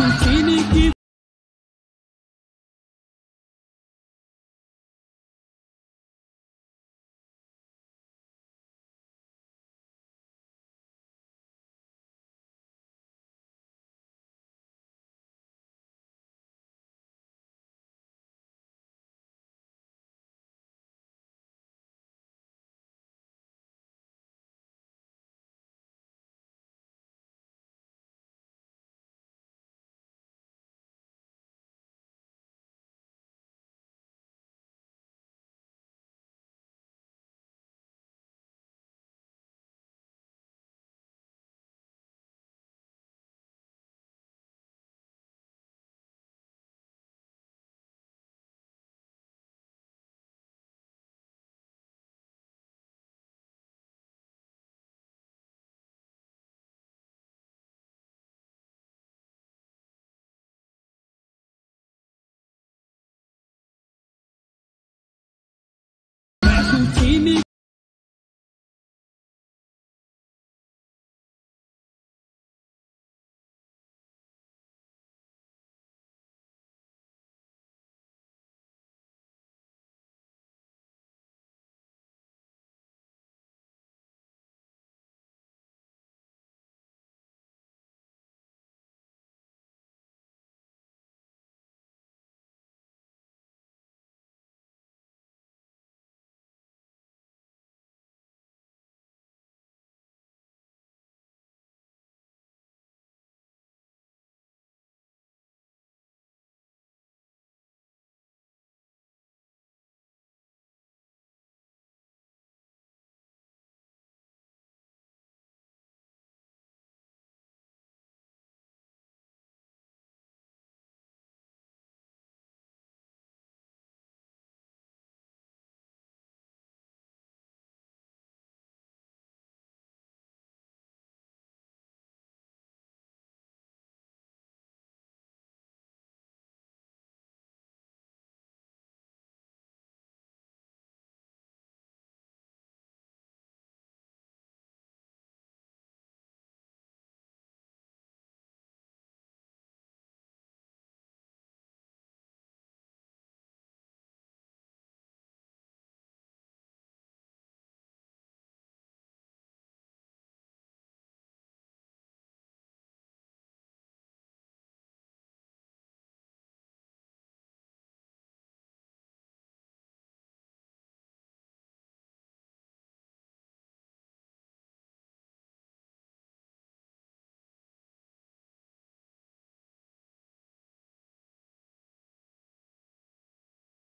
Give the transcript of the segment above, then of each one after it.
can see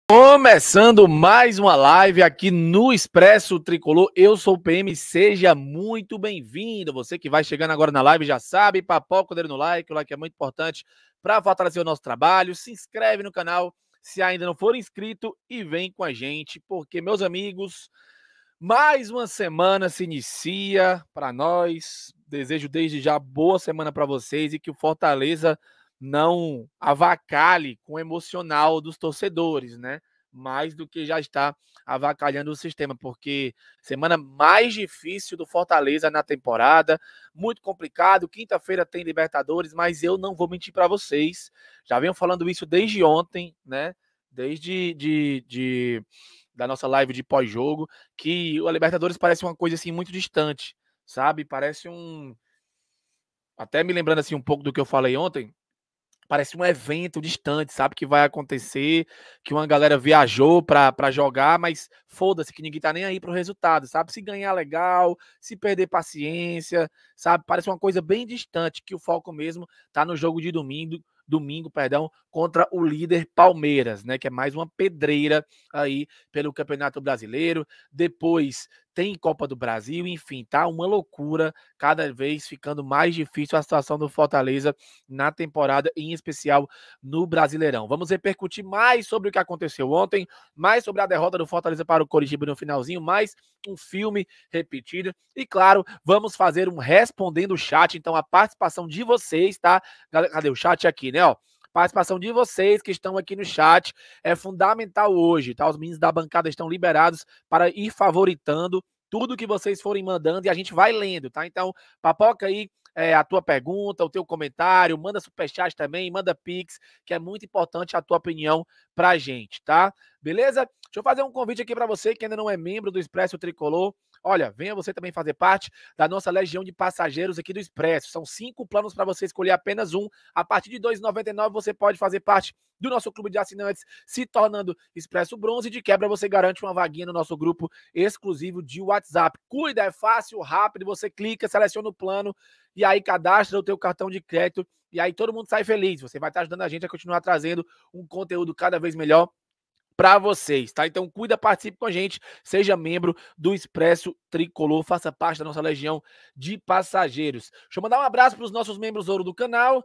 Começando mais uma live aqui no Expresso Tricolor, eu sou o PM, seja muito bem-vindo. Você que vai chegando agora na live já sabe, papoca o dedo no like, o like é muito importante para fortalecer o nosso trabalho. Se inscreve no canal se ainda não for inscrito e vem com a gente, porque, meus amigos, mais uma semana se inicia para nós. Desejo desde já boa semana para vocês e que o Fortaleza não avacalhe com o emocional dos torcedores, né? Mais do que já está avacalhando o sistema, porque semana mais difícil do Fortaleza na temporada, muito complicado. Quinta-feira tem Libertadores, mas eu não vou mentir para vocês. Já venho falando isso desde ontem, né? Desde de, de da nossa live de pós-jogo, que a Libertadores parece uma coisa assim muito distante, sabe? Parece um até me lembrando assim um pouco do que eu falei ontem, Parece um evento distante, sabe? Que vai acontecer, que uma galera viajou para jogar, mas foda-se que ninguém tá nem aí pro resultado, sabe? Se ganhar legal, se perder paciência, sabe? Parece uma coisa bem distante, que o foco mesmo tá no jogo de domingo, domingo, perdão, contra o líder Palmeiras, né? Que é mais uma pedreira aí pelo Campeonato Brasileiro. Depois tem Copa do Brasil, enfim, tá uma loucura, cada vez ficando mais difícil a situação do Fortaleza na temporada, em especial no Brasileirão. Vamos repercutir mais sobre o que aconteceu ontem, mais sobre a derrota do Fortaleza para o Coritiba no finalzinho, mais um filme repetido e claro, vamos fazer um respondendo o chat, então a participação de vocês, tá? Cadê o chat aqui, né, ó? participação de vocês que estão aqui no chat é fundamental hoje, tá? Os meninos da bancada estão liberados para ir favoritando tudo que vocês forem mandando e a gente vai lendo, tá? Então, papoca aí é, a tua pergunta, o teu comentário, manda superchat também, manda pix, que é muito importante a tua opinião pra gente, tá? Beleza? Deixa eu fazer um convite aqui para você que ainda não é membro do Expresso Tricolor. Olha, venha você também fazer parte da nossa legião de passageiros aqui do Expresso. São cinco planos para você escolher apenas um. A partir de R$ 2,99 você pode fazer parte do nosso clube de assinantes, se tornando Expresso Bronze. De quebra, você garante uma vaguinha no nosso grupo exclusivo de WhatsApp. Cuida, é fácil, rápido. Você clica, seleciona o plano e aí cadastra o teu cartão de crédito. E aí todo mundo sai feliz. Você vai estar ajudando a gente a continuar trazendo um conteúdo cada vez melhor para vocês, tá? Então cuida, participe com a gente, seja membro do Expresso Tricolor, faça parte da nossa legião de passageiros. Deixa eu mandar um abraço para os nossos membros ouro do canal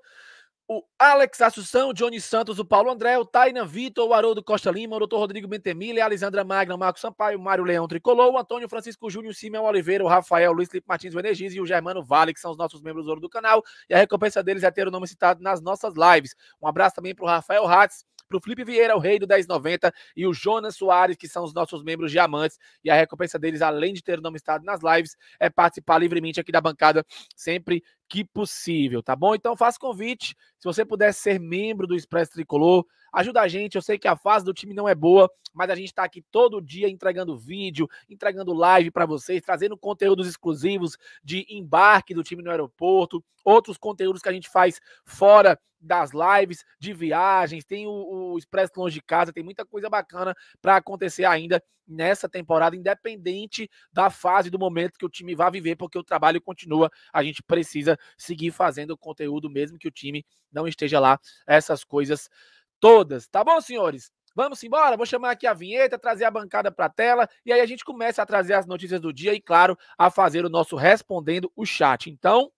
o Alex Assunção, o Johnny Santos, o Paulo André, o Tainan Vitor, o Haroldo Costa Lima, o Dr. Rodrigo Bentemilha, a Alisandra Magna, o Marco Sampaio, o Mário Leão Tricolor, o Antônio Francisco Júnior, o Simeão Oliveira, o Rafael, o Luiz Felipe Martins, o Energiz e o Germano Vale, que são os nossos membros ouro do canal. E a recompensa deles é ter o nome citado nas nossas lives. Um abraço também para o Rafael Hatz, para o Felipe Vieira, o rei do 1090, e o Jonas Soares, que são os nossos membros diamantes. E a recompensa deles, além de ter o nome estado nas lives, é participar livremente aqui da bancada, sempre que possível, tá bom? Então faço convite, se você puder ser membro do Expresso Tricolor, ajuda a gente. Eu sei que a fase do time não é boa, mas a gente está aqui todo dia entregando vídeo, entregando live para vocês, trazendo conteúdos exclusivos de embarque do time no aeroporto, outros conteúdos que a gente faz fora das lives, de viagens, tem o, o Expresso Longe de Casa, tem muita coisa bacana para acontecer ainda nessa temporada, independente da fase do momento que o time vá viver, porque o trabalho continua. A gente precisa seguir fazendo o conteúdo, mesmo que o time não esteja lá, essas coisas todas. Tá bom, senhores? Vamos embora, vou chamar aqui a vinheta, trazer a bancada para a tela e aí a gente começa a trazer as notícias do dia e, claro, a fazer o nosso respondendo o chat. Então,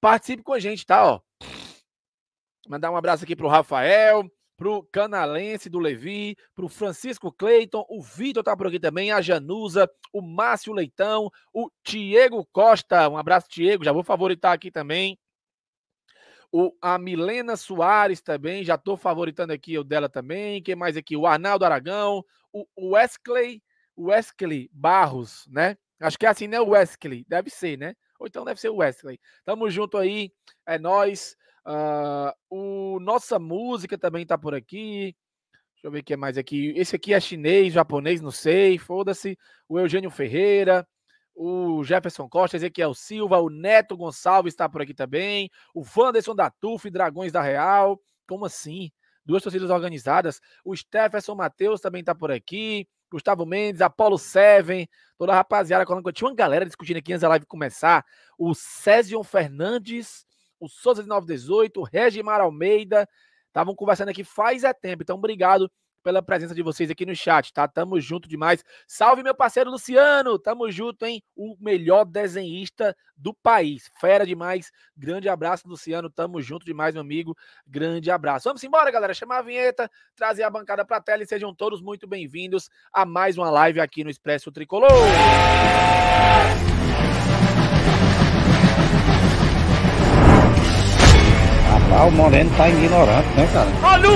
participe com a gente, tá? Ó. Mandar um abraço aqui pro Rafael, pro Canalense do Levi, pro Francisco Cleiton, o Vitor tá por aqui também, a Janusa, o Márcio Leitão, o diego Costa, um abraço diego já vou favoritar aqui também. O, a Milena Soares também, já estou favoritando aqui o dela também. Quem mais aqui? O Arnaldo Aragão, o Wesley, Wesley Barros, né? Acho que é assim, né? Wesley, deve ser, né? Ou então deve ser o Wesley. Tamo junto aí, é nós. Uh, o Nossa Música também está por aqui. Deixa eu ver o que é mais aqui. Esse aqui é chinês, japonês, não sei. Foda-se. O Eugênio Ferreira, o Jefferson Costa, Ezequiel Silva, o Neto Gonçalves está por aqui também. O Vanderson da TUF, Dragões da Real. Como assim? Duas torcidas organizadas. O Stefferson Matheus também está por aqui. Gustavo Mendes, Apolo Seven, toda a rapaziada. Tinha uma galera discutindo aqui antes da live começar. O Césion Fernandes o Souza de 918, o Regimar Almeida. Estavam conversando aqui faz é tempo, então obrigado pela presença de vocês aqui no chat, tá? Tamo junto demais. Salve meu parceiro Luciano, tamo junto, hein? O melhor desenhista do país. Fera demais. Grande abraço, Luciano. Tamo junto demais, meu amigo. Grande abraço. Vamos embora, galera. Chamar a vinheta, trazer a bancada pra tela e sejam todos muito bem-vindos a mais uma live aqui no Expresso Tricolor. Ah, o Moreno tá ignorante, né, cara? Olha não...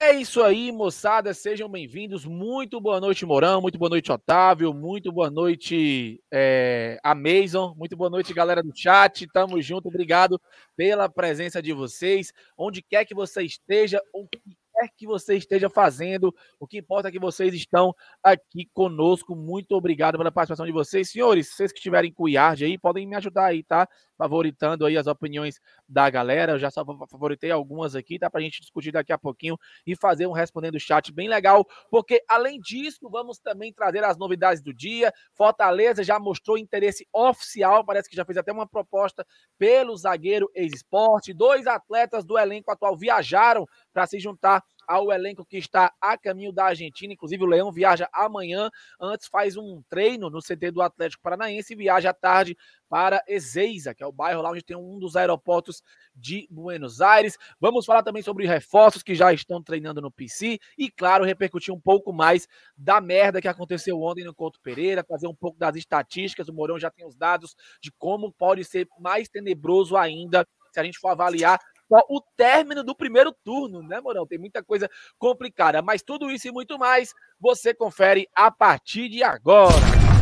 É isso aí, moçada. Sejam bem-vindos. Muito boa noite, Morão. Muito boa noite, Otávio. Muito boa noite, é, Amazon. Muito boa noite, galera do chat. Tamo junto. Obrigado pela presença de vocês. Onde quer que você esteja, o que quer que você esteja fazendo, o que importa é que vocês estão aqui conosco. Muito obrigado pela participação de vocês. Senhores, vocês que estiverem com Yard aí, podem me ajudar aí, tá? Favoritando aí as opiniões da galera. Eu já só favoritei algumas aqui, tá? Pra gente discutir daqui a pouquinho e fazer um respondendo chat bem legal, porque além disso, vamos também trazer as novidades do dia. Fortaleza já mostrou interesse oficial, parece que já fez até uma proposta pelo zagueiro ex-esporte. Dois atletas do elenco atual viajaram para se juntar ao elenco que está a caminho da Argentina. Inclusive, o Leão viaja amanhã, antes faz um treino no CT do Atlético Paranaense e viaja à tarde para Ezeiza, que é o bairro lá onde tem um dos aeroportos de Buenos Aires. Vamos falar também sobre reforços que já estão treinando no PC e, claro, repercutir um pouco mais da merda que aconteceu ontem no Couto Pereira, fazer um pouco das estatísticas. O Morão já tem os dados de como pode ser mais tenebroso ainda se a gente for avaliar só o término do primeiro turno, né, Morão? Tem muita coisa complicada, mas tudo isso e muito mais você confere a partir de agora.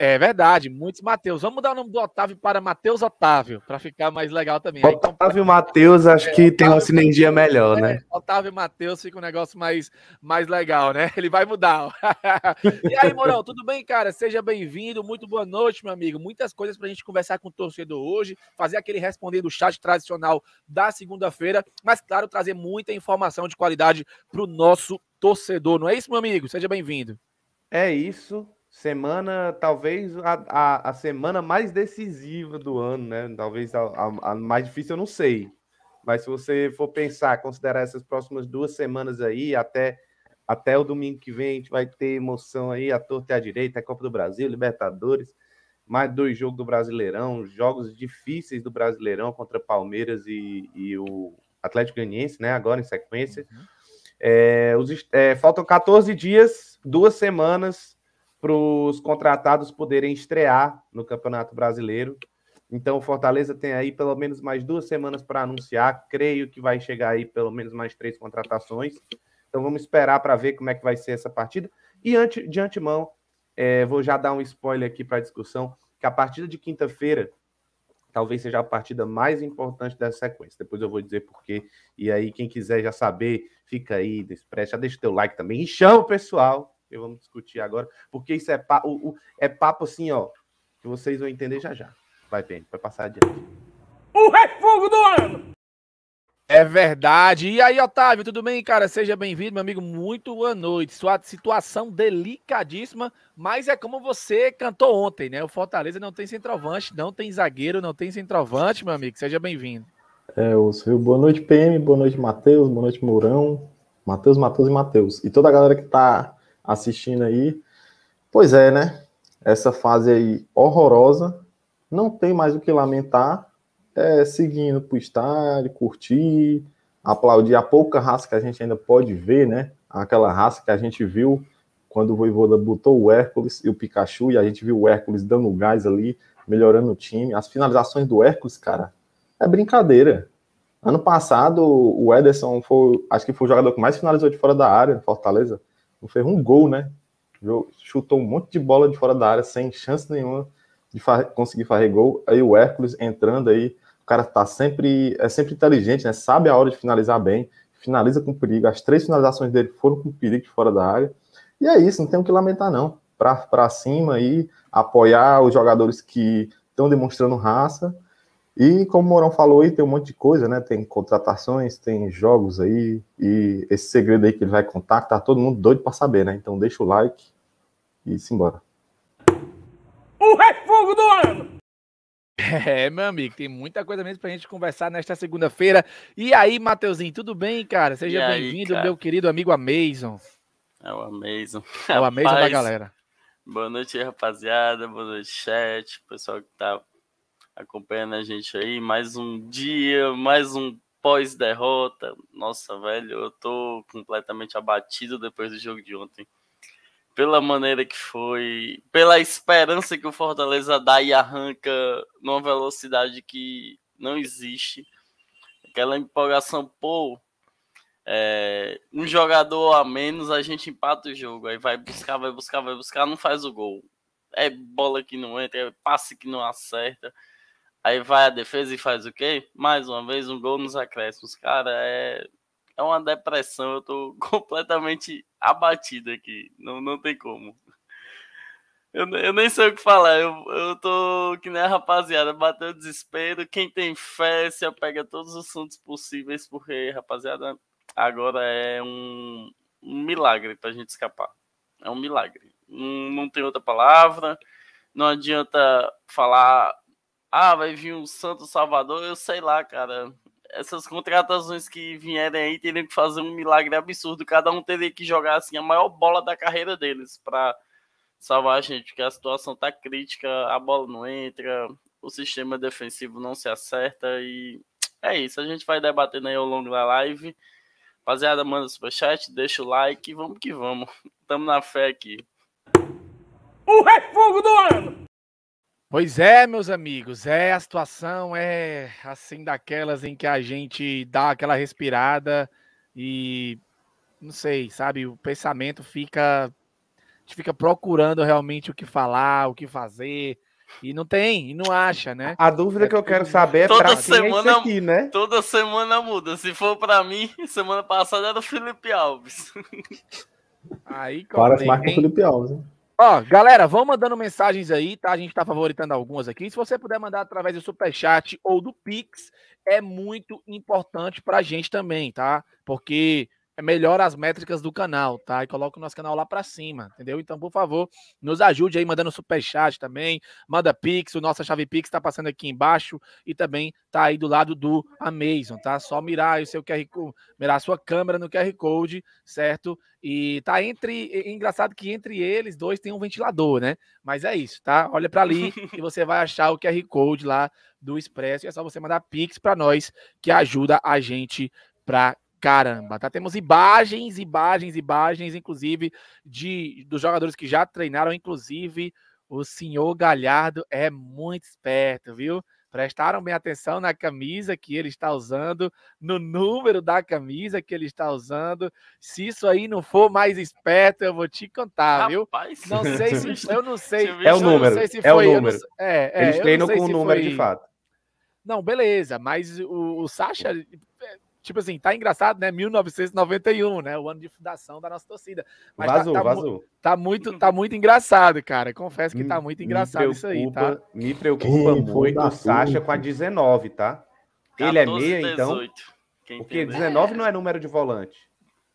É verdade, muitos Mateus. Vamos mudar o nome do Otávio para Mateus Otávio, para ficar mais legal também. Otávio Aí, Mateus, acho é, que Otávio tem uma sinergia melhor, né? né? Otávio Mateus fica um negócio mais, mais legal, né? Ele vai mudar. e aí, Morão, tudo bem, cara? Seja bem-vindo, muito boa noite, meu amigo. Muitas coisas para a gente conversar com o torcedor hoje, fazer aquele responder do chat tradicional da segunda-feira, mas, claro, trazer muita informação de qualidade para o nosso torcedor. Não é isso, meu amigo? Seja bem-vindo. É isso semana, talvez a, a, a, semana mais decisiva do ano, né? Talvez a, a, a, mais difícil, eu não sei. Mas se você for pensar, considerar essas próximas duas semanas aí, até, até o domingo que vem, a gente vai ter emoção aí, a torta e a direita, a Copa do Brasil, Libertadores, mais dois jogos do Brasileirão, jogos difíceis do Brasileirão contra Palmeiras e, e o Atlético Ganiense, né? Agora em sequência. Uhum. É, os, é, faltam 14 dias, duas semanas para os contratados poderem estrear no Campeonato Brasileiro. Então, o Fortaleza tem aí pelo menos mais duas semanas para anunciar. Creio que vai chegar aí pelo menos mais três contratações. Então, vamos esperar para ver como é que vai ser essa partida. E ante, de antemão, é, vou já dar um spoiler aqui para a discussão, que a partida de quinta-feira talvez seja a partida mais importante dessa sequência. Depois eu vou dizer por quê. E aí, quem quiser já saber, fica aí, expressa, já deixa o teu like também. E chama o pessoal que vamos discutir agora, porque isso é, pa o, o, é papo assim, ó, que vocês vão entender já já. Vai, bem, vai passar adiante. O refugo do ano! É verdade. E aí, Otávio, tudo bem, cara? Seja bem-vindo, meu amigo. Muito boa noite. Sua situação delicadíssima, mas é como você cantou ontem, né? O Fortaleza não tem centroavante, não tem zagueiro, não tem centroavante, meu amigo. Seja bem-vindo. É, o seu Boa noite, PM. Boa noite, Matheus. Boa noite, Mourão. Matheus, Matheus e Matheus. E toda a galera que tá assistindo aí. Pois é, né? Essa fase aí horrorosa, não tem mais o que lamentar. É seguindo pro estádio, curtir, aplaudir a pouca raça que a gente ainda pode ver, né? Aquela raça que a gente viu quando o Voivoda botou o Hércules e o Pikachu, e a gente viu o Hércules dando gás ali, melhorando o time. As finalizações do Hércules, cara, é brincadeira. Ano passado, o Ederson foi, acho que foi o jogador que mais finalizou de fora da área, Fortaleza não Ferrou um gol, né? Chutou um monte de bola de fora da área sem chance nenhuma de conseguir fazer gol. Aí o Hércules entrando aí, o cara tá sempre, é sempre inteligente, né? Sabe a hora de finalizar bem, finaliza com perigo. As três finalizações dele foram com perigo de fora da área. E é isso, não tem o que lamentar, não. Pra, pra cima aí, apoiar os jogadores que estão demonstrando raça e como o Morão falou aí, tem um monte de coisa, né? Tem contratações, tem jogos aí, e esse segredo aí que ele vai contar, tá todo mundo doido para saber, né? Então deixa o like e simbora. O refugo do ano! É, meu amigo, tem muita coisa mesmo pra gente conversar nesta segunda-feira. E aí, Mateuzinho, tudo bem, cara? Seja bem-vindo, meu querido amigo Amazon. É o Amazon. É o Amazon Rapaz, da galera. Boa noite, rapaziada. Boa noite, chat. Pessoal que tá acompanhando a gente aí. Mais um dia, mais um pós-derrota. Nossa, velho, eu tô completamente abatido depois do jogo de ontem. Pela maneira que foi, pela esperança que o Fortaleza dá e arranca numa velocidade que não existe. Aquela empolgação, pô, é, um jogador a menos, a gente empata o jogo. Aí vai buscar, vai buscar, vai buscar, não faz o gol. É bola que não entra, é passe que não acerta. Aí vai a defesa e faz o quê? Mais uma vez, um gol nos acréscimos. Cara, é, é uma depressão. Eu tô completamente abatido aqui. Não, não tem como. Eu, eu nem sei o que falar. Eu, eu tô que nem a rapaziada. Bateu desespero. Quem tem fé se apega a todos os santos possíveis. Porque, rapaziada, agora é um, um milagre pra gente escapar. É um milagre. Não, não tem outra palavra. Não adianta falar ah, vai vir o Santos Salvador, eu sei lá, cara. Essas contratações que vierem aí teriam que fazer um milagre absurdo. Cada um teria que jogar assim a maior bola da carreira deles para salvar a gente, porque a situação tá crítica, a bola não entra, o sistema defensivo não se acerta e é isso. A gente vai debatendo aí ao longo da live. Rapaziada, manda superchat, deixa o like, vamos que vamos. Tamo na fé aqui. O refugo do ano! Pois é, meus amigos, é a situação é assim daquelas em que a gente dá aquela respirada e não sei, sabe, o pensamento fica a gente fica procurando realmente o que falar, o que fazer, e não tem, e não acha, né? A dúvida é, que eu quero saber é toda pra é semana, é aqui, né? Toda semana muda. Se for para mim, semana passada era o Felipe Alves. Aí, Parece mais com o Felipe Alves, hein? Ó, galera, vão mandando mensagens aí, tá? A gente tá favoritando algumas aqui. Se você puder mandar através do Superchat ou do Pix, é muito importante pra gente também, tá? Porque é melhora as métricas do canal, tá? E coloca o nosso canal lá para cima, entendeu? Então, por favor, nos ajude aí mandando superchat também, manda Pix, o nossa chave Pix tá passando aqui embaixo e também tá aí do lado do Amazon, tá? Só mirar o seu QR Code, mirar a sua câmera no QR Code, certo? E tá entre, é engraçado que entre eles dois tem um ventilador, né? Mas é isso, tá? Olha para ali e você vai achar o QR Code lá do Expresso e é só você mandar Pix para nós que ajuda a gente pra Caramba, tá? Temos imagens, imagens, imagens, inclusive, de dos jogadores que já treinaram, inclusive o senhor Galhardo é muito esperto, viu? Prestaram bem atenção na camisa que ele está usando, no número da camisa que ele está usando. Se isso aí não for mais esperto, eu vou te contar, Rapaz, viu? Não sei se eu não sei. É o número. Se é o número. Não, é, é, Eles treinam com o número foi... de fato. Não, beleza, mas o, o Sacha tipo assim, tá engraçado, né? 1991, né? O ano de fundação da nossa torcida. Mas tá, vazou, tá, tá vazou. tá muito, tá muito engraçado, cara. Confesso que tá hum, muito engraçado preocupa, isso aí, tá? Me preocupa Ei, muito o Sacha com a 19, tá? 14, Ele é meia, 18. então. Quem porque entender. 19 não é número de volante.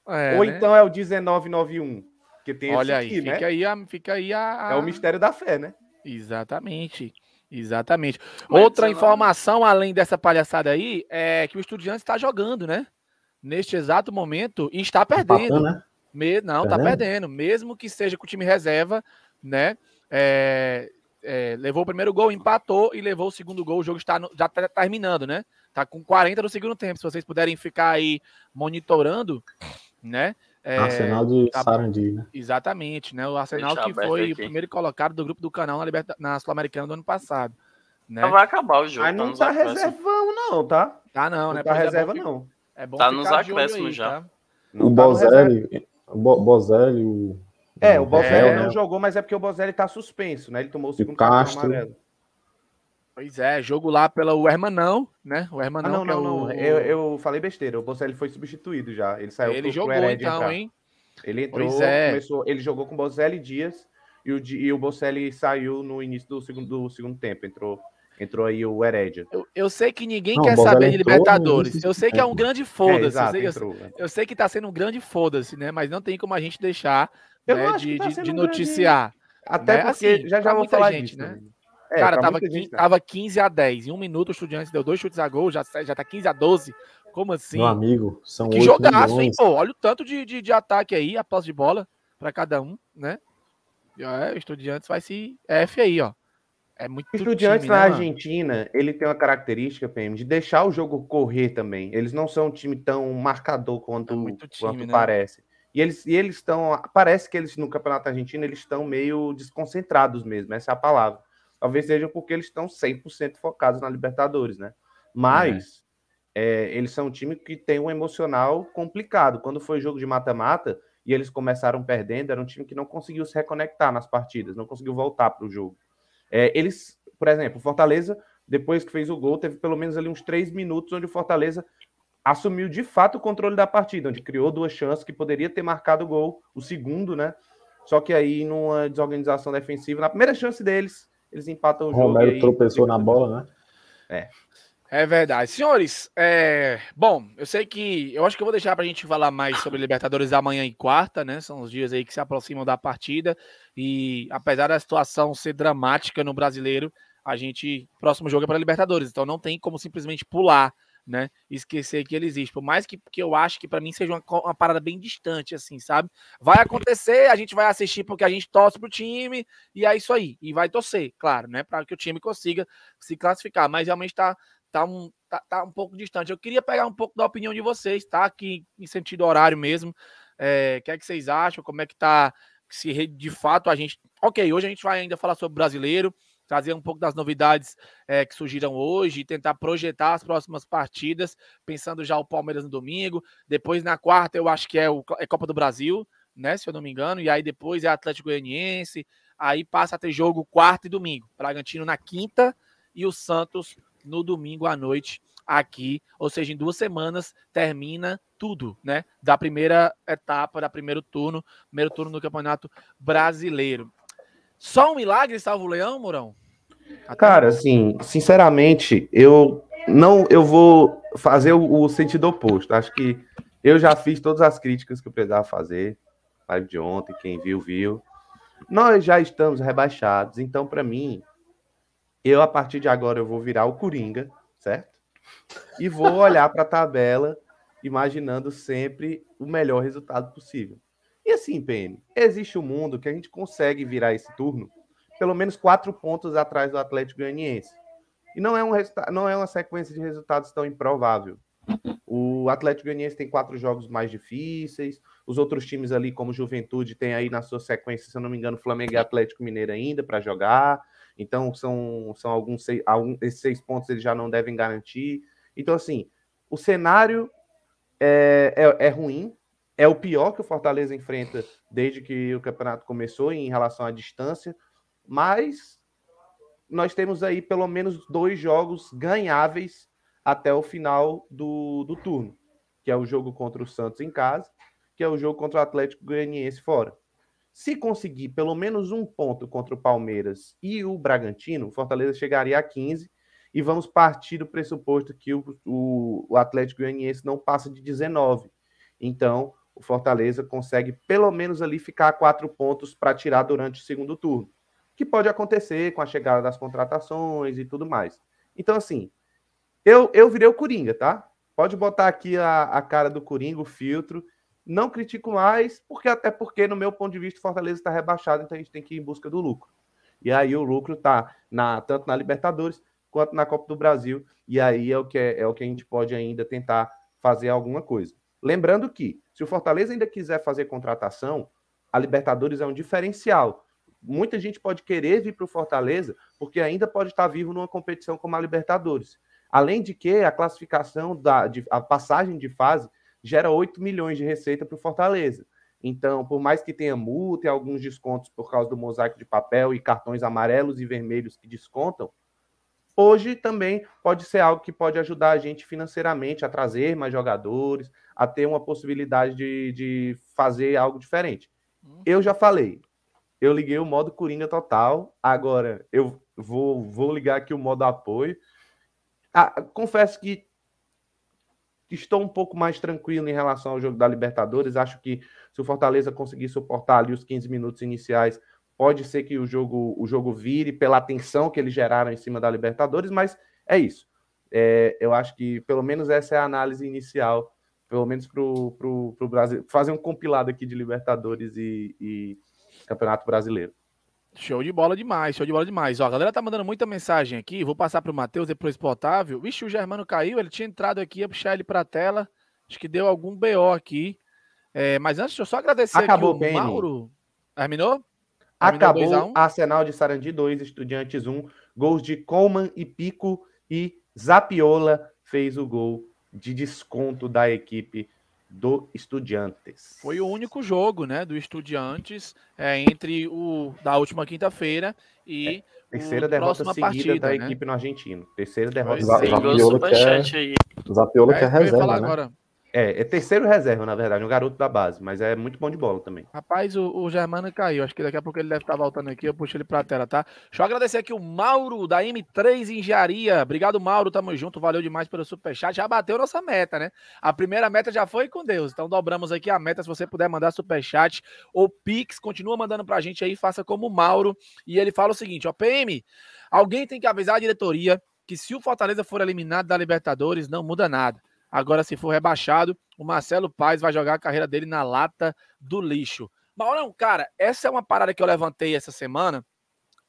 É, Ou né? então é o 1991, que tem Olha esse aqui, aí, né? Fica aí, a, fica aí a... É o mistério da fé, né? Exatamente. Exatamente. Mas Outra informação, não... além dessa palhaçada aí, é que o Estudiantes está jogando, né? Neste exato momento, e está tá perdendo. Bacana, né? Me... Não, está perdendo. Mesmo que seja com o time reserva, né? É... É... levou o primeiro gol, empatou e levou o segundo gol. O jogo está no... já tá terminando, né? Tá com 40 no segundo tempo. Se vocês puderem ficar aí monitorando, né? É, Arsenal do tá, né? Exatamente, né? O Arsenal que foi aqui. o primeiro colocado do grupo do canal na, Liberta, na Sul-Americana do ano passado. Né? Então vai acabar o jogo. Mas tá não tá, tá reservão, não, tá? Tá não, não né? Tá é, reserva, é não. É bom tá nos acréscimos já. Tá? O tá Bozelli, O Bozelli, o. É, o Bozelli é, não né? jogou, mas é porque o Bozelli tá suspenso, né? Ele tomou o segundo o Castro. cartão amarelo. Pois é, jogo lá pelo Hermanão, né? O Hermanão. Ah, não, é não, é o... não. Eu, eu falei besteira. O Bocelli foi substituído já. Ele saiu Ele jogou então, entrar. hein? Ele entrou, pois é. começou, ele jogou com o Bocelli Dias e o, e o Bocelli saiu no início do segundo, do segundo tempo. Entrou entrou aí o Herédia. Eu, eu sei que ninguém não, quer saber de Libertadores. Eu sei que é um é. grande foda-se. É, eu, sei, né? eu, sei que tá sendo um grande foda-se, né? Mas não tem como a gente deixar né, de, tá de, de, noticiar. Grande... Até né? porque assim, já tá já vou falar gente, disso, né? né? É, Cara, tava, gente, né? tava 15 a 10. Em um minuto o Estudiantes deu dois chutes a gol, já, já tá 15 a 12. Como assim? Meu amigo, são Que jogaço, milhões. hein, pô? Olha o tanto de, de, de ataque aí, a posse de bola para cada um, né? É, o Estudiantes vai se é F aí, ó. É muito o Estudiantes time, né, na né, Argentina, ele tem uma característica, PM, de deixar o jogo correr também. Eles não são um time tão marcador quanto, é time, quanto né? parece. E eles e eles estão, parece que eles no Campeonato Argentino, eles estão meio desconcentrados mesmo, essa é a palavra. Talvez seja porque eles estão 100% focados na Libertadores, né? Mas uhum. é, eles são um time que tem um emocional complicado. Quando foi jogo de mata-mata e eles começaram perdendo, era um time que não conseguiu se reconectar nas partidas, não conseguiu voltar para o jogo. É, eles, por exemplo, Fortaleza, depois que fez o gol, teve pelo menos ali uns três minutos onde o Fortaleza assumiu de fato o controle da partida, onde criou duas chances que poderia ter marcado o gol, o segundo, né? Só que aí, numa desorganização defensiva, na primeira chance deles, eles empatam o jogo. Romero aí, tropeçou na bola, né? É. É verdade. Senhores, é... bom, eu sei que. Eu acho que eu vou deixar para a gente falar mais sobre Libertadores amanhã e quarta, né? São os dias aí que se aproximam da partida. E apesar da situação ser dramática no brasileiro, a gente. Próximo jogo é para Libertadores. Então não tem como simplesmente pular né? Esquecer que ele existe. Por mais que, que eu acho que para mim seja uma, uma, parada bem distante, assim, sabe? Vai acontecer, a gente vai assistir porque a gente torce pro time, e é isso aí. E vai torcer, claro, né? Para que o time consiga se classificar. Mas realmente tá, tá, um, tá, tá um pouco distante. Eu queria pegar um pouco da opinião de vocês, tá? Aqui em sentido horário mesmo. É, eh, o que é que vocês acham? Como é que tá? Se de fato a gente. Ok, hoje a gente vai ainda falar sobre brasileiro trazer um pouco das novidades é, que surgiram hoje e tentar projetar as próximas partidas, pensando já o Palmeiras no domingo. Depois, na quarta, eu acho que é, o, é Copa do Brasil, né? Se eu não me engano. E aí depois é Atlético Goianiense. Aí passa a ter jogo quarta e domingo. Bragantino na quinta e o Santos no domingo à noite aqui. Ou seja, em duas semanas termina tudo, né? Da primeira etapa, da primeiro turno, primeiro turno do Campeonato Brasileiro. Só um milagre salva o leão, Mourão? Até Cara, assim, sinceramente, eu não eu vou fazer o, o, sentido oposto. Acho que eu já fiz todas as críticas que eu precisava fazer. Live de ontem, quem viu, viu. Nós já estamos rebaixados, então para mim, eu a partir de agora eu vou virar o Coringa, certo? E vou olhar para a tabela imaginando sempre o melhor resultado possível assim, PM, existe um mundo que a gente consegue virar esse turno pelo menos quatro pontos atrás do Atlético Goianiense. E não é, um não é uma sequência de resultados tão improvável. O Atlético Goianiense tem quatro jogos mais difíceis, os outros times ali, como Juventude, tem aí na sua sequência, se eu não me engano, Flamengo e Atlético Mineiro ainda para jogar. Então, são, são alguns, seis, alguns esses seis pontos eles já não devem garantir. Então, assim, o cenário é, é, é ruim, é o pior que o Fortaleza enfrenta desde que o campeonato começou em relação à distância, mas nós temos aí pelo menos dois jogos ganháveis até o final do, do turno, que é o jogo contra o Santos em casa, que é o jogo contra o Atlético Goianiense fora. Se conseguir pelo menos um ponto contra o Palmeiras e o Bragantino, o Fortaleza chegaria a 15 e vamos partir do pressuposto que o, o, o Atlético Goianiense não passa de 19. Então, o Fortaleza consegue pelo menos ali ficar a quatro pontos para tirar durante o segundo turno, que pode acontecer com a chegada das contratações e tudo mais. Então, assim, eu, eu virei o Coringa, tá? Pode botar aqui a, a cara do Coringa, o filtro. Não critico mais, porque até porque, no meu ponto de vista, o Fortaleza está rebaixado, então a gente tem que ir em busca do lucro. E aí o lucro está na, tanto na Libertadores quanto na Copa do Brasil, e aí é o que, é, é o que a gente pode ainda tentar fazer alguma coisa. Lembrando que se o Fortaleza ainda quiser fazer contratação, a Libertadores é um diferencial. Muita gente pode querer vir para o Fortaleza porque ainda pode estar vivo numa competição como a Libertadores. Além de que a classificação, da, de, a passagem de fase gera 8 milhões de receita para o Fortaleza. Então, por mais que tenha multa e alguns descontos por causa do mosaico de papel e cartões amarelos e vermelhos que descontam, hoje também pode ser algo que pode ajudar a gente financeiramente a trazer mais jogadores, a ter uma possibilidade de, de fazer algo diferente. Uhum. Eu já falei, eu liguei o modo Coringa total, agora eu vou, vou ligar aqui o modo apoio. Ah, confesso que estou um pouco mais tranquilo em relação ao jogo da Libertadores, acho que se o Fortaleza conseguir suportar ali os 15 minutos iniciais, Pode ser que o jogo, o jogo vire pela atenção que eles geraram em cima da Libertadores, mas é isso. É, eu acho que pelo menos essa é a análise inicial, pelo menos para o Brasil. Fazer um compilado aqui de Libertadores e, e Campeonato Brasileiro. Show de bola demais, show de bola demais. Ó, a galera tá mandando muita mensagem aqui. Vou passar para o Matheus, depois pro Otávio. Vixe, o Germano caiu, ele tinha entrado aqui, ia puxar ele para a tela. Acho que deu algum BO aqui. É, mas antes, deixa eu só agradecer Acabou aqui o bem, Mauro. Terminou? É Acabou a Arsenal de Sarandi 2, Estudiantes 1. Gols de Coleman e Pico e Zapiola fez o gol de desconto da equipe do Estudiantes. Foi o único jogo, né, do Estudiantes é, entre o da última quinta-feira e é, terceira derrota seguida partida, da né? equipe no argentino. Terceira derrota. Zapiola, Zapiola quer, aí. Zapiola é, quer é, reserva, né? Agora. É, é terceiro reserva, na verdade, um garoto da base, mas é muito bom de bola também. Rapaz, o, o Germano caiu. Acho que daqui a pouco ele deve estar tá voltando aqui. Eu puxo ele pra tela, tá? Deixa eu agradecer aqui o Mauro, da M3 Engenharia. Obrigado, Mauro. Tamo junto. Valeu demais pelo superchat. Já bateu nossa meta, né? A primeira meta já foi com Deus. Então dobramos aqui a meta. Se você puder mandar superchat ou Pix, continua mandando pra gente aí. Faça como o Mauro. E ele fala o seguinte: ó, PM, alguém tem que avisar a diretoria que se o Fortaleza for eliminado da Libertadores, não muda nada. Agora, se for rebaixado, o Marcelo Paes vai jogar a carreira dele na lata do lixo. Mas olha, cara, essa é uma parada que eu levantei essa semana,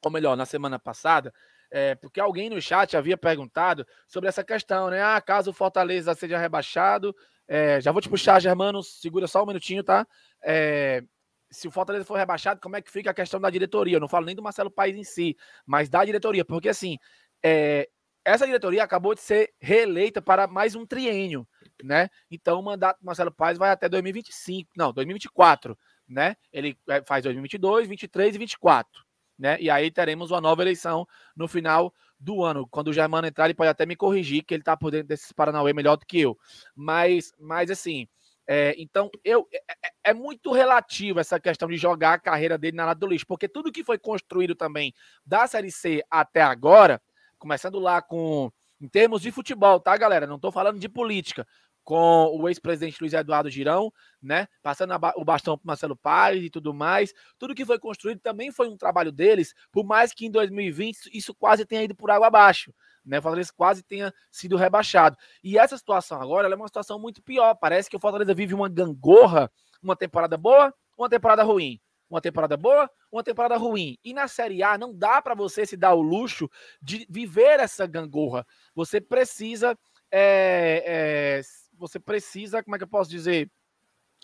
ou melhor, na semana passada, é, porque alguém no chat havia perguntado sobre essa questão, né? Ah, caso o Fortaleza seja rebaixado, é, já vou te puxar, Germano, segura só um minutinho, tá? É, se o Fortaleza for rebaixado, como é que fica a questão da diretoria? Eu não falo nem do Marcelo Paes em si, mas da diretoria, porque assim, é, essa diretoria acabou de ser reeleita para mais um triênio, né? Então o mandato do Marcelo Paes vai até 2025, não, 2024, né? Ele é, faz 2022, 23 e 24, né? E aí teremos uma nova eleição no final do ano. Quando o Germano entrar, ele pode até me corrigir, que ele está por dentro desses Paranauê melhor do que eu. Mas, mas assim, é, então, eu é, é, é muito relativo essa questão de jogar a carreira dele na lata do lixo, porque tudo que foi construído também da Série C até agora começando lá com, em termos de futebol, tá, galera? Não estou falando de política. Com o ex-presidente Luiz Eduardo Girão, né? Passando o bastão para Marcelo Paes e tudo mais. Tudo que foi construído também foi um trabalho deles, por mais que em 2020 isso quase tenha ido por água abaixo né? O Fortaleza quase tenha sido rebaixado. E essa situação agora é uma situação muito pior. Parece que o Fortaleza vive uma gangorra, uma temporada boa, uma temporada ruim uma temporada boa, uma temporada ruim. E na Série A não dá para você se dar o luxo de viver essa gangorra. Você precisa, é, é, você precisa, como é que eu posso dizer,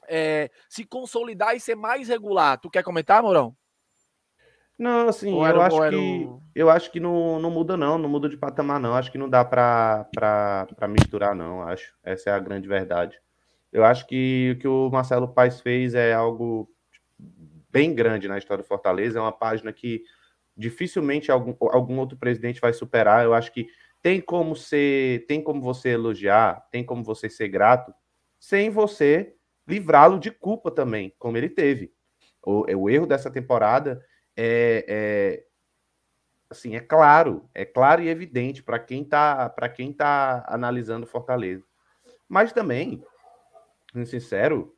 é, se consolidar e ser mais regular. Tu quer comentar, Mourão? Não, assim, eu, acho que, eu acho que não, não muda, não, não muda de patamar, não. Acho que não dá para misturar, não. Acho. Essa é a grande verdade. Eu acho que o que o Marcelo Paes fez é algo tipo, bem grande na história do Fortaleza, é uma página que dificilmente algum, algum outro presidente vai superar. Eu acho que tem como ser, tem como você elogiar, tem como você ser grato, sem você livrá-lo de culpa também, como ele teve. O, é, o erro dessa temporada é, é, assim, é claro, é claro e evidente para quem tá, para quem tá analisando Fortaleza. Mas também, sendo sincero,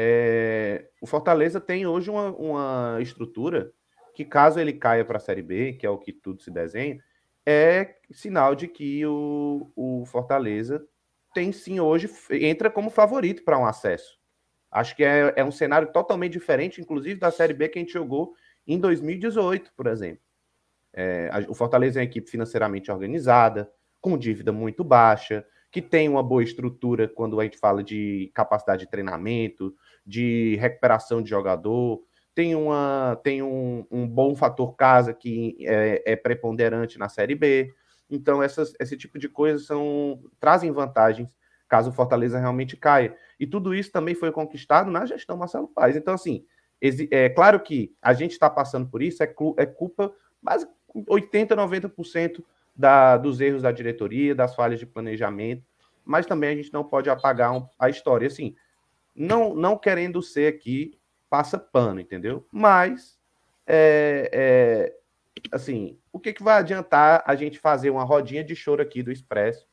é, o Fortaleza tem hoje uma, uma estrutura que, caso ele caia para a Série B, que é o que tudo se desenha, é sinal de que o, o Fortaleza tem sim hoje, entra como favorito para um acesso. Acho que é, é um cenário totalmente diferente, inclusive da Série B que a gente jogou em 2018, por exemplo. É, a, o Fortaleza é uma equipe financeiramente organizada, com dívida muito baixa, que tem uma boa estrutura quando a gente fala de capacidade de treinamento, de recuperação de jogador, tem, uma, tem um, um bom fator casa que é, é preponderante na Série B. Então, essas, esse tipo de coisas são, trazem vantagens caso o Fortaleza realmente caia. E tudo isso também foi conquistado na gestão Marcelo Paz. Então, assim, é claro que a gente está passando por isso, é, é culpa mas 80%, 90% da, dos erros da diretoria, das falhas de planejamento, mas também a gente não pode apagar um, a história. Assim, não, não querendo ser aqui passa pano, entendeu? Mas, é, é, assim, o que, que vai adiantar a gente fazer uma rodinha de choro aqui do Expresso?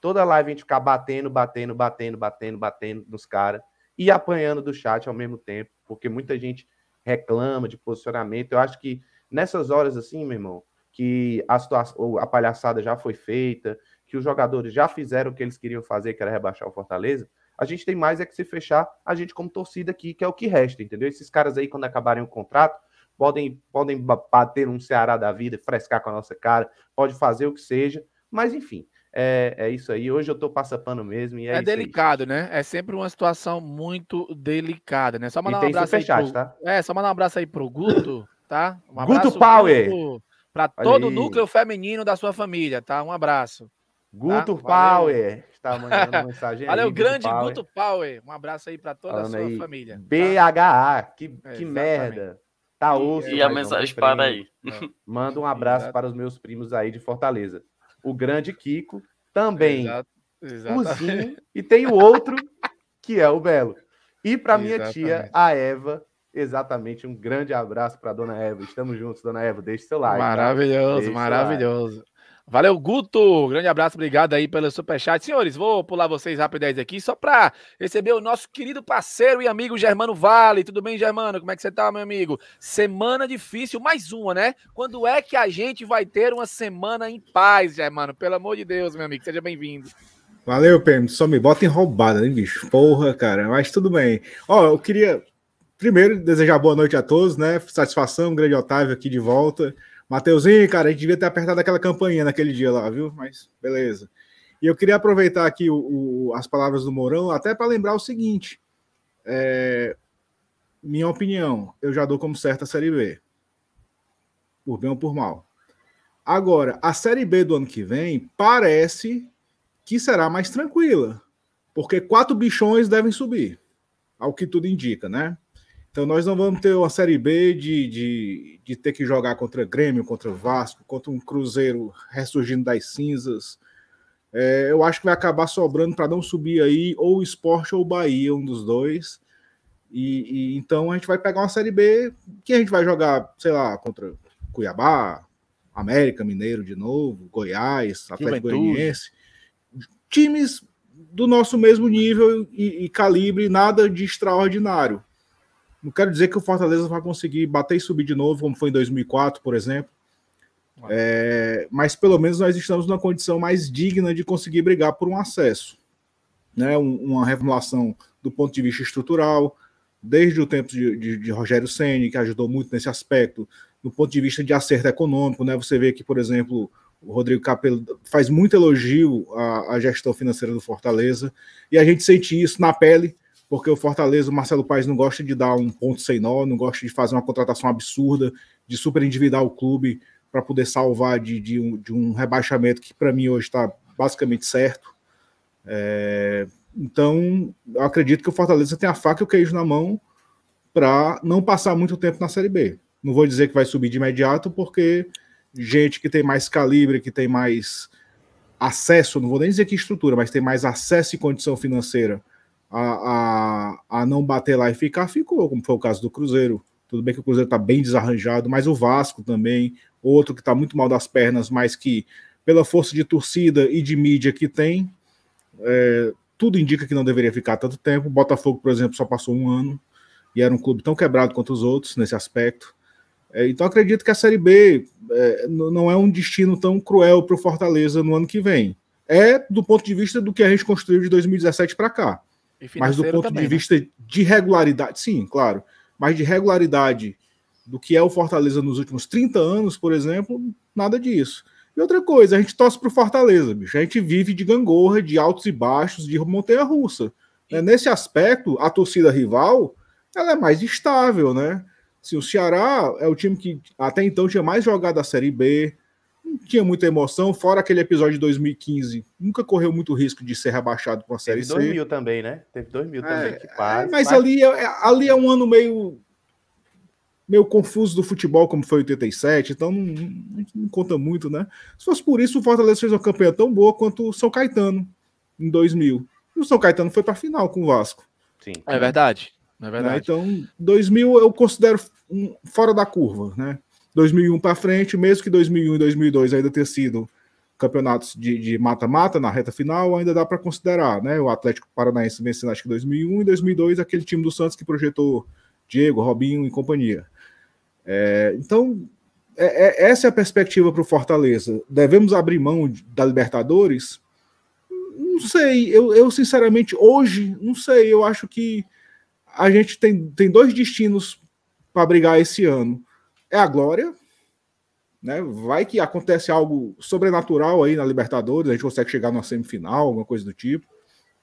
Toda live a gente ficar batendo, batendo, batendo, batendo, batendo nos caras e apanhando do chat ao mesmo tempo, porque muita gente reclama de posicionamento. Eu acho que nessas horas assim, meu irmão, que a, situação, a palhaçada já foi feita, que os jogadores já fizeram o que eles queriam fazer, que era rebaixar o Fortaleza, a gente tem mais é que se fechar a gente como torcida aqui, que é o que resta, entendeu? Esses caras aí, quando acabarem o contrato, podem, podem bater um Ceará da vida, frescar com a nossa cara, pode fazer o que seja, mas enfim. É, é isso aí, hoje eu tô passapando mesmo. é, é delicado, aí. né? É sempre uma situação muito delicada, né? Só mandar um abraço aí. Chat, pro... tá? É, só mandar um abraço aí pro Guto, tá? Um abraço Guto Power! Guto, pra todo o núcleo feminino da sua família, tá? Um abraço. Tá? Guto tá? Power está mandando mensagem aí. Valeu, grande Guto Power. Guto Power. Um abraço aí para toda Falando a sua aí. família. Tá? BHA, que, que merda. Tá osso. É e a mensagem para aí. É. Manda um abraço Exato. para os meus primos aí de Fortaleza. O grande Kiko também. Exato. Cozinho, e tem o outro que é o Belo. E para minha tia, a Eva, exatamente um grande abraço para dona Eva. Estamos juntos, dona Eva. Deixe tá? seu like. Maravilhoso, maravilhoso. Like. Valeu, Guto. Grande abraço, obrigado aí pelo superchat. Senhores, vou pular vocês rapidez aqui só para receber o nosso querido parceiro e amigo Germano Vale. Tudo bem, Germano? Como é que você tá, meu amigo? Semana difícil, mais uma, né? Quando é que a gente vai ter uma semana em paz, Germano? Pelo amor de Deus, meu amigo, seja bem-vindo. Valeu, PM. Só me bota em roubada, hein, bicho? Porra, cara. Mas tudo bem. Ó, eu queria primeiro desejar boa noite a todos, né? Satisfação, grande Otávio aqui de volta. Mateuzinho, cara, a gente devia ter apertado aquela campainha naquele dia lá, viu? Mas beleza. E eu queria aproveitar aqui o, o, as palavras do Mourão, até para lembrar o seguinte: é, minha opinião, eu já dou como certa a Série B, por bem ou por mal. Agora, a Série B do ano que vem parece que será mais tranquila, porque quatro bichões devem subir, ao que tudo indica, né? Então nós não vamos ter uma Série B de, de, de ter que jogar contra Grêmio, contra Vasco, contra um Cruzeiro ressurgindo das cinzas. É, eu acho que vai acabar sobrando para não subir aí ou o Esporte ou o Bahia, um dos dois. E, e, então a gente vai pegar uma série B que a gente vai jogar, sei lá, contra Cuiabá, América Mineiro de novo, Goiás, Atlético Goianiense, times do nosso mesmo nível e, e calibre, nada de extraordinário. Não quero dizer que o Fortaleza vai conseguir bater e subir de novo, como foi em 2004, por exemplo. É, mas pelo menos nós estamos numa condição mais digna de conseguir brigar por um acesso. Né? uma reformulação do ponto de vista estrutural, desde o tempo de, de, de Rogério Ceni que ajudou muito nesse aspecto, do ponto de vista de acerto econômico. Né? Você vê que, por exemplo, o Rodrigo Capello faz muito elogio à, à gestão financeira do Fortaleza, e a gente sente isso na pele porque o Fortaleza, o Marcelo Paes não gosta de dar um ponto sem nó, não gosta de fazer uma contratação absurda, de super endividar o clube para poder salvar de, de, um, de, um, rebaixamento que para mim hoje está basicamente certo. É, então, eu acredito que o Fortaleza tem a faca e o queijo na mão para não passar muito tempo na Série B. Não vou dizer que vai subir de imediato, porque gente que tem mais calibre, que tem mais acesso, não vou nem dizer que estrutura, mas tem mais acesso e condição financeira a, a, a não bater lá e ficar, ficou, como foi o caso do Cruzeiro. Tudo bem que o Cruzeiro está bem desarranjado, mas o Vasco também, outro que está muito mal das pernas, mas que, pela força de torcida e de mídia que tem, é, tudo indica que não deveria ficar tanto tempo. O Botafogo, por exemplo, só passou um ano e era um clube tão quebrado quanto os outros nesse aspecto. É, então, acredito que a Série B é, não é um destino tão cruel para o Fortaleza no ano que vem. É do ponto de vista do que a gente construiu de 2017 para cá. Mas do ponto também, de né? vista de regularidade, sim, claro. Mas de regularidade do que é o Fortaleza nos últimos 30 anos, por exemplo, nada disso. E outra coisa, a gente torce pro Fortaleza, bicho. A gente vive de gangorra, de altos e baixos, de montanha russa. Né? Nesse aspecto, a torcida rival ela é mais estável, né? Assim, o Ceará é o time que até então tinha mais jogado a Série B, não tinha muita emoção, fora aquele episódio de 2015. Nunca correu muito risco de ser rebaixado com a Série Teve C. Teve 2000 também, né? Teve 2000 é, também. Quase, é, mas quase... Ali, é, é, ali é um ano meio meio confuso do futebol, como foi 87, então não, não, não, conta muito, né? Se fosse por isso, o Fortaleza fez uma campanha tão boa quanto o São Caetano em 2000. E o São Caetano foi para a final com o Vasco. Sim. É verdade. É né? verdade. Né? Então, 2000 eu considero um, fora da curva, né? 2001 para frente, mesmo que 2001 e 2002 ainda tenha sido campeonatos de mata-mata na reta final, ainda dá para considerar, né? O Atlético Paranaense vencendo acho que 2001 e 2002 aquele time do Santos que projetou Diego, Robinho e companhia. É, então, é, é, essa é a perspectiva para o Fortaleza. Devemos abrir mão da Libertadores? Não sei, eu, eu sinceramente hoje não sei. Eu acho que a gente tem, tem dois destinos para brigar esse ano é a glória. Né? Vai que acontece algo sobrenatural aí na Libertadores, a gente consegue chegar numa semifinal, alguma coisa do tipo.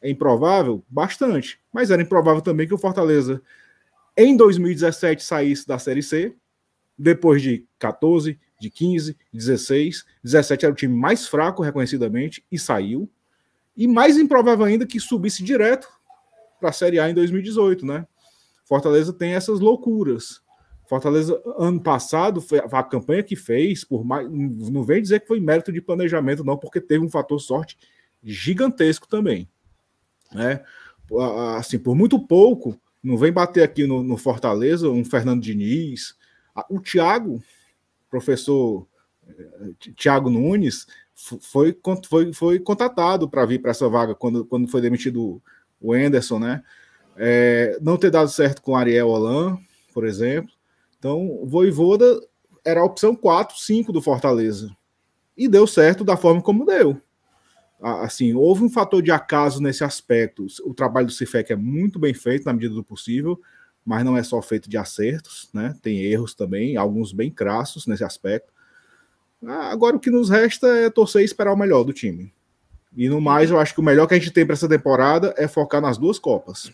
É improvável? Bastante. Mas era improvável também que o Fortaleza, em 2017, saísse da Série C, depois de 14, de 15, 16, 17 era o time mais fraco, reconhecidamente, e saiu. E mais improvável ainda que subisse direto para a Série A em 2018, né? Fortaleza tem essas loucuras. Fortaleza, ano passado, foi a campanha que fez, por mais, não vem dizer que foi mérito de planejamento, não, porque teve um fator sorte gigantesco também. Né? Assim, por muito pouco, não vem bater aqui no, no Fortaleza um Fernando Diniz. O Thiago, professor eh, Thiago Nunes, foi, foi, foi contratado para vir para essa vaga quando, quando foi demitido o Enderson né? É, não ter dado certo com Ariel Holan, por exemplo. Então, Voivoda era a opção 4, 5 do Fortaleza. E deu certo da forma como deu. Assim, houve um fator de acaso nesse aspecto. O trabalho do Cifec é muito bem feito na medida do possível, mas não é só feito de acertos, né? Tem erros também, alguns bem crassos nesse aspecto. Ah, agora o que nos resta é torcer e esperar o melhor do time. E no mais, eu acho que o melhor que a gente tem para essa temporada é focar nas duas Copas.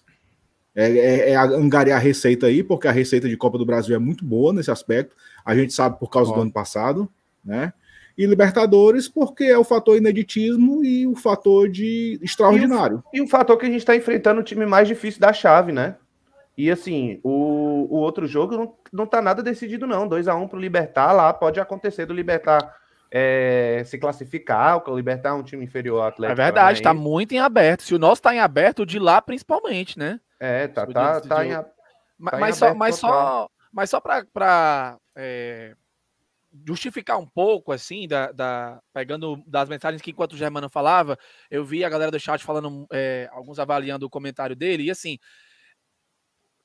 É, é, é, angariar a receita aí, porque a receita de Copa do Brasil é muito boa nesse aspecto. A gente sabe por causa Ó. do ano passado, né? E Libertadores, porque é o fator ineditismo e o fator de extraordinário. E o, e o fator que a gente está enfrentando o time mais difícil da chave, né? E assim, o, o outro jogo não, não tá nada decidido, não. 2 a 1 um pro Libertar lá, pode acontecer do Libertar é, se classificar, o Libertar é um time inferior ao Atlético. É verdade, tá muito em aberto. Se o nosso tá em aberto, o de lá principalmente, né? É, tá, tá, tá, tá em, tá mas, em só, mas só, mas só para é, justificar um pouco, assim, da, da, pegando das mensagens que enquanto o Germano falava, eu vi a galera do chat falando, é, alguns avaliando o comentário dele, e assim,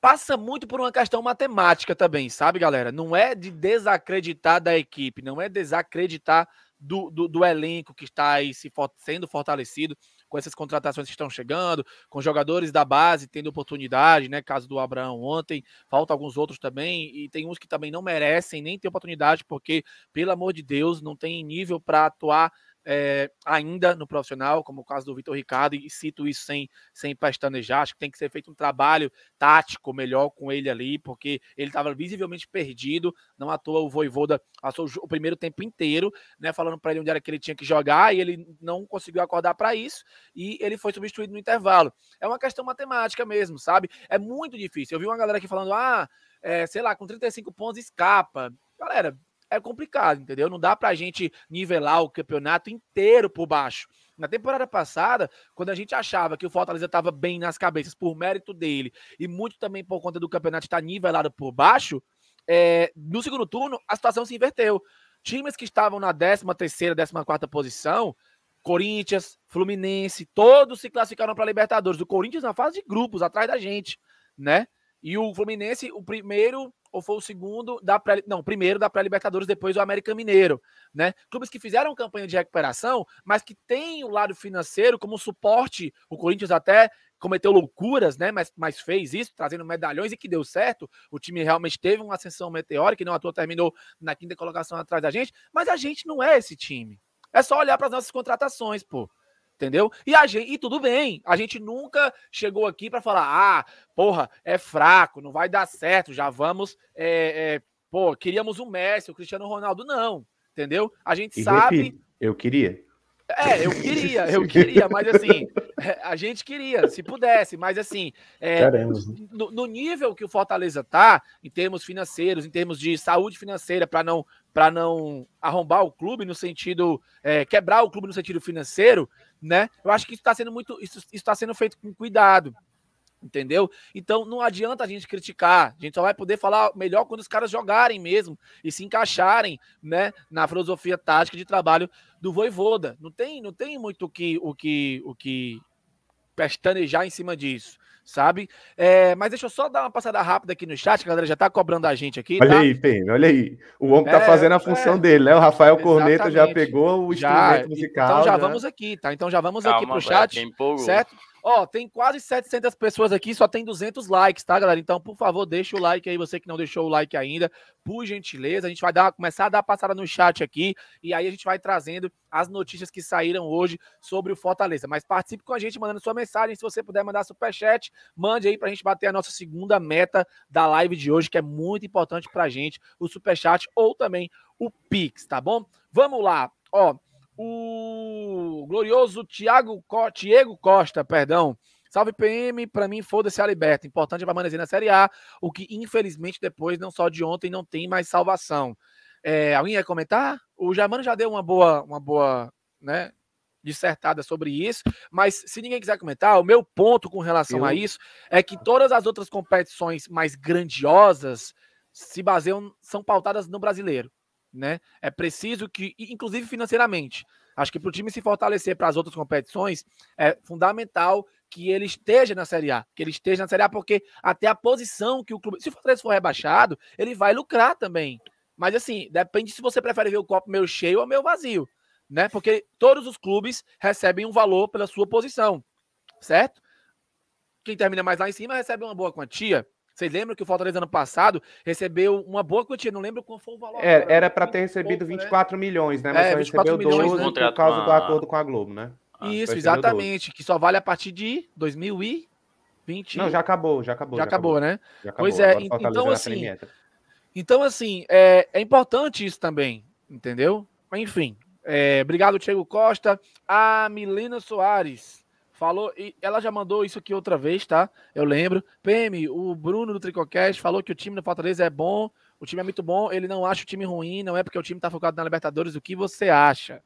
passa muito por uma questão matemática também, sabe, galera? Não é de desacreditar da equipe, não é desacreditar do, do, do elenco que está aí se, sendo fortalecido com essas contratações que estão chegando, com jogadores da base tendo oportunidade, né? Caso do Abraão ontem, falta alguns outros também, e tem uns que também não merecem nem ter oportunidade, porque, pelo amor de Deus, não tem nível para atuar é, ainda no profissional, como o caso do Vitor Ricardo, e cito isso sem, sem pestanejar, acho que tem que ser feito um trabalho tático melhor com ele ali, porque ele estava visivelmente perdido, não à toa o Voivoda passou o primeiro tempo inteiro, né, falando para ele onde era que ele tinha que jogar, e ele não conseguiu acordar para isso, e ele foi substituído no intervalo. É uma questão matemática mesmo, sabe? É muito difícil. Eu vi uma galera aqui falando, ah, é, sei lá, com 35 pontos escapa. Galera, é complicado, entendeu? Não dá pra gente nivelar o campeonato inteiro por baixo. Na temporada passada, quando a gente achava que o Fortaleza estava bem nas cabeças por mérito dele e muito também por conta do campeonato estar nivelado por baixo, é, no segundo turno a situação se inverteu. Times que estavam na 13 terceira, 14 quarta posição, Corinthians, Fluminense, todos se classificaram para Libertadores. O Corinthians na fase de grupos, atrás da gente, né? E o Fluminense, o primeiro ou foi o segundo da pré, não, primeiro da pré-libertadores, depois o América Mineiro, né? Clubes que fizeram campanha de recuperação, mas que tem o lado financeiro como suporte. O Corinthians até cometeu loucuras, né? Mas, mas fez isso, trazendo medalhões e que deu certo. O time realmente teve uma ascensão meteórica, e não à toa terminou na quinta colocação atrás da gente. Mas a gente não é esse time. É só olhar para as nossas contratações, pô entendeu? E a gente, e tudo bem, a gente nunca chegou aqui para falar, ah, porra, é fraco, não vai dar certo, já vamos, é, é, pô, queríamos o Messi, o Cristiano Ronaldo, não, entendeu? A gente e sabe. Repito, eu queria. É, eu queria, eu queria, mas assim, é, a gente queria, se pudesse, mas assim, é, Queremos, né? no, no, nível que o Fortaleza tá, em termos financeiros, em termos de saúde financeira, para não para não arrombar o clube no sentido, é, quebrar o clube no sentido financeiro, né? Eu acho que isso está sendo muito, isso está sendo feito com cuidado. Entendeu? Então não adianta a gente criticar, a gente só vai poder falar melhor quando os caras jogarem mesmo e se encaixarem, né, na filosofia tática de trabalho do Voivoda. Não tem, não tem muito o que o que o que pestanejar em cima disso sabe? É, mas deixa eu só dar uma passada rápida aqui no chat, que a galera já tá cobrando a gente aqui. Olha tá? aí, Pen, olha aí. O homem tá é, tá fazendo a função é, dele, né? O Rafael exatamente. Corneta já pegou o já, instrumento então musical. Então já, já, né? vamos aqui, tá? Então já vamos Calma, aqui pro chat, certo? Ó, tem quase 700 pessoas aqui, só tem 200 likes, tá, galera? Então, por favor, deixa o like aí, você que não deixou o like ainda, por gentileza. A gente vai dar, começar a dar passada no chat aqui e aí a gente vai trazendo as notícias que saíram hoje sobre o Fortaleza. Mas participe com a gente mandando sua mensagem, se você puder mandar superchat, mande aí pra gente bater a nossa segunda meta da live de hoje, que é muito importante pra gente, o superchat ou também o Pix, tá bom? Vamos lá. Ó, o glorioso Thiago Co... Diego Costa, perdão. Salve PM, para mim foda-se a liberta. Importante é permanecer na Série A, o que infelizmente depois, não só de ontem, não tem mais salvação. É, alguém quer comentar? O Germano já deu uma boa, uma boa, né, dissertada sobre isso, mas se ninguém quiser comentar, o meu ponto com relação Eu... a isso é que todas as outras competições mais grandiosas se baseiam, são pautadas no brasileiro né? É preciso que, inclusive financeiramente, acho que para o time se fortalecer para as outras competições, é fundamental que ele esteja na Série A, que ele esteja na Série A, porque até a posição que o clube, se o Fortaleza for rebaixado, ele vai lucrar também. Mas assim, depende se você prefere ver o copo meio cheio ou meio vazio, né? Porque todos os clubes recebem um valor pela sua posição, certo? Quem termina mais lá em cima recebe uma boa quantia, vocês lembram que o Fortaleza ano passado recebeu uma boa quantia, não lembro qual foi o valor. É, era para ter recebido pouco, 24 né? milhões, né? É, mas é, só recebeu 12 né? por causa do acordo com a Globo, né? Ah, Isso, exatamente, que só vale a partir de 2020. Não, já acabou, já acabou. Já, já acabou, acabou, né? Já acabou. Pois é, então assim, então assim, é, é importante isso também, entendeu? Mas enfim, é, obrigado Tiago Costa, a ah, Milena Soares, falou, e ela já mandou isso aqui outra vez, tá? Eu lembro. PM, o Bruno do Tricocast falou que o time do Fortaleza é bom, o time é muito bom, ele não acha o time ruim, não é porque o time tá focado na Libertadores. O que você acha?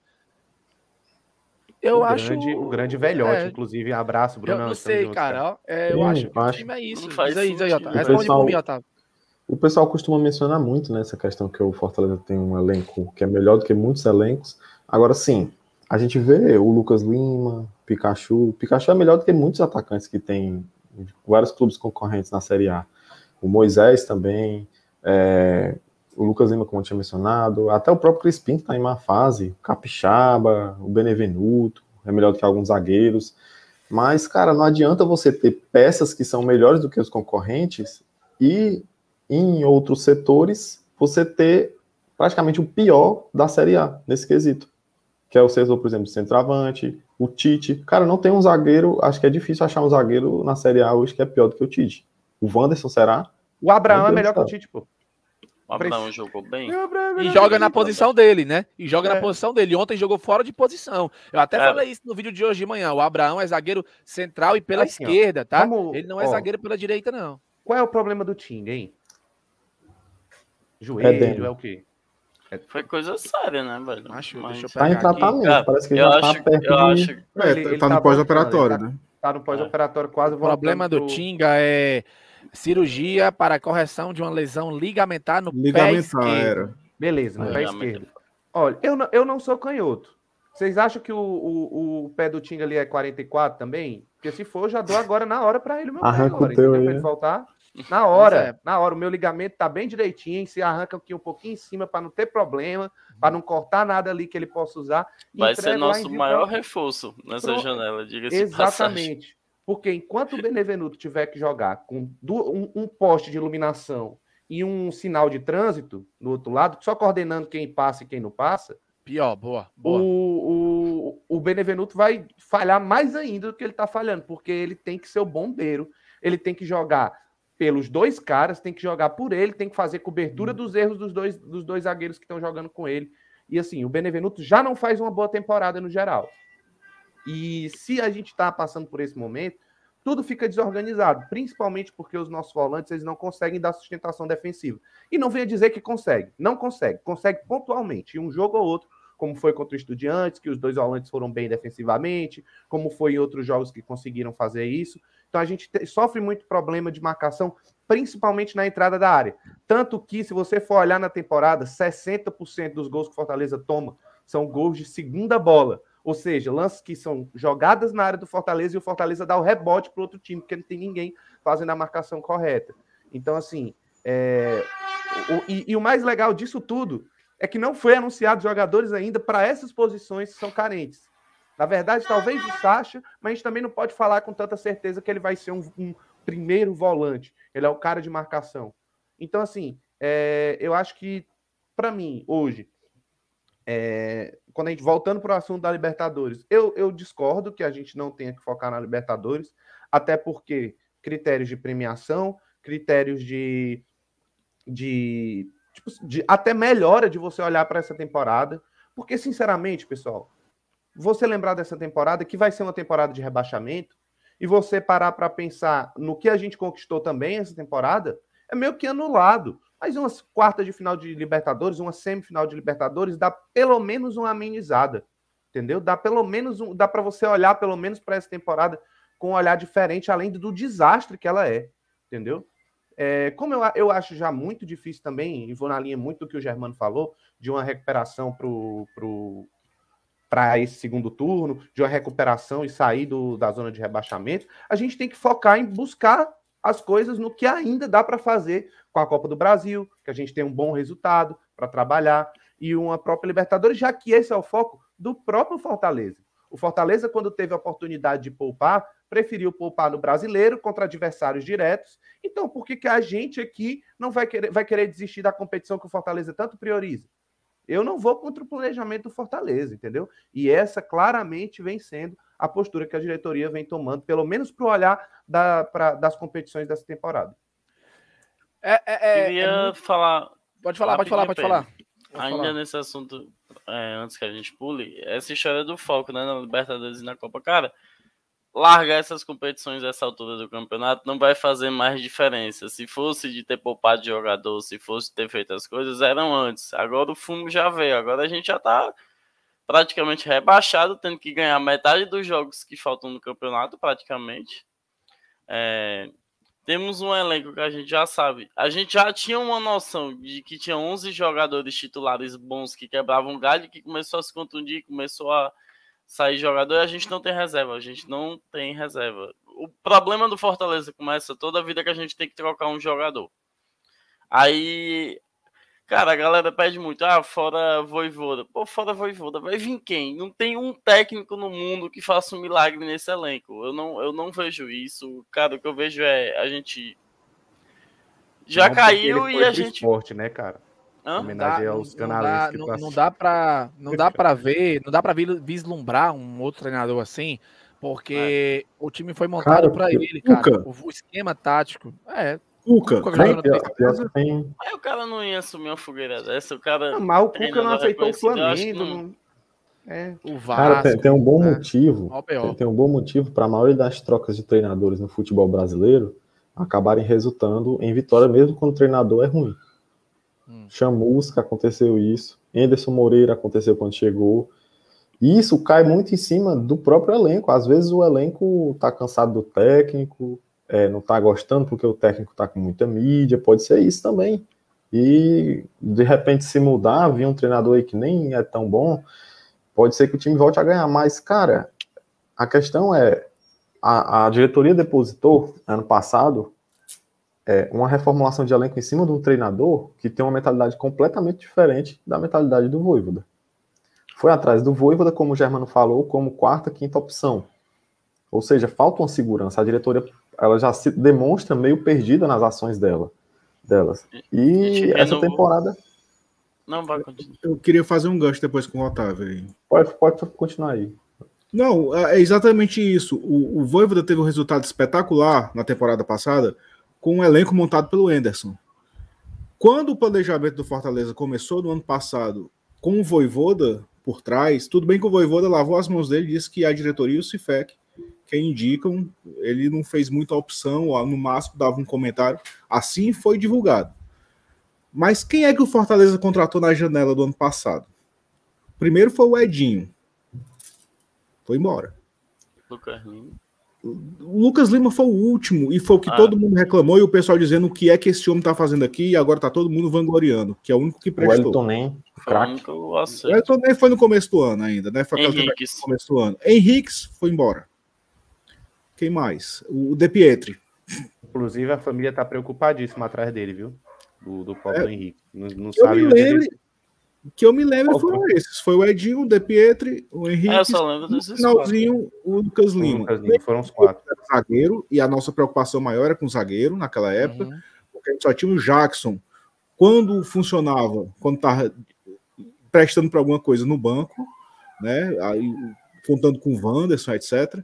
Eu o acho. Grande, o grande velhote, é... inclusive. Abraço, Bruno. Eu não sei, cara. É, eu Sim, acho que o time é isso. faz aí, aí, Otávio. Responde pessoal... por mim, Otávio. O pessoal costuma mencionar muito né, essa questão que o Fortaleza tem um elenco que é melhor do que muitos elencos. Agora, sim, a gente vê o Lucas Lima, Pikachu. Pikachu é melhor do que muitos atacantes que tem vários clubes concorrentes na Série A. O Moisés também, é, o Lucas Lima, como eu tinha mencionado, até o próprio Crispim está em má fase, Capixaba, o Benevenuto, é melhor do que alguns zagueiros. Mas, cara, não adianta você ter peças que são melhores do que os concorrentes e em outros setores você ter praticamente o pior da Série A nesse quesito que é o Cesar, por exemplo, centroavante, o Tite. Cara, não tem um zagueiro, acho que é difícil achar um zagueiro na Série A hoje que é pior do que o Tite. O Wanderson será? O Abraão é melhor que o Tite, pô. O Abraão jogou bem. É e joga na posição dele, né? E joga é. na posição dele. Ontem jogou fora de posição. Eu até é. falei isso no vídeo de hoje de manhã. O Abraão é zagueiro central e pela assim, esquerda, tá? Ele não é ó, zagueiro pela direita, não. Qual é o problema do Tinga, hein? Joelho, é, é o quê? É. Foi coisa séria, né, velho? Acho, Mas... Tá em tratamento, parece que já tá acho, tá perto eu de... acho... É, tá ele, tá ele né? tá, no pós-operatório, né? Tá no pós-operatório quase O problema do pro... Tinga é cirurgia para correção de uma lesão ligamentar no ligamentar, pé esquerdo. Era. Beleza, no é. pé esquerdo. Olha, eu não, eu não sou canhoto. Vocês acham que o, o, o pé do Tinga ali é 44 também? Porque se for, eu já dou agora na hora para ele, meu Arranca pé agora. Então, ele voltar. Na hora, é. na hora, o meu ligamento tá bem direitinho, se arranca aqui um pouquinho em cima para não ter problema, para uhum. não cortar nada ali que ele possa usar. Vai ser nosso maior pra... reforço nessa Pro... janela, diga-se Exatamente. Passagem. Porque enquanto o Benevenuto tiver que jogar com um, um poste de iluminação e um sinal de trânsito do outro lado, só coordenando quem passa e quem não passa, Pior, boa. boa. O, o, o Benevenuto vai falhar mais ainda do que ele está falhando, porque ele tem que ser o bombeiro, ele tem que jogar pelos dois caras, tem que jogar por ele, tem que fazer cobertura hum. dos erros dos dois, dos dois zagueiros que estão jogando com ele. E assim, o Benevenuto já não faz uma boa temporada no geral. E se a gente está passando por esse momento, tudo fica desorganizado, principalmente porque os nossos volantes eles não conseguem dar sustentação defensiva. E não venha dizer que consegue, não consegue, consegue pontualmente, em um jogo ou outro, como foi contra o Estudiantes, que os dois volantes foram bem defensivamente, como foi em outros jogos que conseguiram fazer isso, então a gente sofre muito problema de marcação, principalmente na entrada da área. Tanto que, se você for olhar na temporada, 60% dos gols que Fortaleza toma são gols de segunda bola. Ou seja, lances que são jogadas na área do Fortaleza e o Fortaleza dá o rebote para outro time, porque não tem ninguém fazendo a marcação correta. Então, assim, é... o, e, e, o mais legal disso tudo é que não foi anunciado jogadores ainda para essas posições que são carentes. Na verdade, talvez o Sacha, mas a gente também não pode falar com tanta certeza que ele vai ser um, um primeiro volante. Ele é o cara de marcação. Então, assim, é, eu acho que, para mim, hoje, é, quando a gente voltando para o assunto da Libertadores, eu, eu discordo que a gente não tenha que focar na Libertadores, até porque critérios de premiação, critérios de, de, tipo, de até melhora de você olhar para essa temporada, porque sinceramente, pessoal, você lembrar dessa temporada, que vai ser uma temporada de rebaixamento, e você parar para pensar no que a gente conquistou também essa temporada, é meio que anulado. Mas umas quartas de final de Libertadores, uma semifinal de Libertadores, dá pelo menos uma amenizada, entendeu? Dá pelo menos um, dá para você olhar pelo menos para essa temporada com um olhar diferente, além do desastre que ela é, entendeu? É, como eu, eu acho já muito difícil também, e vou na linha muito do que o Germano falou, de uma recuperação para o para esse segundo turno, de uma recuperação e sair do, da zona de rebaixamento, a gente tem que focar em buscar as coisas no que ainda dá para fazer com a Copa do Brasil, que a gente tem um bom resultado para trabalhar, e uma própria Libertadores, já que esse é o foco do próprio Fortaleza. O Fortaleza, quando teve a oportunidade de poupar, preferiu poupar no brasileiro contra adversários diretos. Então, por que, que a gente aqui não vai querer, vai querer desistir da competição que o Fortaleza tanto prioriza? Eu não vou contra o planejamento do Fortaleza, entendeu? E essa claramente vem sendo a postura que a diretoria vem tomando, pelo menos para o olhar da, pra, das competições dessa temporada. É, é, é, Queria é muito... falar. Pode falar, pode falar, pode falar. Pode Ainda falar. nesse assunto, é, antes que a gente pule, essa história do foco né, na Libertadores e na Copa, cara largar essas competições nessa altura do campeonato não vai fazer mais diferença. Se fosse de ter poupado de jogador, se fosse ter feito as coisas, eram antes. Agora o fumo já veio, agora a gente já tá praticamente rebaixado, tendo que ganhar metade dos jogos que faltam no campeonato, praticamente. É... Temos um elenco que a gente já sabe. A gente já tinha uma noção de que tinha 11 jogadores titulares bons que quebravam galho, que começou a se contundir, começou a sair jogador e a gente não tem reserva. A gente não tem reserva. O problema do Fortaleza começa toda a vida que a gente tem que trocar um jogador. Aí, cara, a galera pede muito. Ah, fora Voivoda. Pô, fora Voivoda. Vai vir quem? Não tem um técnico no mundo que faça um milagre nesse elenco. Eu não, eu não vejo isso. Cara, o que eu vejo é a gente já não, caiu e a gente. Esporte, né, cara? Hã? Homenagem dá, aos Não, dá, não, não dá pra, não dá para ver, não dá pra vislumbrar um outro treinador assim, porque é. o time foi montado para ele, cara. O, esquema tático. É. Cuca, né? tem... o cara não ia assumir uma fogueira dessa, o cara. Não, ah, mas o Cuca não aceitou o Flamengo. Não... É. O Vasco, cara, tem, tem um bom né? motivo. Tem, tem um bom motivo para a maioria das trocas de treinadores no futebol brasileiro acabarem resultando em vitória, mesmo quando o treinador é ruim. Hum. Chamusca aconteceu isso. Enderson Moreira aconteceu quando chegou. E isso cai muito em cima do próprio elenco. Às vezes o elenco tá cansado do técnico, é, não tá gostando porque o técnico tá com muita mídia, pode ser isso também. E de repente se mudar, vir um treinador aí que nem é tão bom, pode ser que o time volte a ganhar. Mas, cara, a questão é: a, a diretoria depositou ano passado é, uma reformulação de elenco em cima de um treinador que tem uma mentalidade completamente diferente da mentalidade do Voivoda. Foi atrás do Voivoda, como o Germano falou, como quarta, quinta opção. Ou seja, falta uma segurança. A diretoria ela já se demonstra meio perdida nas ações dela, delas. E essa temporada. Não vai continuar. Eu queria fazer um gancho depois com o Otávio aí. Pode, pode continuar aí. Não, é, é exatamente isso. O, o Voivoda teve um resultado espetacular na temporada passada, com um elenco montado pelo Anderson. Quando o planejamento do Fortaleza começou no ano passado com o Voivoda por trás, tudo bem que o Voivoda lavou as mãos dele, disse que a diretoria e o Cifec que indicam, ele não fez muita opção, no máximo dava um comentário, assim foi divulgado. Mas quem é que o Fortaleza contratou na janela do ano passado? Primeiro foi o Edinho. Foi embora. O Carlinhos. O Lucas Lima foi o último e foi o que ah. todo mundo reclamou e o pessoal dizendo o que é que esse homem tá fazendo aqui e agora tá todo mundo vangloriando, que é o único que prestou. O Wellington nem, craque. O Wellington nem foi no começo do ano ainda, né? Foi no começo do ano. Henriques foi embora. Quem mais? O De Pietri. Inclusive a família tá preocupadíssima atrás dele, viu? Do, do é. Henrique. Não, não eu sabe me lembro, que eu me lembro foram esses. Foi o Edinho, o De Pietri, o Henrique, é, o Finalzinho, o Lucas Lima. O Lucas Lima foram os quatro. Zagueiro, e a nossa preocupação maior era com o zagueiro naquela uhum. época, uhum. porque a gente só tinha o Jackson. Quando funcionava, quando estava prestando para alguma coisa no banco, né? Aí, contando com o Wanderson, etc.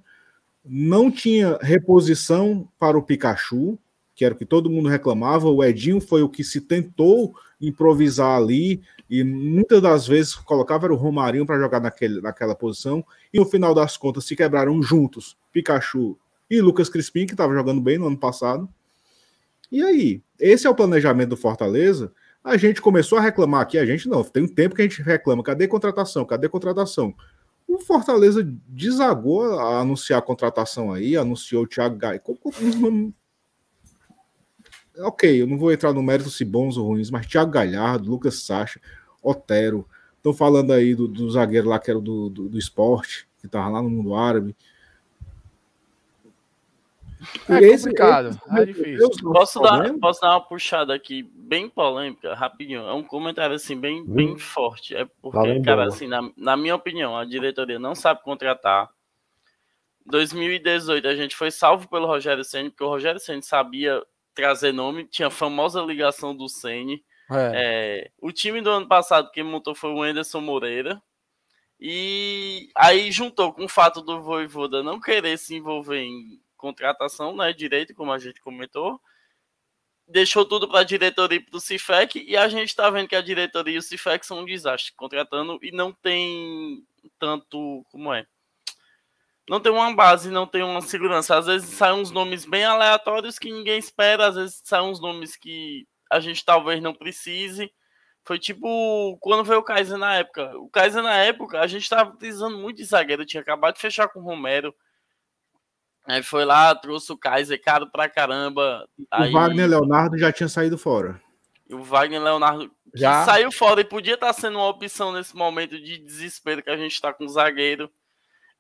Não tinha reposição para o Pikachu, que era o que todo mundo reclamava. O Edinho foi o que se tentou improvisar ali, e muitas das vezes colocava o Romarinho para jogar naquele, naquela posição. E no final das contas se quebraram juntos Pikachu e Lucas Crispim, que estava jogando bem no ano passado. E aí, esse é o planejamento do Fortaleza. A gente começou a reclamar aqui, a gente não, tem um tempo que a gente reclama, cadê contratação? Cadê contratação? O Fortaleza desagou a anunciar a contratação aí, anunciou o Thiago Gai ok, eu não vou entrar no mérito se bons ou ruins, mas Thiago Galhardo, Lucas Sacha, Otero, estão falando aí do, do, zagueiro lá que era do, do, do esporte, que estava lá no mundo árabe. É esse, complicado, esse, é difícil. Posso dar, posso dar uma puxada aqui bem polêmica, rapidinho. É um comentário assim bem, hum. bem forte. É porque, tá cara, assim, na, na minha opinião, a diretoria não sabe contratar. 2018 a gente foi salvo pelo Rogério Senna, porque o Rogério Senna sabia trazer nome, tinha a famosa ligação do Sene. É. É, o time do ano passado que montou foi o Anderson Moreira. E aí juntou com o fato do Voivoda não querer se envolver em contratação, né, direito, como a gente comentou, deixou tudo para a diretoria do Cifec e a gente está vendo que a diretoria e o Cifec são um desastre, contratando e não tem tanto como é não tem uma base, não tem uma segurança. Às vezes saem uns nomes bem aleatórios que ninguém espera, às vezes saem uns nomes que a gente talvez não precise. Foi tipo quando veio o Kaiser na época. O Kaiser na época, a gente estava precisando muito de zagueiro, tinha acabado de fechar com o Romero. Aí foi lá, trouxe o Kaiser caro pra caramba. Aí... O Wagner Leonardo já tinha saído fora. E o Wagner Leonardo já saiu fora e podia estar tá sendo uma opção nesse momento de desespero que a gente está com o zagueiro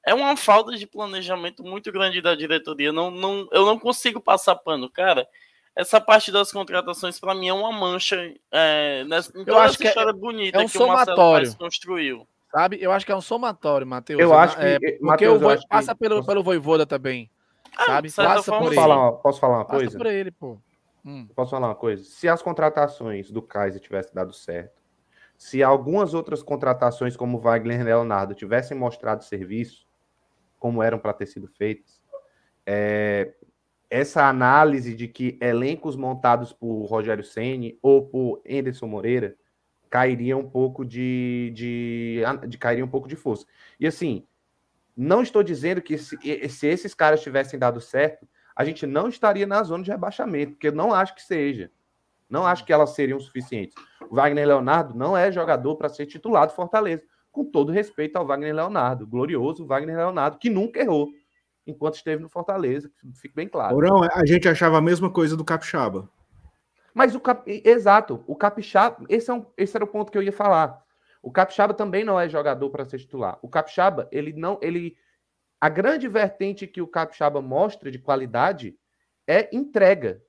é uma falta de planejamento muito grande da diretoria. Não, não, eu não consigo passar pano, cara. Essa parte das contratações, para mim, é uma mancha. É, nessa, eu acho essa que é, é bonita é um que somatório, construiu. Sabe? Eu acho que é um somatório, Matheus. Eu, acho é, eh, que. Mateus, eu vou, passa pelo, pelo Voivoda também. Ah, sabe? Passa por ele. Falar, posso falar uma passa coisa? Passa por ele, pô. Hum. Posso falar uma coisa? Se as contratações do Kaiser tivessem dado certo, se algumas outras contratações, como Wagner e Leonardo, tivessem mostrado serviço, como eram para ter sido feitas. É, essa análise de que elencos montados por Rogério Ceni ou por Anderson Moreira cairia um pouco de, de, de cairia um pouco de força. E assim, não estou dizendo que se, se esses caras tivessem dado certo, a gente não estaria na zona de rebaixamento, porque eu não acho que seja. Não acho que elas seriam suficientes. O Wagner Leonardo não é jogador para ser titular do Fortaleza com todo respeito ao Wagner Leonardo, glorioso Wagner Leonardo, que nunca errou enquanto esteve no Fortaleza, fique bem claro. Porão, a gente achava a mesma coisa do Capixaba. Mas o Cap... exato, o Capixaba, esse, é um... esse era o ponto que eu ia falar. O Capixaba também não é jogador para ser titular. O Capixaba, ele não, ele a grande vertente que o Capixaba mostra de qualidade é entrega.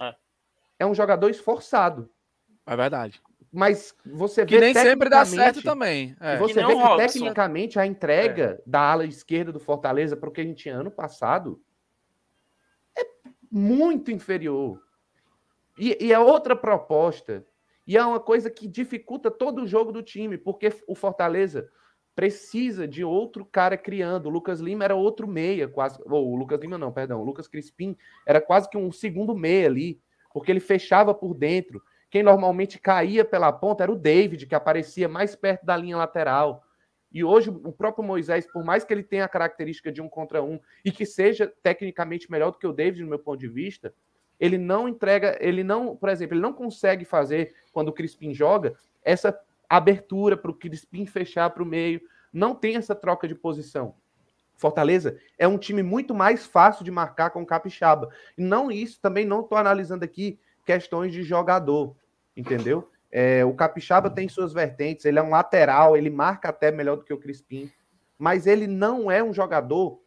É, é um jogador esforçado. É verdade mas você que vê. Que nem sempre dá certo também. É. Você vê que tecnicamente a entrega é. da ala esquerda do Fortaleza para o que a gente tinha ano passado é muito inferior. E, e é outra proposta. E é uma coisa que dificulta todo o jogo do time, porque o Fortaleza precisa de outro cara criando. O Lucas Lima era outro meia, quase. Ou o Lucas Lima não, perdão. O Lucas Crispim era quase que um segundo meia ali, porque ele fechava por dentro. Quem normalmente caía pela ponta era o David, que aparecia mais perto da linha lateral. E hoje o próprio Moisés, por mais que ele tenha a característica de um contra um e que seja tecnicamente melhor do que o David, no meu ponto de vista, ele não entrega, ele não, por exemplo, ele não consegue fazer quando o Crispim joga essa abertura para o Crispim fechar para o meio, não tem essa troca de posição. Fortaleza é um time muito mais fácil de marcar com o Capixaba. não isso, também não estou analisando aqui questões de jogador, entendeu? É, o Capixaba tem suas vertentes, ele é um lateral, ele marca até melhor do que o Crispim, mas ele não é um jogador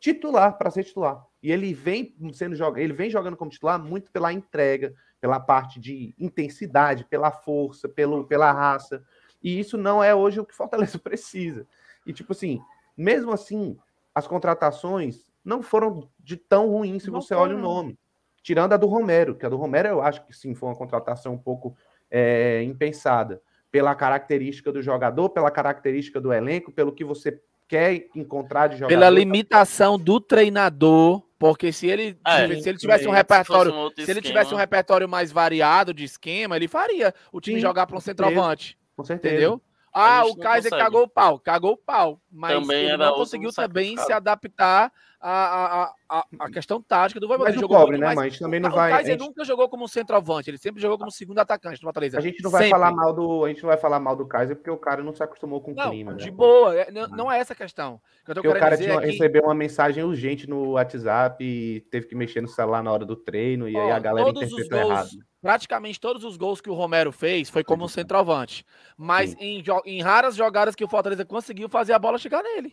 titular para ser titular. E ele vem sendo joga, ele vem jogando como titular muito pela entrega, pela parte de intensidade, pela força, pelo, pela raça. E isso não é hoje o que Fortaleza precisa. E tipo assim, mesmo assim, as contratações não foram de tão ruim se não você foi. olha o nome. Tirando a do Romero, que a do Romero eu acho que sim foi uma contratação um pouco é, impensada. Pela característica do jogador, pela característica do elenco, pelo que você quer encontrar de jogador. Pela tá limitação do treinador, porque se ele, é, se ele tivesse um repertório, se, um se ele esquema. tivesse um repertório mais variado de esquema, ele faria o time Sim, jogar para um centroavante. Com certeza. Entendeu? Ah, o Kaiser consegue. cagou o pau, cagou o pau, mas também ele não conseguiu também se adaptar a, a, a, questão tática do Voivoda. Mas ele jogou né? Mas a gente também não o vai. O Kaiser gente... nunca jogou como centroavante, ele sempre jogou como segundo atacante do Fortaleza. A gente não vai sempre. falar mal do, a gente não vai falar mal do Kaiser porque o cara não se acostumou com o não, clima. Né? De né? boa, é, não, não, é essa a questão. Que porque o cara tinha, é que... recebeu uma mensagem urgente no WhatsApp e teve que mexer no celular na hora do treino e Pô, aí a galera interpretou gols, errado. Praticamente todos os gols que o Romero fez foi como um centroavante, mas em, em raras jogadas que o Fortaleza conseguiu fazer a bola chegar nele.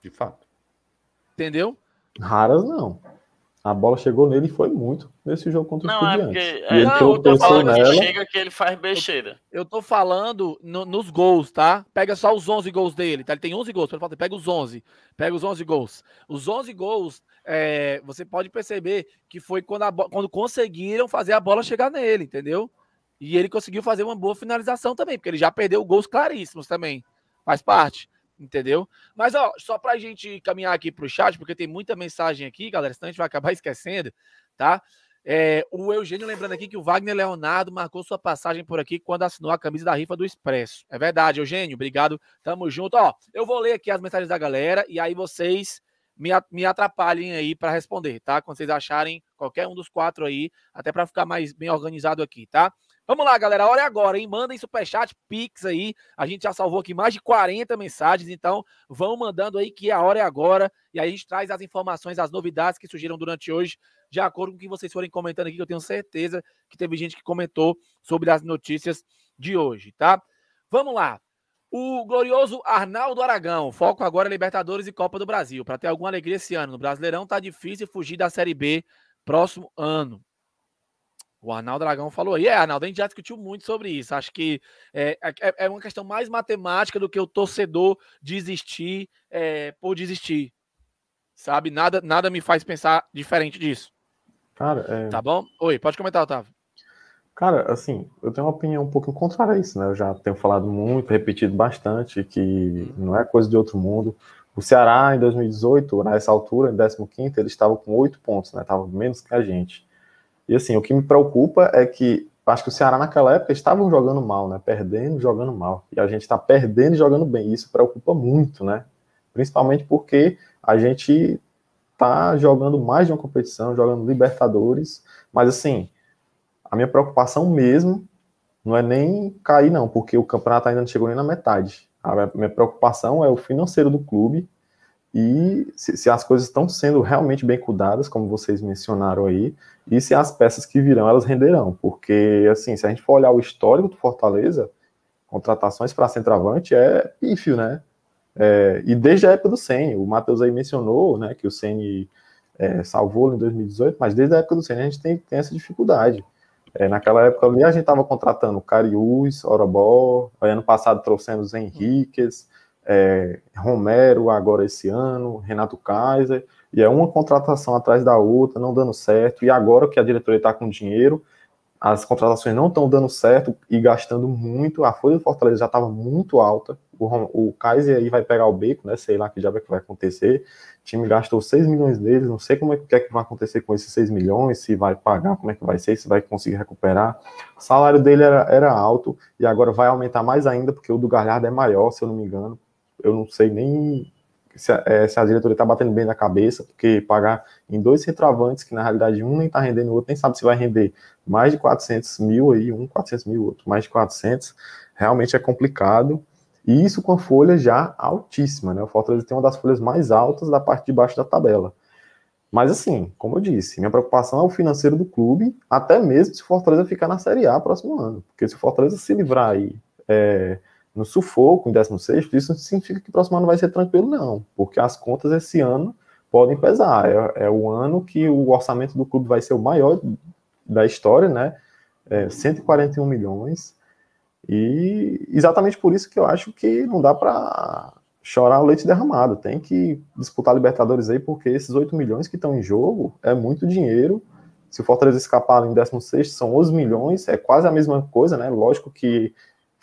De fato. Entendeu? Raras não. A bola chegou nele e foi muito nesse jogo contra não, o é Estudiantes. É porque, é, não, eu tô falando nela, que chega que ele faz besteira. Eu, eu tô falando no, nos gols, tá? Pega só os 11 gols dele, tá? Ele tem 11 gols, pega os 11. Pega os 11 gols. Os 11 gols, é, você pode perceber que foi quando, a, quando conseguiram fazer a bola chegar nele, entendeu? E ele conseguiu fazer uma boa finalização também, porque ele já perdeu gols claríssimos também. Faz parte entendeu? Mas ó, só pra gente caminhar aqui pro chat, porque tem muita mensagem aqui, galera, senão a gente vai acabar esquecendo, tá? É, o Eugênio lembrando aqui que o Wagner Leonardo marcou sua passagem por aqui quando assinou a camisa da rifa do Expresso. É verdade, Eugênio, obrigado, tamo junto. Ó, eu vou ler aqui as mensagens da galera e aí vocês me atrapalhem aí para responder, tá? Quando vocês acharem qualquer um dos quatro aí, até para ficar mais bem organizado aqui, tá? Vamos lá, galera. A hora é agora, hein? Mandem superchat, pix aí. A gente já salvou aqui mais de 40 mensagens, então vão mandando aí que é a hora é agora. E aí a gente traz as informações, as novidades que surgiram durante hoje, de acordo com o que vocês forem comentando aqui, que eu tenho certeza que teve gente que comentou sobre as notícias de hoje, tá? Vamos lá. O glorioso Arnaldo Aragão. Foco agora é Libertadores e Copa do Brasil. Para ter alguma alegria esse ano. No Brasileirão tá difícil fugir da Série B próximo ano. O Arnaldo Dragão falou aí. É, Arnaldo, a gente já discutiu muito sobre isso. Acho que é, é, é, é uma questão mais matemática do que o torcedor desistir é, por desistir. Sabe? Nada, nada me faz pensar diferente disso. Cara, é... Tá bom? Oi, pode comentar, Otávio. Cara, assim, eu tenho uma opinião um pouco contrária a isso, né? Eu já tenho falado muito, repetido bastante, que uhum. não é coisa de outro mundo. O Ceará, em 2018, nessa altura, em 15, ele estava com oito pontos, né? Estava menos que a gente. E assim, o que me preocupa é que acho que o Ceará naquela época estavam jogando mal, né? Perdendo, jogando mal. E a gente está perdendo e jogando bem. E isso preocupa muito, né? Principalmente porque a gente tá jogando mais de uma competição, jogando Libertadores. Mas assim, a minha preocupação mesmo não é nem cair, não, porque o campeonato ainda não chegou nem na metade. A minha preocupação é o financeiro do clube e se, se as coisas estão sendo realmente bem cuidadas, como vocês mencionaram aí, e se as peças que virão, elas renderão. Porque, assim, se a gente for olhar o histórico do Fortaleza, contratações para centroavante é pífio, né? É, e desde a época do Senna, o Matheus aí mencionou né, que o Senna é, salvou em 2018, mas desde a época do Senna a gente tem, tem essa dificuldade. É, naquela época ali a gente estava contratando Cariús, Orobó, ano passado trouxemos Henriquez, é, Romero agora esse ano, Renato Kaiser. E é uma contratação atrás da outra, não dando certo. E agora que a diretoria está com dinheiro, as contratações não estão dando certo e gastando muito. A folha do Fortaleza já estava muito alta. O, o Kaiser aí vai pegar o beco, né? Sei lá que já vai que vai acontecer. O time gastou 6 milhões deles. Não sei como é que, é que vai acontecer com esses 6 milhões, se vai pagar, como é que vai ser, se vai conseguir recuperar. O salário dele era, era alto e agora vai aumentar mais ainda, porque o do Galhardo é maior, se eu não me engano. Eu não sei nem se a, é, se a diretoria está batendo bem na cabeça, porque pagar em dois retravantes, que na realidade um nem está rendendo, o outro nem sabe se vai render mais de 400 mil aí, um 400 mil, outro mais de 400, realmente é complicado. E isso com a folha já altíssima, né? O Fortaleza tem uma das folhas mais altas da parte de baixo da tabela. Mas assim, como eu disse, minha preocupação é o financeiro do clube, até mesmo se o Fortaleza ficar na Série A próximo ano. Porque se o Fortaleza se livrar aí é, no sufoco, em 16, isso não significa que o próximo ano vai ser tranquilo, não, porque as contas esse ano podem pesar. É, é o ano que o orçamento do clube vai ser o maior da história, né? É, 141 milhões. E exatamente por isso que eu acho que não dá para chorar o leite derramado. Tem que disputar Libertadores aí, porque esses 8 milhões que estão em jogo é muito dinheiro. Se o Fortaleza escapar em 16, são 11 milhões, é quase a mesma coisa, né? Lógico que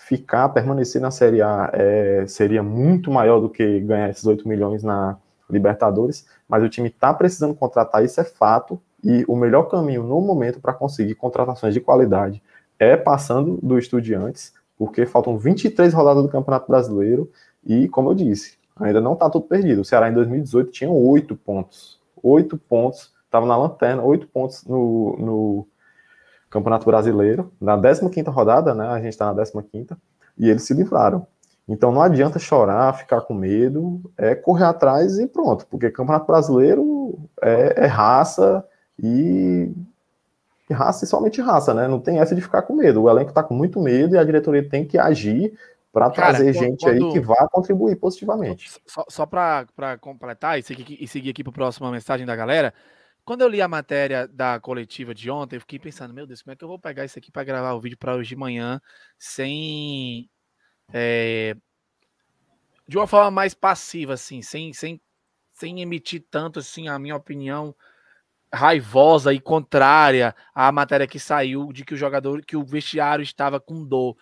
ficar, permanecer na Série A é, seria muito maior do que ganhar esses 8 milhões na Libertadores, mas o time está precisando contratar, isso é fato, e o melhor caminho no momento para conseguir contratações de qualidade é passando do Estudiantes, porque faltam 23 rodadas do Campeonato Brasileiro, e como eu disse, ainda não está tudo perdido. O Ceará em 2018 tinha 8 pontos, 8 pontos, estava na lanterna, 8 pontos no, no Campeonato Brasileiro, na 15ª rodada, né? A gente está na 15ª, e eles se livraram. Então não adianta chorar, ficar com medo, é correr atrás e pronto, porque Campeonato Brasileiro é, é raça e... e raça e somente raça, né? Não tem essa de ficar com medo. O elenco está com muito medo e a diretoria tem que agir para trazer quando, gente quando... aí que vá contribuir positivamente. Só, só para completar e seguir, e seguir aqui para a próxima mensagem da galera, quando eu li a matéria da coletiva de ontem, eu fiquei pensando, meu Deus, como é que eu vou pegar isso aqui para gravar o vídeo para hoje de manhã sem. É, de uma forma mais passiva, assim, sem, sem, sem emitir tanto assim a minha opinião raivosa e contrária à matéria que saiu de que o jogador, que o vestiário estava com dor.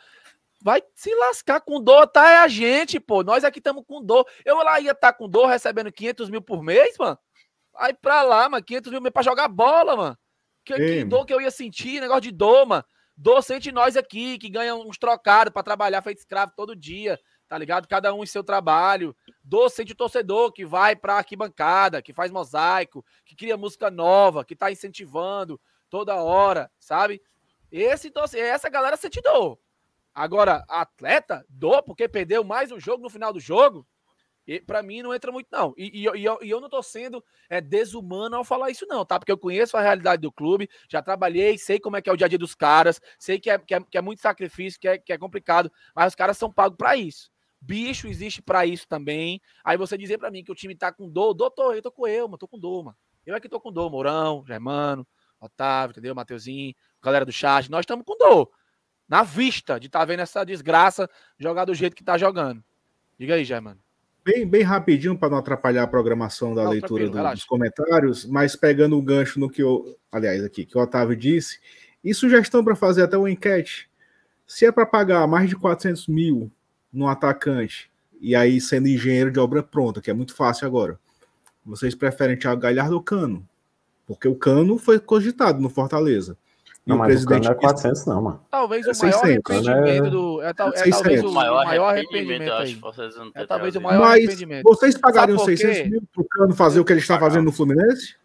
Vai se lascar com dor, tá? É a gente, pô. Nós aqui estamos com dor. Eu lá ia estar tá com dor recebendo 500 mil por mês, mano. Aí pra lá, mano, 500 mil pra jogar bola, mano. Que, que dor que eu ia sentir, negócio de dor, mano. Dor sente nós aqui, que ganha uns trocados pra trabalhar feito escravo todo dia, tá ligado? Cada um em seu trabalho. Dor sente o torcedor que vai pra arquibancada, que faz mosaico, que cria música nova, que tá incentivando toda hora, sabe? Esse, essa galera sente dor. Agora, atleta, dor porque perdeu mais um jogo no final do jogo, para mim não entra muito, não. E, e, e, eu, e eu, não estou sendo é, desumano ao falar isso, não, tá? Porque eu conheço a realidade do clube, já trabalhei, sei como é que é o dia a dia dos caras, sei que é, que é, que é muito sacrifício, que é, que é complicado, mas os caras são pagos para isso. Bicho existe para isso também. Aí você dizer para mim que o time tá com dor, doutor, eu tô com eu, mano, tô com dor, mano. Eu é que tô com dor, Mourão, Germano, Otávio, entendeu? Mateuzinho, galera do chat, nós estamos com dor. Na vista de estar tá vendo essa desgraça jogar do jeito que tá jogando. Diga aí, Germano. Bem, bem rapidinho, para não atrapalhar a programação da não, leitura do, dos comentários, mas pegando o gancho no que eu, aliás, aqui, que o Otávio disse, e sugestão para fazer até uma enquete: se é para pagar mais de 400 mil no atacante, e aí sendo engenheiro de obra pronta, que é muito fácil agora, vocês preferem Thiago Galhardo ou Cano? Porque o Cano foi cogitado no Fortaleza. E não, o presidente. O não é 400, não, mano. Talvez o é maior 600, arrependimento é... do. É, é talvez o maior, maior arrependimento. arrependimento é talvez o maior Mas arrependimento. Vocês pagariam 600 mil pro Cano fazer o que ele está fazendo no Fluminense?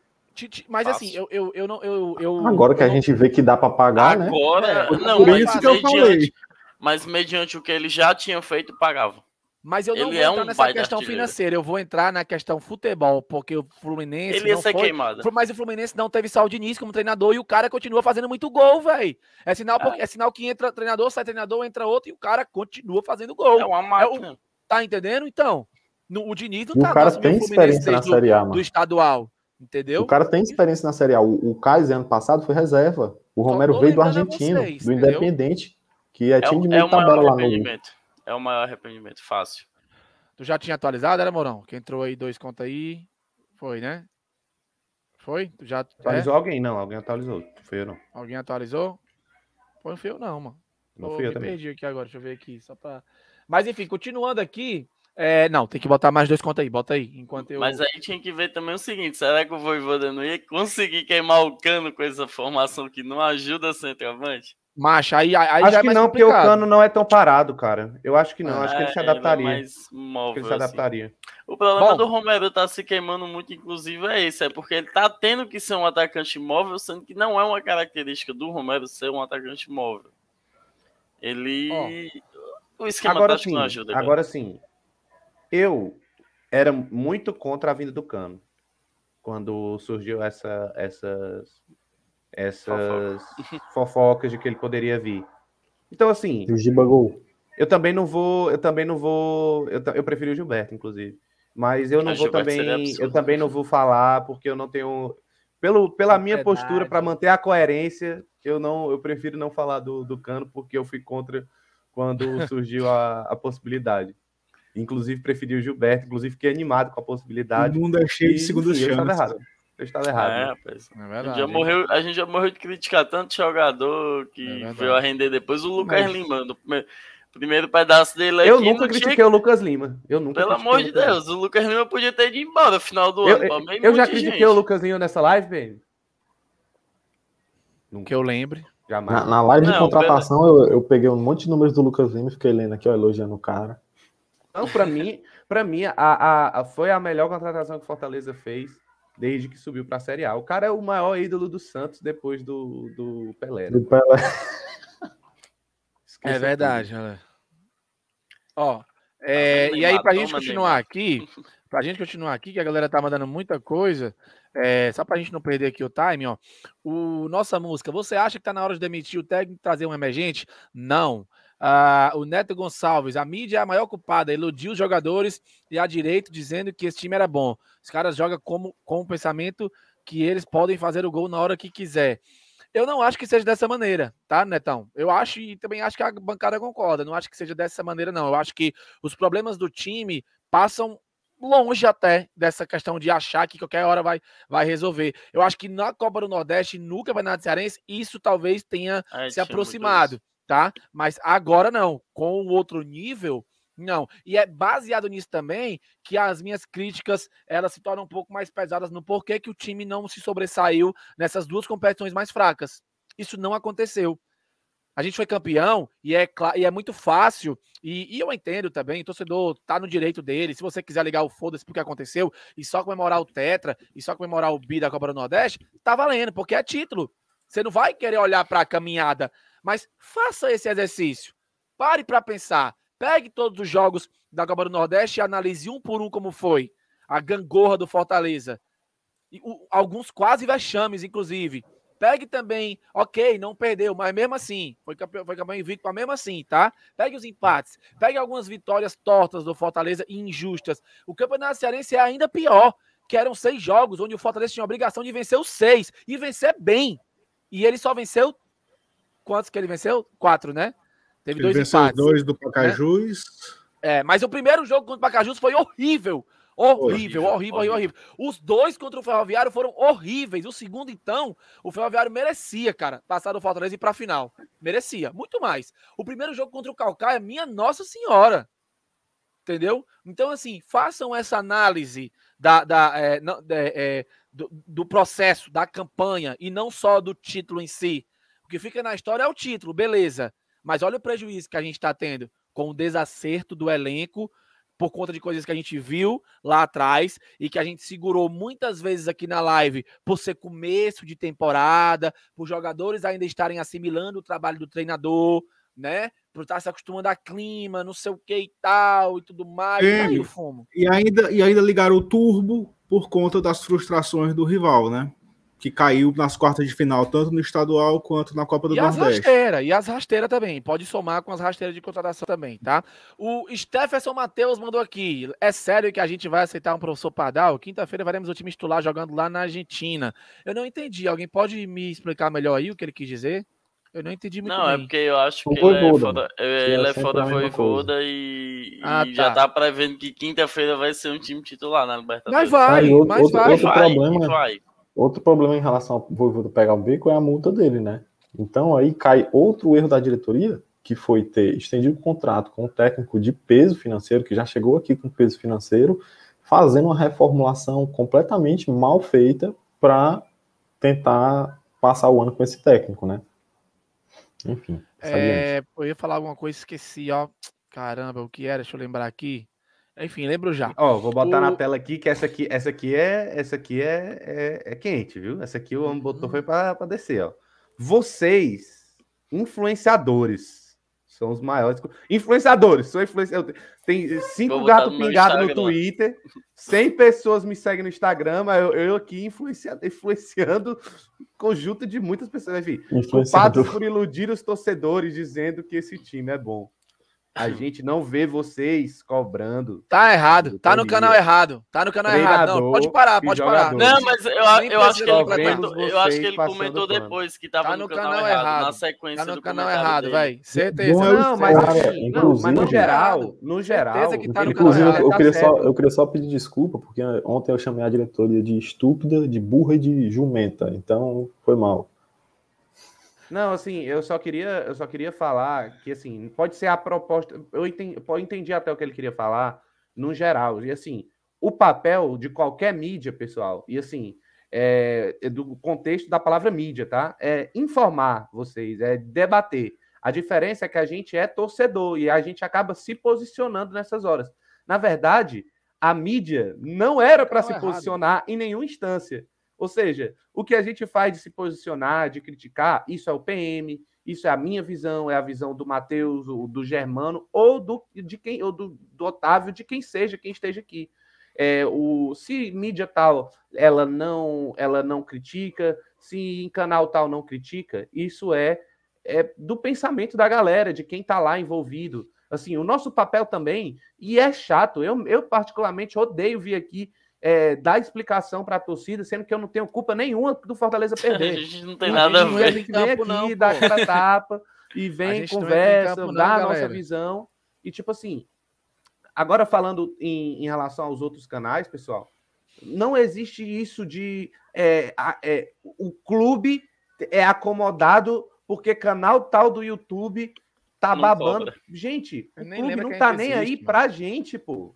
Mas assim, eu, eu, eu não. Eu, eu, Agora que a gente vê que dá para pagar, Agora, né? Agora, é, não, Por isso que eu falei. Mas mediante o que ele já tinha feito, pagava. Mas eu não ele vou é entrar é um nessa questão artilheiro. financeira, eu vou entrar na questão futebol, porque o Fluminense. Ele ia ser foi, queimado. Mas o Fluminense não teve Saul Diniz como treinador e o cara continua fazendo muito gol, velho. É, sinal é. é sinal que entra treinador, sai treinador, entra outro e o cara continua fazendo gol. É uma é máquina. É tá entendendo? Então, no, o Diniz não o tá cara tem experiência na Série A, mano. do estadual, entendeu? O cara tem experiência na Série A. O, o Kais, ano passado, foi reserva. O Romero veio do Argentino, vocês, do entendeu? Independente, que é, é time de meio é tabela lá no é o maior arrependimento, fácil. Tu já tinha atualizado, era Morão? Que entrou aí dois conta aí. Foi, né? Foi? Tu já. Atualizou é? alguém? Não, alguém atualizou. Foi eu não. Alguém atualizou? Foi, não foi eu não, mano. Não Pô, fui eu me também. perdi aqui agora, deixa eu ver aqui, só pra. Mas enfim, continuando aqui. É, não, tem que botar mais dois contos aí, bota aí. Enquanto eu... Mas aí tinha que ver também o seguinte: será que o Voivoda não ia conseguir queimar o cano com essa formação que não ajuda centroavante? Macho, aí, aí acho é que não, complicado. porque o cano não é tão parado, cara. Eu acho que não, acho que ele se é, é adaptaria. É móvel, acho que ele se assim. adaptaria. Assim. O problema Bom, do Romero tá se queimando muito, inclusive, é esse, é porque ele tá tendo que ser um atacante móvel, sendo que não é uma característica do Romero ser um atacante móvel. Ele. o esquema agora sim, não ajuda. Né? Agora cara. sim. Eu era muito contra a vinda do cano quando surgiu essa, essas essas Fofoca. fofocas de que ele poderia vir. Então, assim. o Gibagol. Eu também não vou. Eu também não vou. Eu, eu prefiro o Gilberto, inclusive. Mas eu não ah, vou também. Eu também não vou falar, porque eu não tenho. Pelo, pela é minha verdade. postura, para manter a coerência, eu não eu prefiro não falar do, do cano, porque eu fui contra quando surgiu a, a possibilidade. Inclusive, preferi o Gilberto, inclusive fiquei animado com a possibilidade. O mundo é cheio e, de segundas chances eu estava errado. É, né? rapaz. É verdade, a, gente já morreu, a gente já morreu de criticar tanto jogador que é veio a render depois. O Lucas Mas... Lima, no primeiro, primeiro pedaço dele aqui. Eu nunca critiquei tinha... o Lucas Lima. Eu nunca Pelo amor de Deus, o Lucas Lima podia ter ido embora no final do eu, ano. Eu, eu, já critiquei gente. o Lucas Lima nessa live, Ben? Nunca. eu lembre. Jamais. Na, na live de contratação, eu, eu peguei um monte de números do Lucas Lima e fiquei lendo aqui, ó, elogiando o cara. Não, pra mim, pra mim a, a, a, foi a melhor contratação que Fortaleza fez desde que subiu para a Série A. O cara é o maior ídolo do Santos depois do, do Pelé. Né? Do Pelé. é verdade, olha. Ó, tá é, e aí, para a gente né, continuar aqui, para a gente continuar aqui, que a galera tá mandando muita coisa, é, só para a gente não perder aqui o time, ó. O, nossa música, você acha que tá na hora de demitir o técnico e trazer um emergente? Não. Não. Ah, o Neto Gonçalves, a mídia é a maior culpada, iludiu os jogadores e a direito dizendo que esse time era bom. Os caras jogam como, com o pensamento que eles podem fazer o gol na hora que quiser. Eu não acho que seja dessa maneira, tá, Netão? Eu acho e também acho que a bancada concorda. Não acho que seja dessa maneira, não. Eu acho que os problemas do time passam longe até dessa questão de achar que qualquer hora vai, vai resolver. Eu acho que na Copa do Nordeste, nunca vai na Cearense, isso talvez tenha ah, se é aproximado tá? Mas agora não, com o outro nível, não. E é baseado nisso também que as minhas críticas elas se tornam um pouco mais pesadas no porquê que o time não se sobressaiu nessas duas competições mais fracas. Isso não aconteceu. A gente foi campeão e é, e é muito fácil. E, e eu entendo também, o torcedor tá no direito dele. Se você quiser ligar o foda-se porque aconteceu e só comemorar o Tetra e só comemorar o Bi da Copa do Nordeste, tá valendo, porque é título. Você não vai querer olhar para a caminhada mas faça esse exercício. Pare para pensar. Pegue todos os jogos da Copa do Nordeste e analise um por um como foi. A gangorra do Fortaleza. E, o, alguns quase vexames, inclusive. Pegue também, ok, não perdeu, mas mesmo assim, foi campeão, foi campeão invicto, mas mesmo assim, tá? Pegue os empates, pegue algumas vitórias tortas do Fortaleza e injustas. O Campeonato Cearense é ainda pior, que eram seis jogos, onde o Fortaleza tinha a obrigação de vencer os seis, e vencer bem. E ele só venceu Quantos que ele venceu? Quatro, né? Teve ele dois venceu empates. dois do né? Pacajus. Né? É, mas o primeiro jogo contra o Pacajus foi horrível. Horrível, horrível, horrível, horrível, Os dois contra o Ferroviário foram horríveis. O segundo, então, o Ferroviário merecia, cara, passar do Fortaleza e ir pra final. Merecia, muito mais. O primeiro jogo contra o Calcaia, é minha Nossa Senhora. Entendeu? Então, assim, façam essa análise da, da, é, não, é, é do, do processo, da campanha, e não só do título em si. O que fica na história é o título, beleza. Mas olha o prejuízo que a gente está tendo com o desacerto do elenco por conta de coisas que a gente viu lá atrás e que a gente segurou muitas vezes aqui na live por ser começo de temporada, por jogadores ainda estarem assimilando o trabalho do treinador, né? Por estar tá se acostumando a clima, não sei o que e tal e tudo mais. É, e, e, ainda, e ainda ligaram o turbo por conta das frustrações do rival, né? que caiu nas quartas de final, tanto no estadual quanto na Copa do e Nordeste. As rasteira, e as rasteiras também, pode somar com as rasteiras de contratação também, tá? O Stefferson Matheus mandou aqui, é sério que a gente vai aceitar um professor Padal Quinta-feira veremos o time titular jogando lá na Argentina. Eu não entendi, alguém pode me explicar melhor aí o que ele quis dizer? Eu não entendi muito Não, é bem. é porque eu acho que ele é foda, ele é, é foda voivoda e, ah, e tá. já tá prevendo que quinta-feira vai ser um time titular na Libertadores. Mas vai, mas, mas outro, vai. Outro vai, problema, vai. Outro problema em relação ao Voivoda pegar o bico é a multa dele, né? Então aí cai outro erro da diretoria, que foi ter estendido o contrato com um técnico de peso financeiro, que já chegou aqui com peso financeiro, fazendo uma reformulação completamente mal feita para tentar passar o ano com esse técnico, né? Enfim. É, eu ia falar alguma coisa, esqueci, ó. Caramba, o que era? Deixa eu lembrar aqui. Enfim, lembro já. Ó, vou botar o... na tela aqui que essa aqui, essa aqui é, essa aqui é, é, é quente, viu? Essa aqui o homem uhum. botou foi para descer, ó. Vocês, influenciadores, são os maiores influenciadores, são influenciador. Tem cinco gatos pingados no Twitter, 100 pessoas me seguem no Instagram, mas eu, eu aqui influenciando, influenciando conjunto de muitas pessoas, enfim. Culpados por iludir os torcedores dizendo que esse time é bom. A gente não vê vocês cobrando. Tá errado. Tá no canal errado. Tá no canal Treinador errado. Não, pode parar, pode parar. Não, mas eu, eu acho que ele comentou, eu acho que ele comentou depois que tava tá no, no canal, canal, errado, na tá sequência tá no do canal errado, velho. Certeza. Não, mas, assim, não, mas no geral, no geral, certeza que tá no canal errado. Tá tá eu eu queria só pedir desculpa porque ontem eu chamei a diretoria de estúpida, de burra e de jumenta. Então, foi mal. Não, assim, eu só queria, eu só queria falar que assim, pode ser a proposta, eu entendi, eu entendi até o que ele queria falar no geral. E assim, o papel de qualquer mídia, pessoal, e assim, é, é do contexto da palavra mídia, tá? É informar vocês, é debater. A diferença é que a gente é torcedor e a gente acaba se posicionando nessas horas. Na verdade, a mídia não era para se é errado. posicionar em nenhuma instância. Ou seja, o que a gente faz de se posicionar, de criticar, isso é o PM, isso é a minha visão, é a visão do Matheus, do Germano, ou do, de quem, ou do, do Otávio, de quem seja, quem esteja aqui. É, o, se mídia tal ela não ela não critica, se em canal tal não critica, isso é, é do pensamento da galera, de quem está lá envolvido. Assim, o nosso papel também, e é chato, eu, eu particularmente odeio vir aqui é, dar explicação para a torcida, sendo que eu não tenho culpa nenhuma do Fortaleza perder. a gente não tem nada a ver. A gente vem aqui, não, dá aquela tapa e vem, conversa, campo, dá a nossa visão. E tipo assim, agora falando em, em, relação aos outros canais, pessoal, não existe isso de é, a, é, o clube é acomodado porque canal tal do YouTube tá não babando. Cobra. Gente, o clube não tá nem existe, aí mano. pra gente, pô.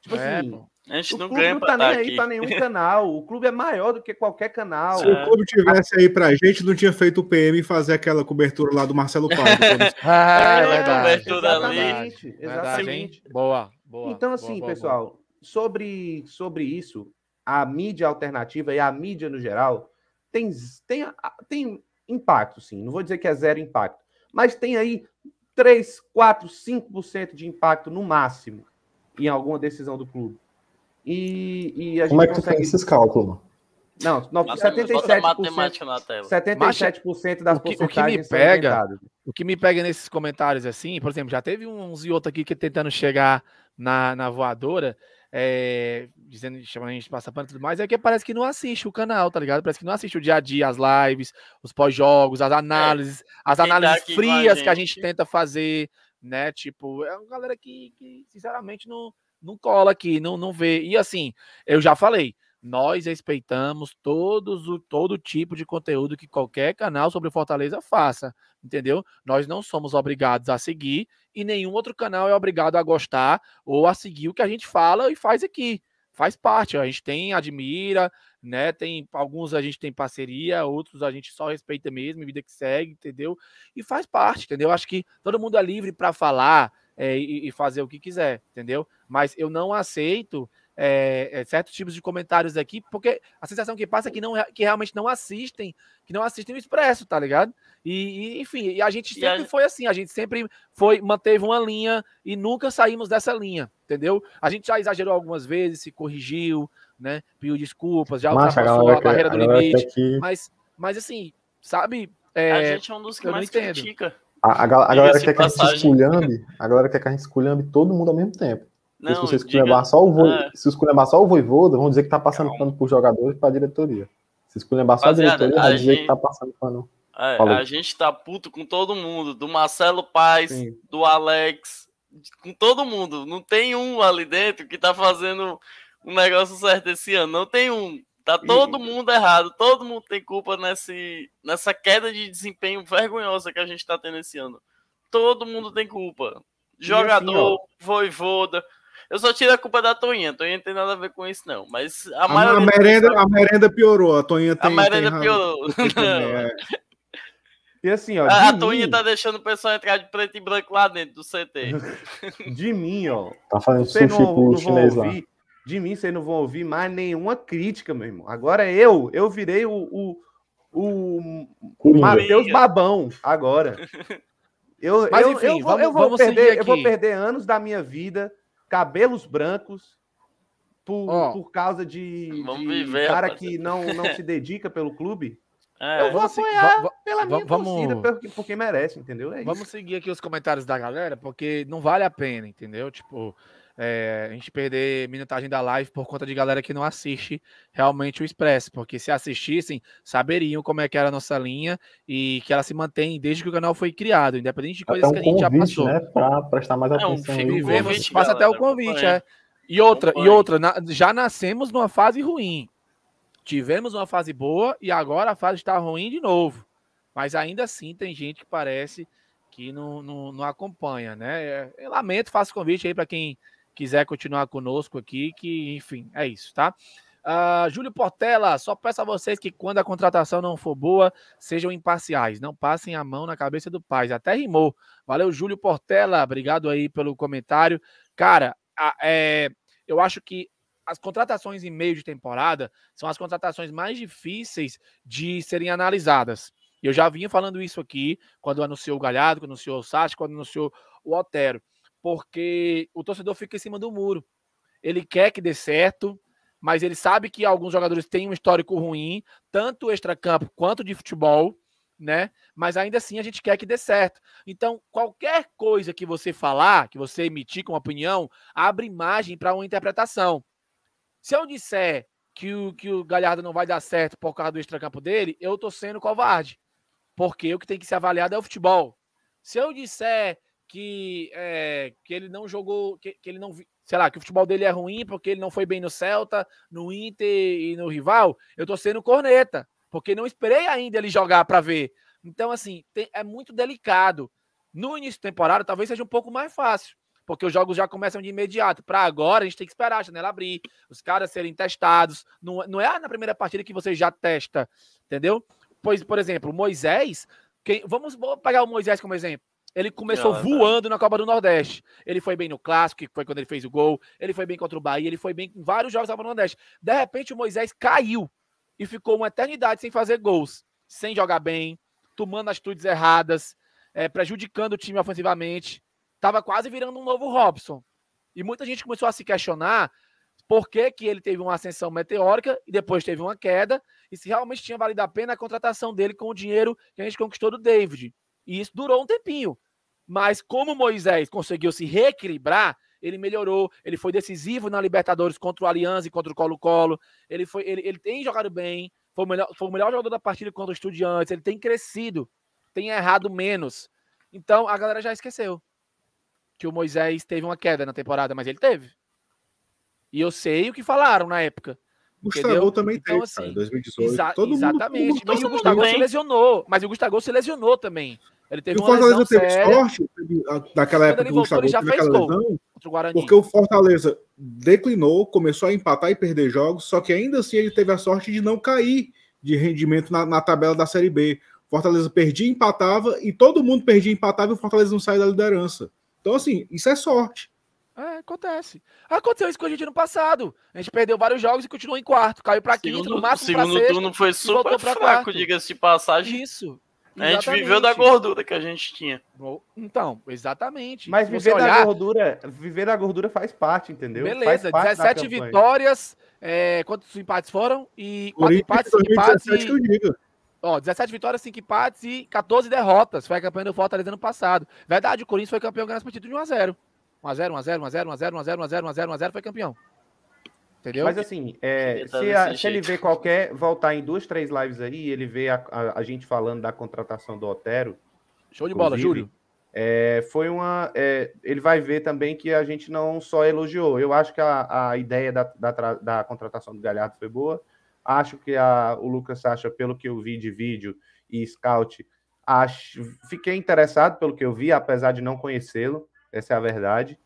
Tipo é, assim, pô. A gente o não clube ganha não tá nem tá aqui. aí para nenhum canal. O clube é maior do que qualquer canal. Se é. o clube tivesse aí pra gente, não tinha feito o PM fazer aquela cobertura lá do Marcelo Paulo. ah, é, é, é Exatamente. Ali. exatamente. Boa, boa. Então, assim, boa, pessoal, boa. Sobre, sobre isso, a mídia alternativa e a mídia no geral tem, tem, tem impacto, sim. Não vou dizer que é zero impacto, mas tem aí 3, 4, 5% de impacto no máximo em alguma decisão do clube. E, e a Como é que consegue... tu fez esses cálculos? Não, no, Nossa, 77%, 77 das porcentagens que, o que me pega, O que me pega nesses comentários assim, por exemplo, já teve uns e outros aqui que tentando chegar na, na voadora, é, dizendo, chamando a gente de passapano e tudo mais, é que parece que não assiste o canal, tá ligado? Parece que não assiste o dia a dia, as lives, os pós-jogos, as análises, é, as tá análises tá frias a que a gente tenta fazer, né? Tipo, é uma galera que, que sinceramente, não não cola aqui, não, não vê. E assim, eu já falei, nós respeitamos todos o, todo tipo de conteúdo que qualquer canal sobre Fortaleza faça, entendeu? Nós não somos obrigados a seguir e nenhum outro canal é obrigado a gostar ou a seguir o que a gente fala e faz aqui. Faz parte, a gente tem, admira, né? Tem alguns a gente tem parceria, outros a gente só respeita mesmo, vida que segue, entendeu? E faz parte, entendeu? Acho que todo mundo é livre para falar, é, e, e, fazer o que quiser, entendeu? Mas eu não aceito é, é, certos tipos de comentários aqui, porque a sensação que passa é que, não, que realmente não assistem, que não assistem o Expresso, tá ligado? E, e enfim, e a gente sempre a... foi assim, a gente sempre foi, manteve uma linha e nunca saímos dessa linha, entendeu? A gente já exagerou algumas vezes, se corrigiu, né? Pediu desculpas, já Nossa, ultrapassou a, barreira do limite, que... mas, mas assim, sabe? É, a gente é um dos que mais critica. A, a, a galera quer que a gente esculhambe, a galera quer que a gente esculhambe todo mundo ao mesmo tempo. Não, se você esculhambar só o vo... É. se esculhambar só o voivoda, vão dizer que tá passando pano por jogadores para diretoria. Se esculhambar só a diretoria, a vai gente... dizer que tá passando pano. É, a gente tá puto com todo mundo, do Marcelo Paz, Sim. do Alex, com todo mundo. Não tem um ali dentro que tá fazendo um negócio certo esse ano. Não tem um. Tá todo mundo errado, todo mundo tem culpa nesse, nessa queda de desempenho vergonhosa que a gente tá tendo esse ano. Todo mundo tem culpa. Assim, Jogador, assim, voivoda. Eu só tiro a culpa da Toinha. A Toinha não tem nada a ver com isso, não. Mas a, a A merenda, a merenda piorou. A Toinha tem. A merenda tem piorou. É. E assim, ó. A, a Toinha tá deixando o pessoal entrar de preto e branco lá dentro do CT. de mim, ó. Tá fazendo sushi com o chinês ouvir, lá de mim, vocês não vão ouvir mais nenhuma crítica, meu irmão. Agora é eu, eu virei o, o, o, o Matheus Babão agora. Eu, Mas, eu, enfim, eu vou, vamos, eu vou perder, eu vou perder anos da minha vida, cabelos brancos, por, oh, por causa de, de viver, cara rapaz. que não, não se dedica pelo clube. É, eu vou apoiar se... pela minha vamos, torcida, porque, quem merece, entendeu? É vamos seguir aqui os comentários da galera, porque não vale a pena, entendeu? Tipo, é, a gente perder minutagem da live por conta de galera que não assiste realmente o Express, porque se assistissem, saberiam como é que era a nossa linha e que ela se mantém desde que o canal foi criado, independente de é coisas um que a gente convite, já passou. Né, para prestar mais atenção. É um vivemos, passa até o convite, é. E outra, e outra, na, já nascemos numa fase ruim. Tivemos uma fase boa e agora a fase está ruim de novo. Mas ainda assim tem gente que parece que não, não, não acompanha, né? É, eu lamento, faço convite aí para quem quiser continuar conosco aqui, que enfim, é isso, tá? Uh, Júlio Portela, só peço a vocês que quando a contratação não for boa, sejam imparciais, não passem a mão na cabeça do pai Até rimou. Valeu, Júlio Portela, obrigado aí pelo comentário. Cara, a, é, eu acho que as contratações em meio de temporada são as contratações mais difíceis de serem analisadas. Eu já vinha falando isso aqui quando anunciou o Galhardo, quando anunciou o Sachi, quando anunciou o Otero porque o torcedor fica em cima do muro. Ele quer que dê certo, mas ele sabe que alguns jogadores têm um histórico ruim, tanto extracampo quanto de futebol, né? Mas ainda assim a gente quer que dê certo. Então, qualquer coisa que você falar, que você emitir com opinião, abre margem para uma interpretação. Se eu disser que o, que o Galhardo não vai dar certo por causa do extracampo dele, eu tô sendo covarde. Porque o que tem que ser avaliado é o futebol. Se eu disser que, é, que ele não jogou, que, que ele não, sei lá, que o futebol dele é ruim porque ele não foi bem no Celta, no Inter e no rival, eu tô sendo corneta, porque não esperei ainda ele jogar para ver. Então, assim, tem, é muito delicado. No início da temporada, talvez seja um pouco mais fácil, porque os jogos já começam de imediato. Para agora, a gente tem que esperar a janela abrir, os caras serem testados. Não, é, não é ah, na primeira partida que você já testa, entendeu? Pois, por exemplo, Moisés, quem, vamos pegar o Moisés como exemplo. Ele começou não, ah, tá. voando não. na Copa do Nordeste. Ele foi bem no Clássico, que foi quando ele fez o gol. Ele foi bem contra o Bahia. Ele foi bem em vários jogos da Copa do Nordeste. De repente, o Moisés caiu e ficou uma eternidade sem fazer gols, sem jogar bem, tomando atitudes erradas, é, prejudicando o time ofensivamente. Tava quase virando um novo Robson. E muita gente começou a se questionar por que, que ele teve uma ascensão meteórica e depois teve uma queda, e se realmente tinha valido a pena a contratação dele com o dinheiro que a gente conquistou do David. E isso durou um tempinho. Mas como Moisés conseguiu se reequilibrar, ele melhorou, ele foi decisivo na Libertadores contra o Aliança e contra o Colo-Colo. Ele, foi, ele, ele tem jogado bem, foi o, melhor, foi o melhor jogador da partida contra o Estudiantes, ele tem crescido, tem errado menos. Então a galera já esqueceu que o Moisés teve uma queda na temporada, mas ele teve. E eu sei o que falaram na época. Gustavo entendeu? também então, teve, assim, cara, 2018. Exa todo exatamente. Mundo, todo mundo mas o Gustavo se lesionou. Mas o Gustavo se lesionou também. Ele teve e o Fortaleza teve séria. sorte naquela época que o Gustavo já lesão, porque o Fortaleza declinou, começou a empatar e perder jogos, só que ainda assim ele teve a sorte de não cair de rendimento na, na tabela da Série B. Fortaleza perdia e empatava, e todo mundo perdia e empatava, e o Fortaleza não saiu da liderança. Então, assim, isso é sorte. É, acontece. Aconteceu isso com a gente no passado. A gente perdeu vários jogos e continuou em quarto. Caiu para quinto, no máximo para sexto. segundo turno foi super fraco, diga-se de passagem. Isso. Exatamente. A gente viveu da gordura que a gente tinha. Então, exatamente. Mas viver olhar... da gordura, viver da gordura faz parte, entendeu? Beleza, parte 17 vitórias, é, quantos empates foram? E quatro empates, empates e... Ó, 17 vitórias, 5 empates e 14 derrotas. Foi a campanha do Fortaleza ano passado. Verdade, o Corinthians foi campeão ganhando as partidas de 1 x 0. 1 x 0, 1 x 0, 1 x 0, 1 x 0, 1 x 0, 1 x 0, 1 a 0, 1 a 0 foi campeão. Entendeu? Mas assim, é, se, a, se ele vê qualquer. voltar em duas, três lives aí, ele vê a, a, a gente falando da contratação do Otero. Show de bola, Júlio. É, foi uma. É, ele vai ver também que a gente não só elogiou. Eu acho que a, a ideia da, da, da contratação do Galhardo foi boa. Acho que a, o Lucas Sacha, pelo que eu vi de vídeo e scout, acho, fiquei interessado pelo que eu vi, apesar de não conhecê-lo. Essa é a verdade.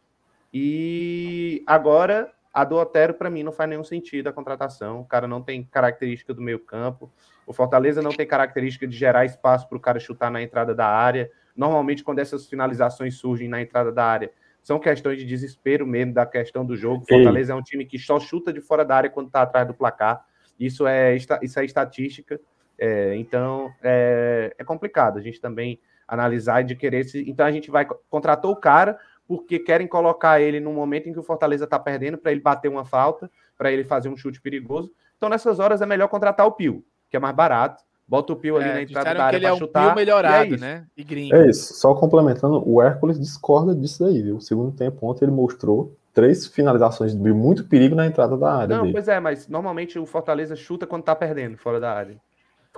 E agora a do Otero, para mim, não faz nenhum sentido a contratação. O cara não tem característica do meio campo. O Fortaleza não tem característica de gerar espaço para o cara chutar na entrada da área. Normalmente, quando essas finalizações surgem na entrada da área, são questões de desespero mesmo da questão do jogo. Fortaleza Ei. é um time que só chuta de fora da área quando está atrás do placar. Isso é, isso é estatística. É, então, é, é complicado a gente também analisar e de querer. Se... Então, a gente vai, contratou o cara, porque querem colocar ele num momento em que o Fortaleza está perdendo para ele bater uma falta, para ele fazer um chute perigoso. Então, nessas horas, é melhor contratar o Pio, que é mais barato. Bota o Pio é, ali na entrada da área para é chutar. Pio melhorado, é né? E gringo. É isso. Só complementando, o Hércules discorda disso daí, viu? O segundo tempo ontem ele mostrou três finalizações de muito perigo na entrada da área. Não, dele. pois é, mas normalmente o Fortaleza chuta quando tá perdendo fora da área.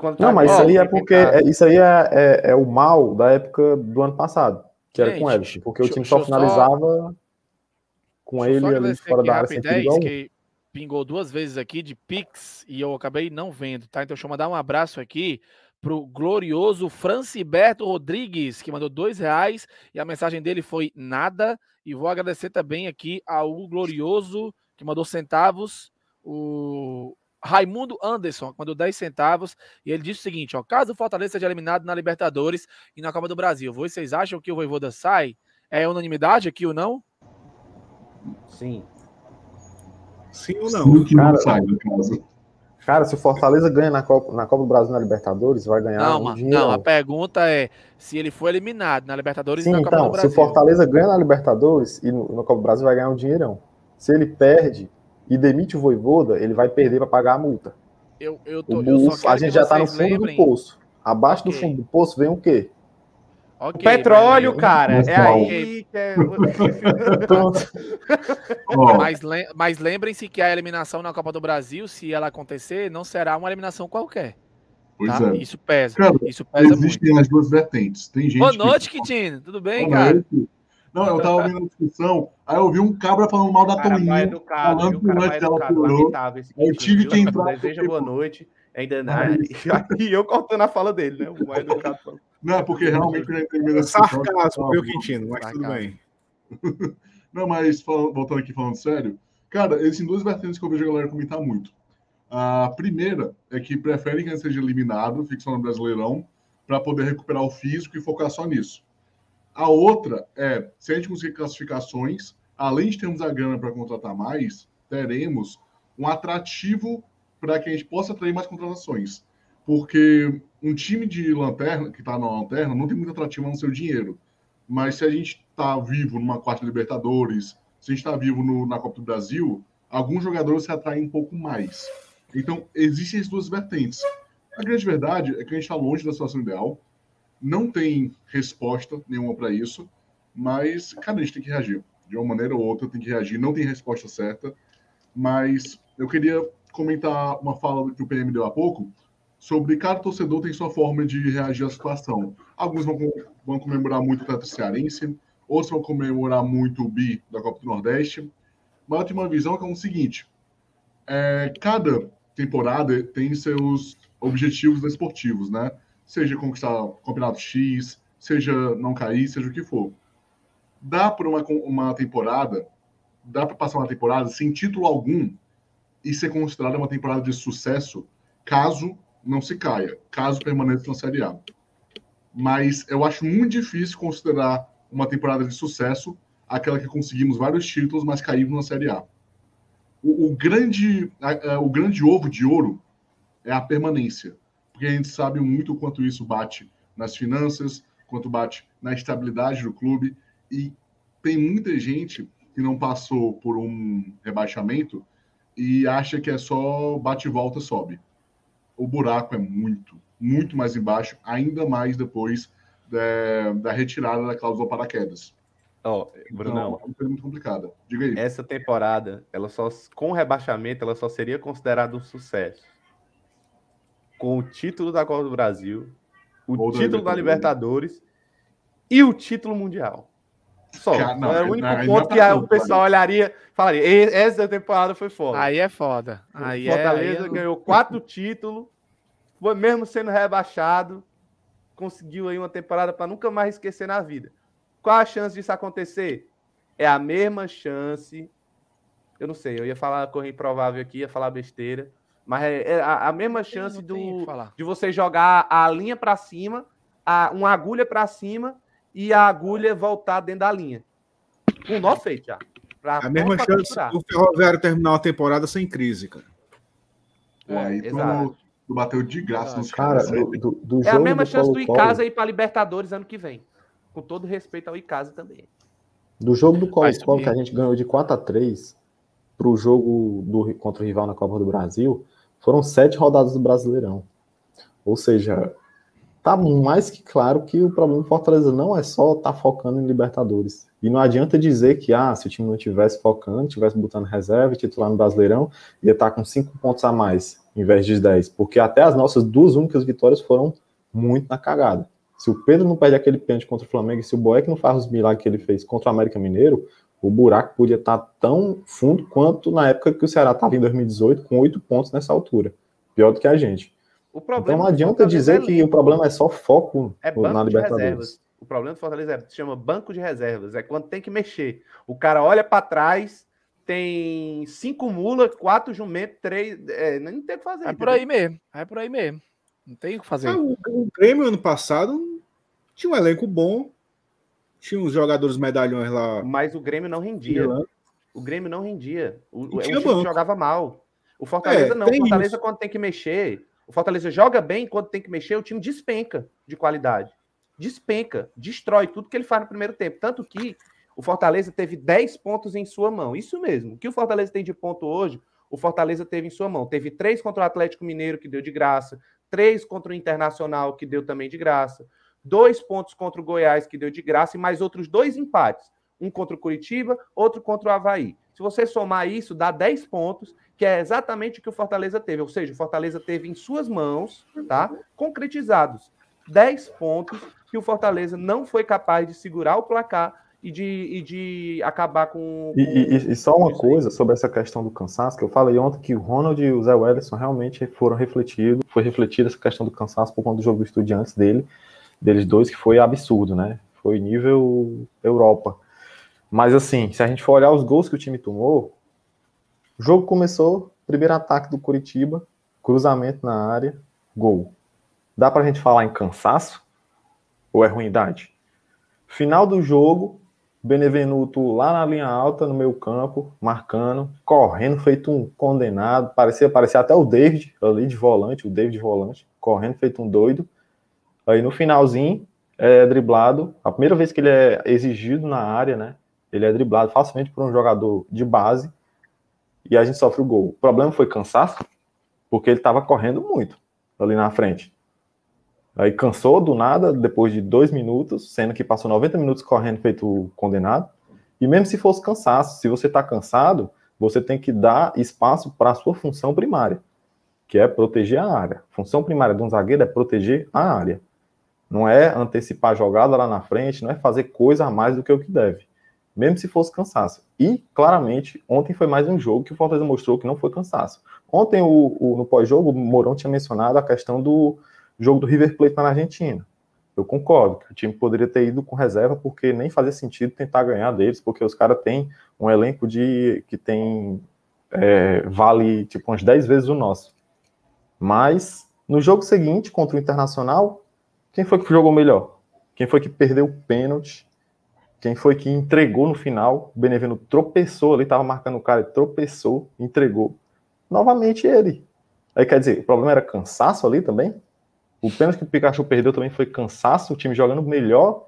não, tá mas isso aí é porque é, isso aí é, é, é, o mal da época do ano passado que era Gente, com o Ellis, porque o time só finalizava só... com ele ali fora da área sem que pingou duas vezes aqui de Pix e eu acabei não vendo, tá? Então deixa eu mandar um abraço aqui pro glorioso Franciberto Rodrigues, que mandou dois reais e a mensagem dele foi nada. E vou agradecer também aqui ao glorioso que mandou centavos, o Raimundo Anderson, mandou 10 centavos, e ele disse o seguinte: ó, caso o Fortaleza seja eliminado na Libertadores e na Copa do Brasil, vocês acham que o Voivoda sai? É unanimidade aqui ou não? Sim. Sim ou não? Sim, cara, sai, no caso. Cara, se o Fortaleza ganha na Copa, na Copa do Brasil na Libertadores, vai ganhar não, um dinheiro. Não, a pergunta é se ele for eliminado na Libertadores Sim, e na Copa do Brasil. Então, se o Fortaleza ganha na Libertadores e no, no Copa do Brasil, vai ganhar um dinheirão. Se ele perde, e demite o Voivoda, ele vai perder para pagar a multa. Eu, eu tô, Bus, eu a gente já está no fundo lembrem. do poço. Abaixo okay. do fundo do poço vem o quê? Okay, o petróleo, mas... cara. Mas é mal. aí que é. mas, lem mas lembrem-se que a eliminação na Copa do Brasil, se ela acontecer, não será uma eliminação qualquer. Pois tá? é. Isso pesa. Cara, isso pesa existem muito. as duas vertentes. Tem gente Boa noite, que... Tudo bem, Boa cara? Noite. Não, eu tava ouvindo a discussão, aí eu vi um cabra falando mal da Toninho. É falando que o lanche dela furou. Eu tive viu, que entrar. Deseja porque... boa noite. Ainda não. E eu cortando a fala dele, né? O mais educado. Não, porque realmente eu primeira. meio assim, Sarcasmo, meu Quintino, mas tudo bem. Não, mas voltando aqui falando sério, cara, existem duas vertentes que eu vejo a galera comentar muito. A primeira é que preferem que ele seja eliminado, fique no Brasileirão, para poder recuperar o físico e focar só nisso. A outra é, se a gente conseguir classificações, além de termos a grana para contratar mais, teremos um atrativo para que a gente possa atrair mais contratações. Porque um time de lanterna, que está na lanterna, não tem muito atrativo no seu dinheiro. Mas se a gente está vivo numa quarta Libertadores, se a gente está vivo no, na Copa do Brasil, alguns jogadores se atraem um pouco mais. Então, existem as duas vertentes. A grande verdade é que a gente está longe da situação ideal. Não tem resposta nenhuma para isso, mas, cada gente tem que reagir. De uma maneira ou outra, tem que reagir. Não tem resposta certa, mas eu queria comentar uma fala que o PM deu há pouco sobre cada torcedor tem sua forma de reagir à situação. Alguns vão, vão comemorar muito o Teto Cearense, outros vão comemorar muito o Bi da Copa do Nordeste. Mas eu tenho uma visão que é o seguinte: é, cada temporada tem seus objetivos esportivos, né? seja conquistar o campeonato X, seja não cair, seja o que for. Dá para uma, uma temporada, dá para passar uma temporada sem título algum e ser considerada uma temporada de sucesso caso não se caia, caso permaneça na Série A. Mas eu acho muito difícil considerar uma temporada de sucesso aquela que conseguimos vários títulos, mas caímos na Série A. O, o grande, a, a, o grande ovo de ouro é a permanência porque a gente sabe muito o quanto isso bate nas finanças, quanto bate na estabilidade do clube. E tem muita gente que não passou por um rebaixamento e acha que é só bate e volta, sobe. O buraco é muito, muito mais embaixo, ainda mais depois da, é, da retirada da cláusula paraquedas. Ó, oh, Brunão. Então, é muito complicada. Diga aí. Essa temporada, ela só com rebaixamento, ela só seria considerada um sucesso com o título da Copa do Brasil, o Ou título da Libertadores e o título mundial. Só. não, era é o único não, ponto que o pessoal olharia falaria: essa temporada foi foda. Aí é foda. Aí o é, Fortaleza é, aí ganhou quatro títulos, foi mesmo sendo rebaixado, conseguiu aí uma temporada para nunca mais esquecer na vida. Qual a chance disso acontecer? É a mesma chance. Eu não sei, eu ia falar correr improvável aqui, ia falar besteira mas é, é a, a mesma chance do, de você jogar a linha para cima, a, uma agulha para cima e a agulha voltar dentro da linha. um nó é. feito já. Pra, é a mesma chance do Ferroviário terminar a temporada sem crise, cara. É, exato. Tu bateu de graça nos caras. do, né? do, do é a mesma do chance do Icasa ir para Libertadores ano que vem. Com todo respeito ao Icasa também. Do jogo do colo Escola, que a gente ganhou de 4 a 3 para o jogo do, contra o rival na Copa do Brasil, foram sete rodadas do Brasileirão. Ou seja, tá mais que claro que o problema do Fortaleza não é só estar tá focando em Libertadores. E não adianta dizer que, ah, se o time não tivesse focando, tivesse botando reserva, titular no Brasileirão, ia estar tá com cinco pontos a mais, em vez de 10. Porque até as nossas duas únicas vitórias foram muito na cagada. Se o Pedro não perde aquele pênalti contra o Flamengo e se o Boeck não faz os milagres que ele fez contra o América Mineiro, o buraco podia estar tão fundo quanto na época que o Ceará estava em 2018, com oito pontos nessa altura. Pior do que a gente. então não adianta dizer é que o problema é só foco é na Libertadores. O problema do Fortaleza é, se chama banco de reservas. É quando tem que mexer. O cara olha para trás, tem cinco mulas, quatro jumentos, três. É, não tem o que fazer. É por aí mesmo. É por aí mesmo. Não tem o que fazer. Ah, o, o Grêmio ano passado tinha um elenco bom, tinha uns jogadores medalhões lá. Mas o Grêmio não rendia. O Grêmio não rendia. O, o time jogava mal. O Fortaleza é, não. O Fortaleza, isso. quando tem que mexer, o Fortaleza joga bem, quando tem que mexer, o time despenca de qualidade. Despenca, destrói tudo que ele faz no primeiro tempo. Tanto que o Fortaleza teve 10 pontos em sua mão. Isso mesmo. O que o Fortaleza tem de ponto hoje, o Fortaleza teve em sua mão. Teve três contra o Atlético Mineiro, que deu de graça, três contra o Internacional, que deu também de graça dois pontos contra o Goiás, que deu de graça, e mais outros dois empates. Um contra o Curitiba, outro contra o Havaí. Se você somar isso, dá 10 pontos, que é exatamente o que o Fortaleza teve. Ou seja, o Fortaleza teve em suas mãos, tá? Concretizados. 10 pontos que o Fortaleza não foi capaz de segurar o placar e de, e de acabar com. com... E, e, e, só uma coisa sobre essa questão do cansaço, que eu falei ontem que o Ronald e o Zé Wellison realmente foram refletidos, foi refletida essa questão do cansaço por conta do jogo do estudiantes dele deles dois, que foi absurdo, né? Foi nível Europa. Mas assim, se a gente for olhar os gols que o time tomou, o jogo começou, primeiro ataque do Curitiba, cruzamento na área, gol. Dá pra gente falar em cansaço? Ou é ruindade? Final do jogo, Benevenuto lá na linha alta, no meio campo, marcando, correndo, feito um condenado. Parecia, parecia até o David ali de volante, o David volante, correndo, feito um doido. Aí no finalzinho é driblado. A primeira vez que ele é exigido na área, né? Ele é driblado facilmente por um jogador de base e a gente sofre o gol. O problema foi cansaço, porque ele estava correndo muito ali na frente. Aí cansou do nada, depois de dois minutos, sendo que passou 90 minutos correndo feito condenado. E mesmo se fosse cansaço, se você está cansado, você tem que dar espaço para a sua função primária, que é proteger a área. A função primária de um zagueiro é proteger a área. Não é antecipar jogada lá na frente, não é fazer coisa a mais do que o que deve. Mesmo se fosse cansaço. E, claramente, ontem foi mais um jogo que o Fortaleza mostrou que não foi cansaço. Ontem, o, o no pós-jogo, o Mourão tinha mencionado a questão do jogo do River Plate na Argentina. Eu concordo que o time poderia ter ido com reserva, porque nem fazia sentido tentar ganhar deles, porque os caras têm um elenco de que tem é, vale tipo umas 10 vezes o nosso. Mas no jogo seguinte, contra o Internacional, quem foi que jogou melhor? Quem foi que perdeu o pênalti? Quem foi que entregou no final? O Beneveno tropeçou ali, estava marcando o cara e tropeçou, entregou. Novamente ele. Aí quer dizer, o problema era cansaço ali também? O pênalti que o Pikachu perdeu também foi cansaço, o time jogando melhor?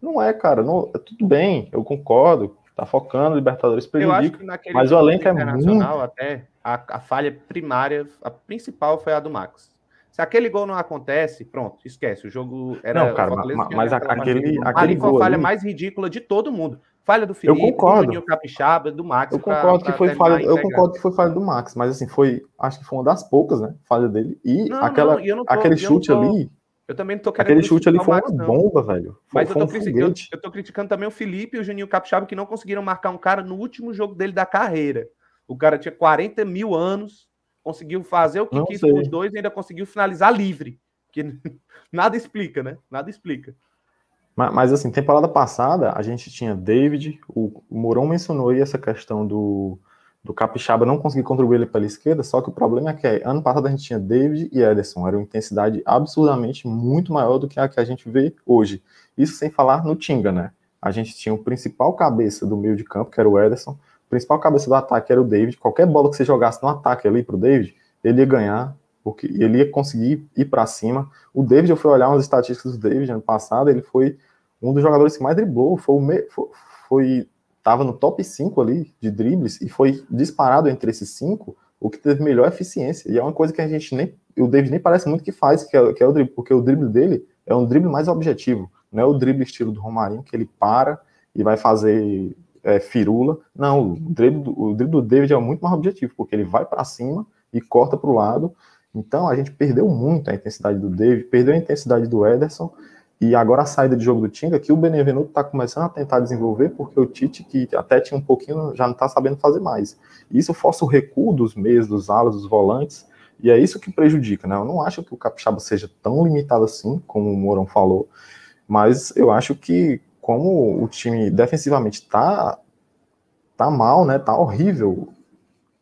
Não é, cara. Não, é tudo bem, eu concordo. Tá focando, Libertadores prejudica. Mas o elenco é muito... Até, a, a falha primária, a principal foi a do Max. Se aquele gol não acontece, pronto, esquece. O jogo era. Não, cara, mas, mas aquele, aquele. Ali foi a falha ali... mais ridícula de todo mundo. Falha do Felipe, eu concordo. do Juninho Capixaba, do Max. Eu concordo, pra, que, pra foi falha, eu concordo que foi falha do Max, mas assim, foi. Acho que foi uma das poucas, né? Falha dele. E não, aquela, não, tô, aquele chute tô, ali. Eu também não tô querendo. Aquele chute ali foi Max, uma bomba, velho. Foi, mas foi eu, tô um eu, eu tô criticando também o Felipe e o Juninho Capixaba que não conseguiram marcar um cara no último jogo dele da carreira. O cara tinha 40 mil anos Conseguiu fazer o que não quis sei. com os dois e ainda conseguiu finalizar livre. Que nada explica, né? Nada explica. Mas, mas assim, temporada passada a gente tinha David, o, o Mourão mencionou aí essa questão do, do Capixaba não conseguir contribuir ele pela esquerda, só que o problema é que ano passado a gente tinha David e Ederson, era uma intensidade absurdamente muito maior do que a que a gente vê hoje. Isso sem falar no Tinga, né? A gente tinha o principal cabeça do meio de campo, que era o Ederson, principal cabeça do ataque era o David. Qualquer bola que você jogasse no ataque ali pro David, ele ia ganhar, porque ele ia conseguir ir para cima. O David, eu fui olhar umas estatísticas do David ano passado, ele foi um dos jogadores que mais driblou, foi o me... foi, foi tava no top 5 ali de dribles e foi disparado entre esses cinco, o que teve melhor eficiência. E é uma coisa que a gente nem o David nem parece muito que faz, que é, que é o drible, porque o drible dele é um drible mais objetivo, não é o drible estilo do Romarinho que ele para e vai fazer é, firula. Não, o drible, o drible do David é muito mais objetivo, porque ele vai para cima e corta para o lado. Então a gente perdeu muito a intensidade do David, perdeu a intensidade do Ederson. E agora a saída de jogo do Tinga, que o Benevenuto está começando a tentar desenvolver, porque o Tite, que até tinha um pouquinho, já não está sabendo fazer mais. Isso força o recuo dos meios, dos alas, dos volantes, e é isso que prejudica, né? Eu não acho que o Capixaba seja tão limitado assim, como o Mourão falou, mas eu acho que como o time defensivamente está tá mal, né? Tá horrível.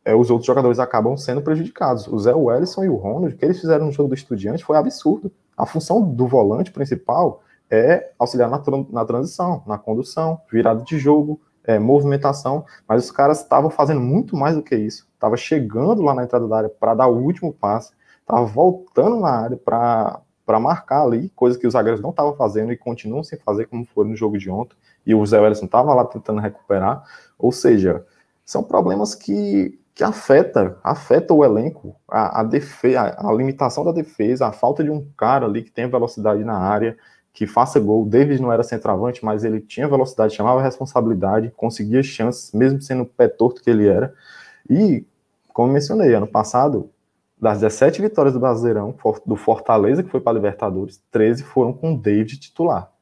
É, os outros jogadores acabam sendo prejudicados. O Zé Wellison e o Ronald, o que eles fizeram no jogo do Estudiante foi absurdo. A função do volante principal é auxiliar na, na transição, na condução, virada de jogo, é, movimentação, mas os caras estavam fazendo muito mais do que isso. Estavam chegando lá na entrada da área para dar o último passe, estavam voltando na área para para marcar ali, coisa que os zagueiros não estavam fazendo e continuam sem fazer, como foi no jogo de ontem, e o Zé Wellington estava lá tentando recuperar. Ou seja, são problemas que, que afeta, afeta o elenco, a, a, a, a limitação da defesa, a falta de um cara ali que tem velocidade na área, que faça gol. Davis não era centroavante, mas ele tinha velocidade, chamava responsabilidade, conseguia chances, mesmo sendo o pé torto que ele era. E, como mencionei, ano passado das 17 vitórias do Brasileirão, do Fortaleza, que foi para a Libertadores, 13 foram com o David titular.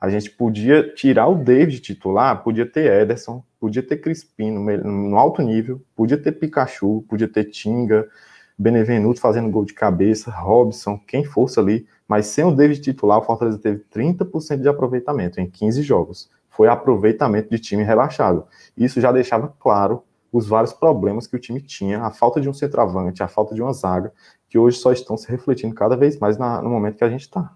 A gente podia tirar o David titular, podia ter Ederson, podia ter Crispim no, no alto nível, podia ter Pikachu, podia ter Tinga, Benevenuto fazendo gol de cabeça, Robson, quem fosse ali, mas sem o David titular, o Fortaleza teve 30% de aproveitamento em 15 jogos. Foi aproveitamento de time relaxado. Isso já deixava claro os vários problemas que o time tinha, a falta de um centroavante, a falta de uma zaga, que hoje só estão se refletindo cada vez mais na, no momento que a gente está.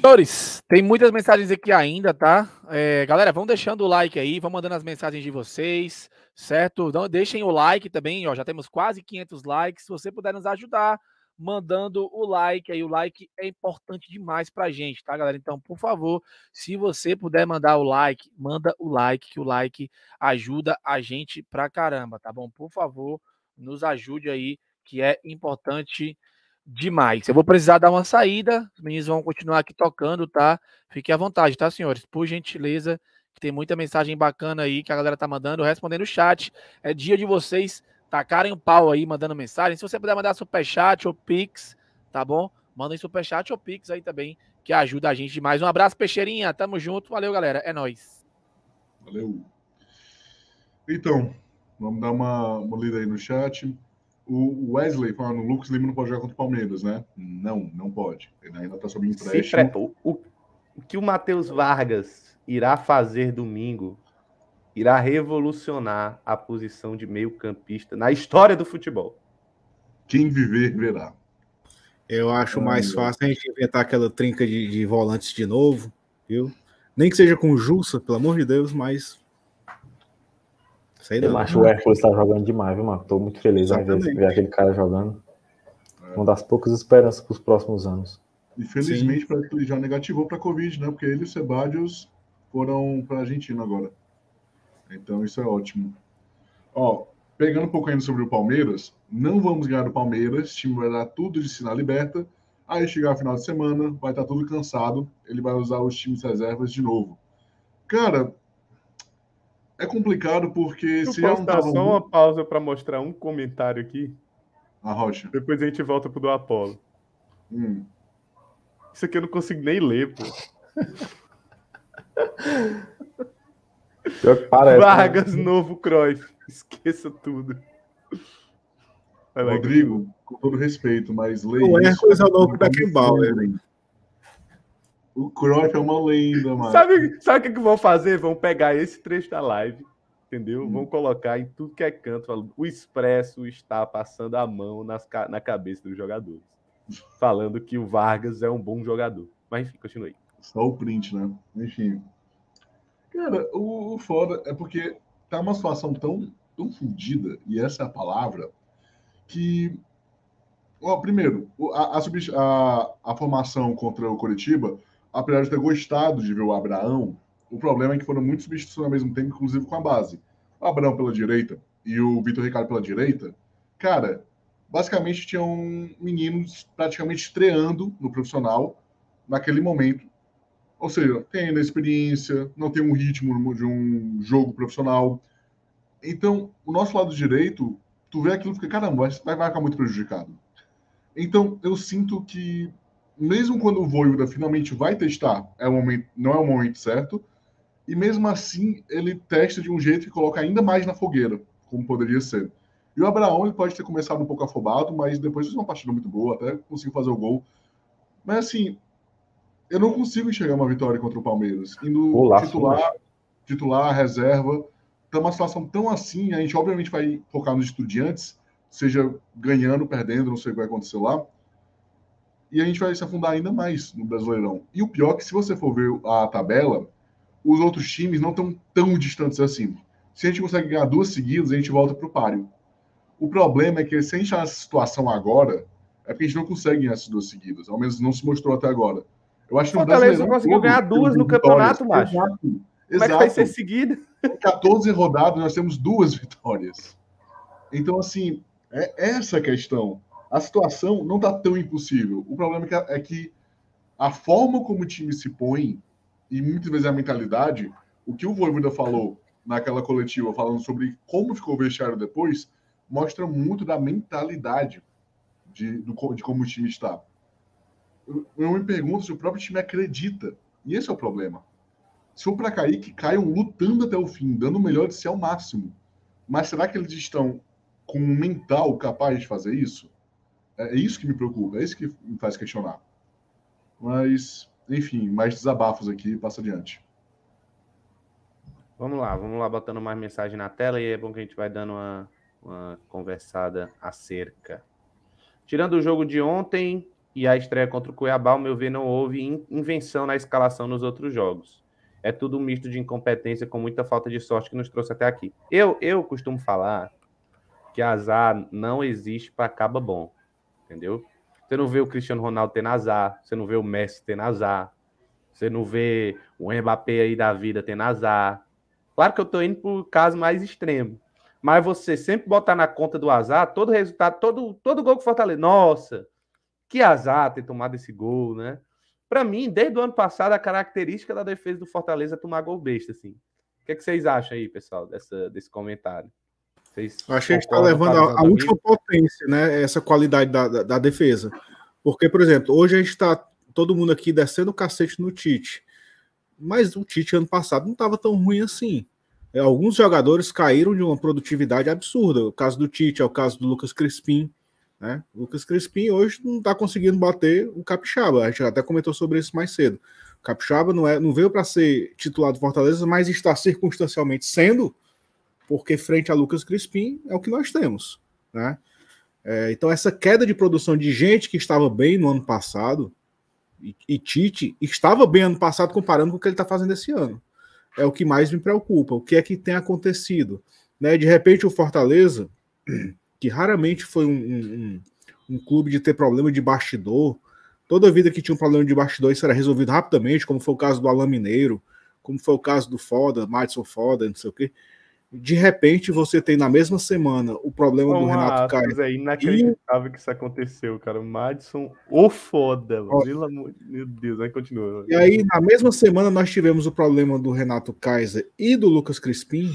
Senhores, tem muitas mensagens aqui ainda, tá? É, galera, vão deixando o like aí, vão mandando as mensagens de vocês, certo? Não, deixem o like também, ó, já temos quase 500 likes. Se você puder nos ajudar, mandando o like aí. O like é importante demais pra gente, tá, galera? Então, por favor, se você puder mandar o like, manda o like, que o like ajuda a gente pra caramba, tá bom? Por favor, nos ajude aí, que é importante demais. Eu vou precisar dar uma saída, os meninos vão continuar aqui tocando, tá? Fique à vontade, tá, senhores? Por gentileza, tem muita mensagem bacana aí que a galera tá mandando, respondendo o chat. É dia de vocês tacarem o pau aí, mandando mensagem. Se você puder mandar superchat ou pix, tá bom? Mandem superchat ou pix aí também, que ajuda a gente demais. Um abraço, Peixeirinha. Tamo junto. Valeu, galera. É nóis. Valeu. Então, vamos dar uma, uma lida aí no chat. O Wesley falando, o Lucas Lima não pode jogar contra o Palmeiras, né? Não, não pode. Ele ainda tá sob empréstimo. Se, o, o que o Matheus Vargas irá fazer domingo irá revolucionar a posição de meio-campista na história do futebol. Quem viver, verá. Eu acho mais fácil a gente inventar aquela trinca de, de volantes de novo, viu? Nem que seja com o Jussa, pelo amor de Deus, mas. Sei eu não. acho o Hércules está jogando demais, viu, mano? Estou muito feliz em ver, ver, aquele cara jogando. É. Uma das poucas esperanças para os próximos anos. Infelizmente, ele já negativou para a Covid, né? Porque ele e o Sebadios foram para a Argentina agora. Então isso é ótimo. Ó, pegando um pouco ainda sobre o Palmeiras, não vamos ganhar o Palmeiras, o time vai dar tudo de sinal liberta. Aí chegar final de semana, vai estar tá tudo cansado, ele vai usar os times reservas de novo. Cara, é complicado porque Eu se um não tava... só uma pausa para mostrar um comentário aqui. A Rocha. Depois a gente volta pro do Apolo. Hum. Isso aqui eu não consigo nem ler, pô. Pior que parece, né? Vargas, né? novo Cruyff. Esqueça tudo. Vai, Rodrigo, com todo respeito, mas lei. O Hércules é o novo Beckenbauer. Né? O Cruyff é uma lenda, mano. Sabe, sabe o que, que vão fazer? Vão pegar esse trecho da live, entendeu? Hum. Vão colocar em tudo que é canto. O Expresso está passando a mão nas, na cabeça dos jogadores. Falando que o Vargas é um bom jogador. Mas enfim, continue. Só o print, né? Enfim. Cara, o, o foda é porque tá uma situação tão, tão e essa é a palavra, que. Ó, primeiro, a, a, a formação contra o Coritiba, apesar de ter gostado de ver o Abraão, o problema é que foram muitos substituições ao mesmo tempo, inclusive com a base. O Abraão pela direita e o Vitor Ricardo pela direita, cara, basicamente tinham meninos praticamente estreando no profissional naquele momento ou seja, tem ainda experiência, não tem um ritmo de um jogo profissional. Então, o nosso lado direito, tu vê aquilo e fica, caramba, vai, vai ficar muito prejudicado. Então, eu sinto que, mesmo quando o Voivoda finalmente vai testar, é o momento, não é o momento certo, e mesmo assim ele testa de um jeito que coloca ainda mais na fogueira, como poderia ser. E o Abraão ele pode ter começado um pouco afobado, mas depois fez uma partida muito boa, até conseguiu fazer o gol. Mas assim, eu não consigo enxergar uma vitória contra o Palmeiras. Indo Olá, titular, filho. titular, reserva. Está então, uma situação tão assim. A gente, obviamente, vai focar nos estudiantes, seja ganhando, perdendo, não sei o que vai acontecer lá. E a gente vai se afundar ainda mais no Brasileirão. E o pior é que, se você for ver a tabela, os outros times não estão tão distantes assim. Se a gente consegue ganhar duas seguidas, a gente volta para o páreo. O problema é que, se a gente está nessa situação agora, é porque a gente não consegue ganhar essas duas seguidas. Ao menos não se mostrou até agora. Eu acho que o Fortaleza não conseguiu ganhar duas no campeonato, Macho. Exato. Como é que vai ser seguida? 14 rodadas, nós temos duas vitórias. Então, assim, é essa a questão. A situação não está tão impossível. O problema é, é que a forma como o time se põe, e muitas vezes a mentalidade, o que o Voivoda falou naquela coletiva, falando sobre como ficou o vestiário depois, mostra muito da mentalidade de, do, de como o time está eu, me pergunto se o próprio time acredita. E esse é o problema. Se for para cair, que caiam lutando até o fim, dando o melhor de si ao máximo. Mas será que eles estão com um mental capaz de fazer isso? É, é isso que me preocupa, é isso que me faz questionar. Mas, enfim, mais desabafos aqui, passa adiante. Vamos lá, vamos lá botando mais mensagem na tela e é bom que a gente vai dando uma, uma conversada acerca. Tirando o jogo de ontem, e a estreia contra o Cuiabá, ao meu ver, não houve invenção na escalação nos outros jogos. É tudo um misto de incompetência com muita falta de sorte que nos trouxe até aqui. Eu, eu costumo falar que azar não existe para acaba bom, entendeu? Você não vê o Cristiano Ronaldo ter azar, você não vê o Messi ter azar, você não vê o Mbappé aí da vida ter azar. Claro que eu tô indo pro caso mais extremo, mas você sempre botar na conta do azar todo resultado, todo, todo gol que Fortaleza. Nossa, que azar ter tomado esse gol, né? Para mim, desde o ano passado, a característica da defesa do Fortaleza é tomar gol besta, assim. O que, é que vocês acham aí, pessoal, dessa, desse comentário? Vocês Eu acho que tá a gente está levando a, a última potência, né? Essa qualidade da, da, da defesa. Porque, por exemplo, hoje a gente está todo mundo aqui descendo o cacete no Tite. Mas o Tite ano passado não estava tão ruim assim. É, alguns jogadores caíram de uma produtividade absurda. O caso do Tite, é o caso do Lucas Crispim. Né? O Lucas Crispim hoje não está conseguindo bater o Capixaba. A gente até comentou sobre isso mais cedo. O Capixaba não, é, não veio para ser titular do Fortaleza, mas está circunstancialmente sendo, porque frente a Lucas Crispim é o que nós temos. Né? É, então, essa queda de produção de gente que estava bem no ano passado, e, e Tite estava bem ano passado comparando com o que ele está fazendo esse ano. É o que mais me preocupa. O que é que tem acontecido? Né? De repente, o Fortaleza que raramente foi um, um, um clube de ter problema de bastidor. Toda vida que tinha um problema de bastidor, isso era resolvido rapidamente, como foi o caso do Alain Mineiro, como foi o caso do Foda, Madison Foda, não sei o quê. De repente, você tem na mesma semana o problema Bom, do Renato ah, Caio. É inacreditável e... que isso aconteceu, cara. Madison, o oh, foda, oh. meu Deus, aí continua. E aí, na mesma semana, nós tivemos o problema do Renato Kaiser e do Lucas Crispim.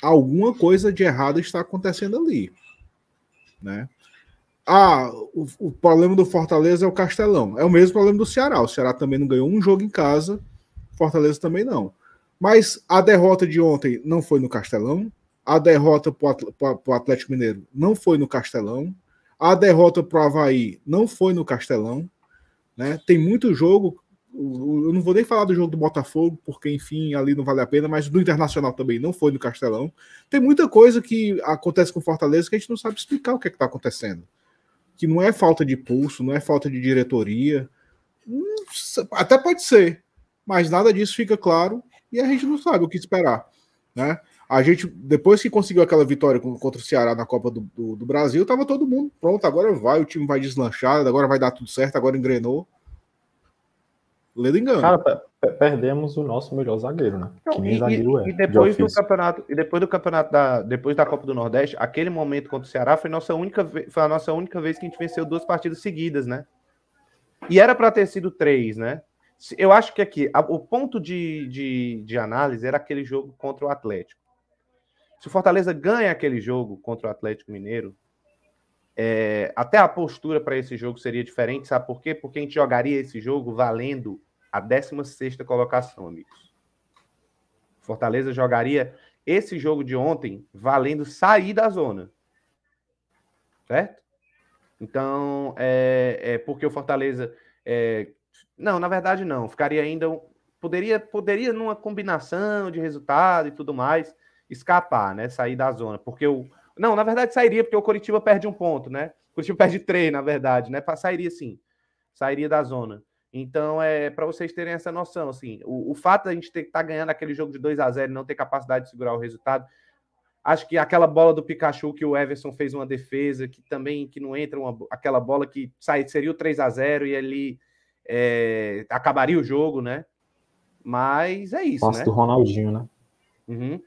Alguma coisa de errado está acontecendo ali né? Ah, o, o, problema do Fortaleza é o Castelão. É o mesmo problema do Ceará. O Ceará também não ganhou um jogo em casa, Fortaleza também não. Mas a derrota de ontem não foi no Castelão. A derrota para o Atlético Mineiro não foi no Castelão. A derrota para o Havaí não foi no Castelão. Né? Tem muito jogo eu não vou nem falar do jogo do Botafogo, porque enfim, ali não vale a pena, mas do Internacional também não foi no Castelão. Tem muita coisa que acontece com Fortaleza que a gente não sabe explicar o que é está acontecendo. Que não é falta de pulso, não é falta de diretoria. Hum, até pode ser, mas nada disso fica claro e a gente não sabe o que esperar. Né? A gente, depois que conseguiu aquela vitória contra o Ceará na Copa do, do, do Brasil, estava todo mundo pronto, agora vai, o time vai deslanchar, agora vai dar tudo certo, agora engrenou. Lendo engano. Cara, perdemos o nosso melhor zagueiro, né? que nem e, zagueiro e, é. E depois de do campeonato, e depois do campeonato da, depois da Copa do Nordeste, aquele momento contra o Ceará foi nossa única foi a nossa única vez que a gente venceu duas partidas seguidas, né? E era para ter sido três, né? Eu acho que aqui a, o ponto de, de, de análise era aquele jogo contra o Atlético. Se o Fortaleza ganha aquele jogo contra o Atlético Mineiro, é, até a postura para esse jogo seria diferente, sabe por quê? Porque a gente jogaria esse jogo valendo a 16 colocação, amigos. Fortaleza jogaria esse jogo de ontem valendo sair da zona. Certo? Então, é, é porque o Fortaleza. É, não, na verdade, não. Ficaria ainda. Poderia, poderia, numa combinação de resultado e tudo mais, escapar, né? Sair da zona. Porque o. Não, na verdade, sairia, porque o Coritiba perde um ponto, né? O Coritiba perde três, na verdade, né? Sairia sim. Sairia da zona. Então, é para vocês terem essa noção, assim, o, o fato da gente estar tá ganhando aquele jogo de 2 a 0 e não ter capacidade de segurar o resultado, acho que aquela bola do Pikachu que o Everson fez uma defesa, que também que não entra uma, aquela bola que sai, seria o 3 a 0 e ele é, acabaria o jogo, né? Mas é isso, Passo né? do Ronaldinho, né? Uhum.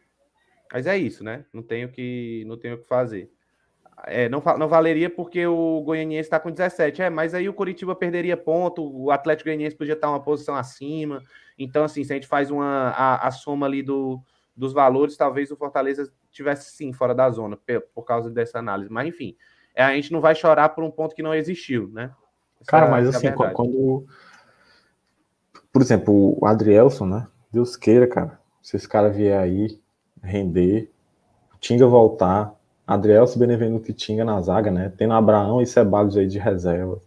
Mas é isso, né? Não tenho que não tenho o que fazer. É, não, não valeria porque o Goianiense está com 17. É, mas aí o Curitiba perderia ponto, o Atlético Goianiense podia estar uma posição acima. Então, assim, se a gente faz uma, a, a soma ali do, dos valores, talvez o Fortaleza tivesse sim fora da zona, por, causa dessa análise. Mas, enfim, é, a gente não vai chorar por um ponto que não existiu, né? Essa, Cara, mas é assim, quando. Por exemplo, o Adrielson, né? Deus queira, cara. Se esse cara vier aí render, o Tinga voltar, benevendo que Tinga na zaga, né? Tendo Abraão e Sebados aí de reserva.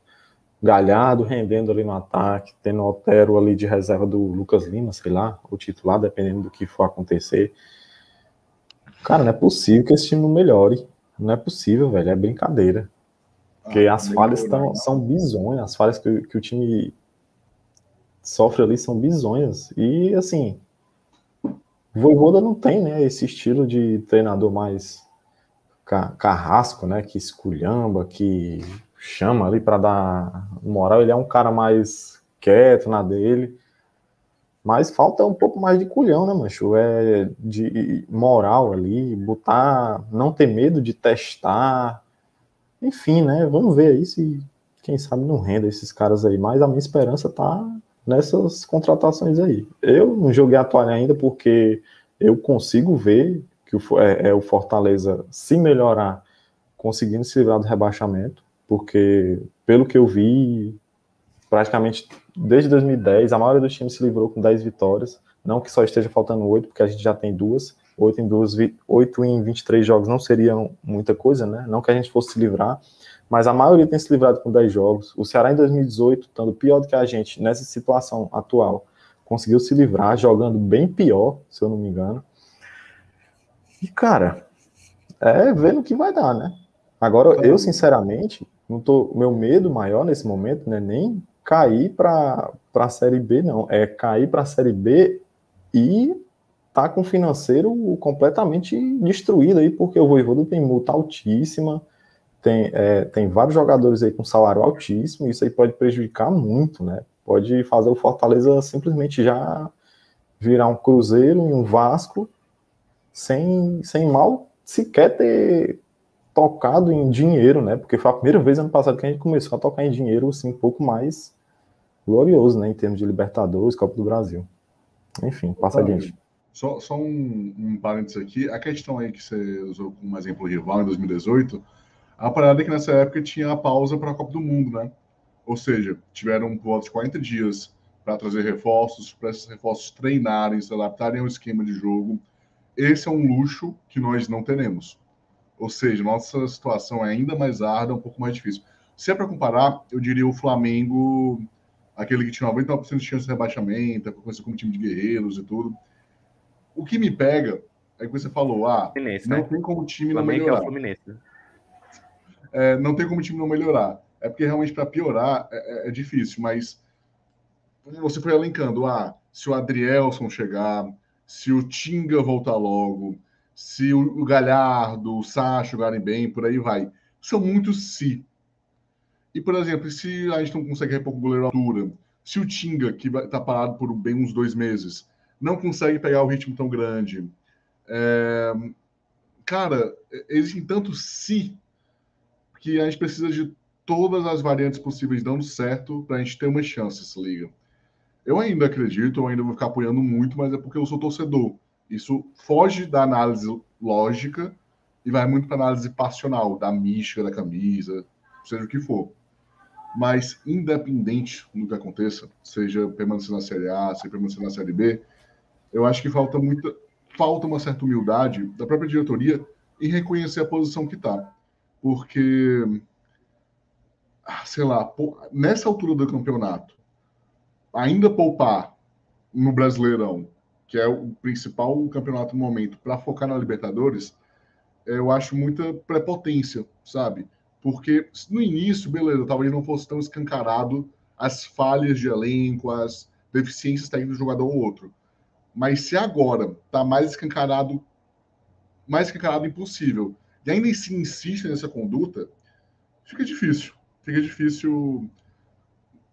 Galhardo rendendo ali no ataque, tendo Otero ali de reserva do Lucas Lima, sei lá, o titular, dependendo do que for acontecer. Cara, não é possível que esse time não melhore. Não é possível, velho. É brincadeira. Porque ah, as falhas tão, né? são bizonhas, as falhas que, que o time sofre ali são bizonhas. E assim, Voivoda não tem, né, esse estilo de treinador mais carrasco, né? Que esculhamba, que chama ali para dar moral. Ele é um cara mais quieto na dele. Mas falta um pouco mais de culhão, né, Mancho? É de moral ali, botar, não ter medo de testar. Enfim, né? Vamos ver aí se, quem sabe, não renda esses caras aí. Mas a minha esperança tá nessas contratações aí. Eu não joguei a toalha ainda porque eu consigo ver que o, é, é o Fortaleza se melhorar, conseguindo se livrar do rebaixamento, porque pelo que eu vi, praticamente desde 2010, a maioria dos times se livrou com 10 vitórias, não que só esteja faltando 8, porque a gente já tem duas, 8 em, duas, 8 em 23 jogos não seria muita coisa, né? Não que a gente fosse se livrar, mas a maioria tem se livrado com 10 jogos. O Ceará em 2018, estando pior do que a gente nessa situação atual, conseguiu se livrar jogando bem pior, se eu não me engano. E, cara, é vendo o que vai dar, né? Agora, eu, sinceramente, não tô, meu medo maior nesse momento não é nem cair para a Série B, não. É cair para a Série B e tá com o financeiro completamente destruído aí, porque o Voivodo tem multa altíssima, tem, é, tem vários jogadores aí com salário altíssimo, isso aí pode prejudicar muito, né? Pode fazer o Fortaleza simplesmente já virar um Cruzeiro e um Vasco sem, sem mal sequer ter tocado em dinheiro, né? Porque foi a primeira vez ano passado que a gente começou a tocar em dinheiro assim, um pouco mais glorioso, né? Em termos de Libertadores, Copa do Brasil. Enfim, passa a adiante. Só, só um, um parênteses aqui. A questão aí que você usou como exemplo rival em 2018, a parada é que nessa época tinha a pausa para a Copa do Mundo, né? Ou seja, tiveram por volta de 40 dias para trazer reforços, para esses reforços treinarem, se adaptarem ao esquema de jogo esse é um luxo que nós não teremos. Ou seja, nossa situação é ainda mais árdua, um pouco mais difícil. Se é para comparar, eu diria o Flamengo, aquele que tinha 99% de chance de rebaixamento, começou como time de guerreiros e tudo. O que me pega é que você falou, ah, Fluminense, não né? tem como o time Flamengo não é melhorar. É é, não tem como o time não melhorar. É porque realmente para piorar é, é, é, difícil, mas você foi elencando, ah, se o Adrielson chegar, se o Tinga voltar logo, se o Galhardo, o Sacha jogarem bem, por aí vai. São muitos se. E, por exemplo, se a gente não consegue repor o goleiro à altura, se o Tinga, que está parado por bem uns dois meses, não consegue pegar o ritmo tão grande. É... Cara, existem tantos se que a gente precisa de todas as variantes possíveis dando certo para a gente ter uma chance, se liga. Eu ainda acredito, eu ainda vou ficar apoiando muito, mas é porque eu sou torcedor. Isso foge da análise lógica e vai muito para análise passional, da mística, da camisa, seja o que for. Mas, independente do que aconteça, seja permanecer na Série A, seja permanecer na Série B, eu acho que falta muita, falta uma certa humildade da própria diretoria em reconhecer a posição que está. Porque, ah, sei lá, nessa altura do campeonato, ainda poupar no Brasileirão, que é o principal campeonato no momento, para focar na Libertadores, é, eu acho muita prepotência, sabe? Porque no início, beleza, talvez não fosse tão escancarado as falhas de elenco, as deficiências técnicas de um jogador ou outro. Mas se agora tá mais escancarado, mais escancarado impossível, e ainda se insiste nessa conduta, fica difícil. Fica difícil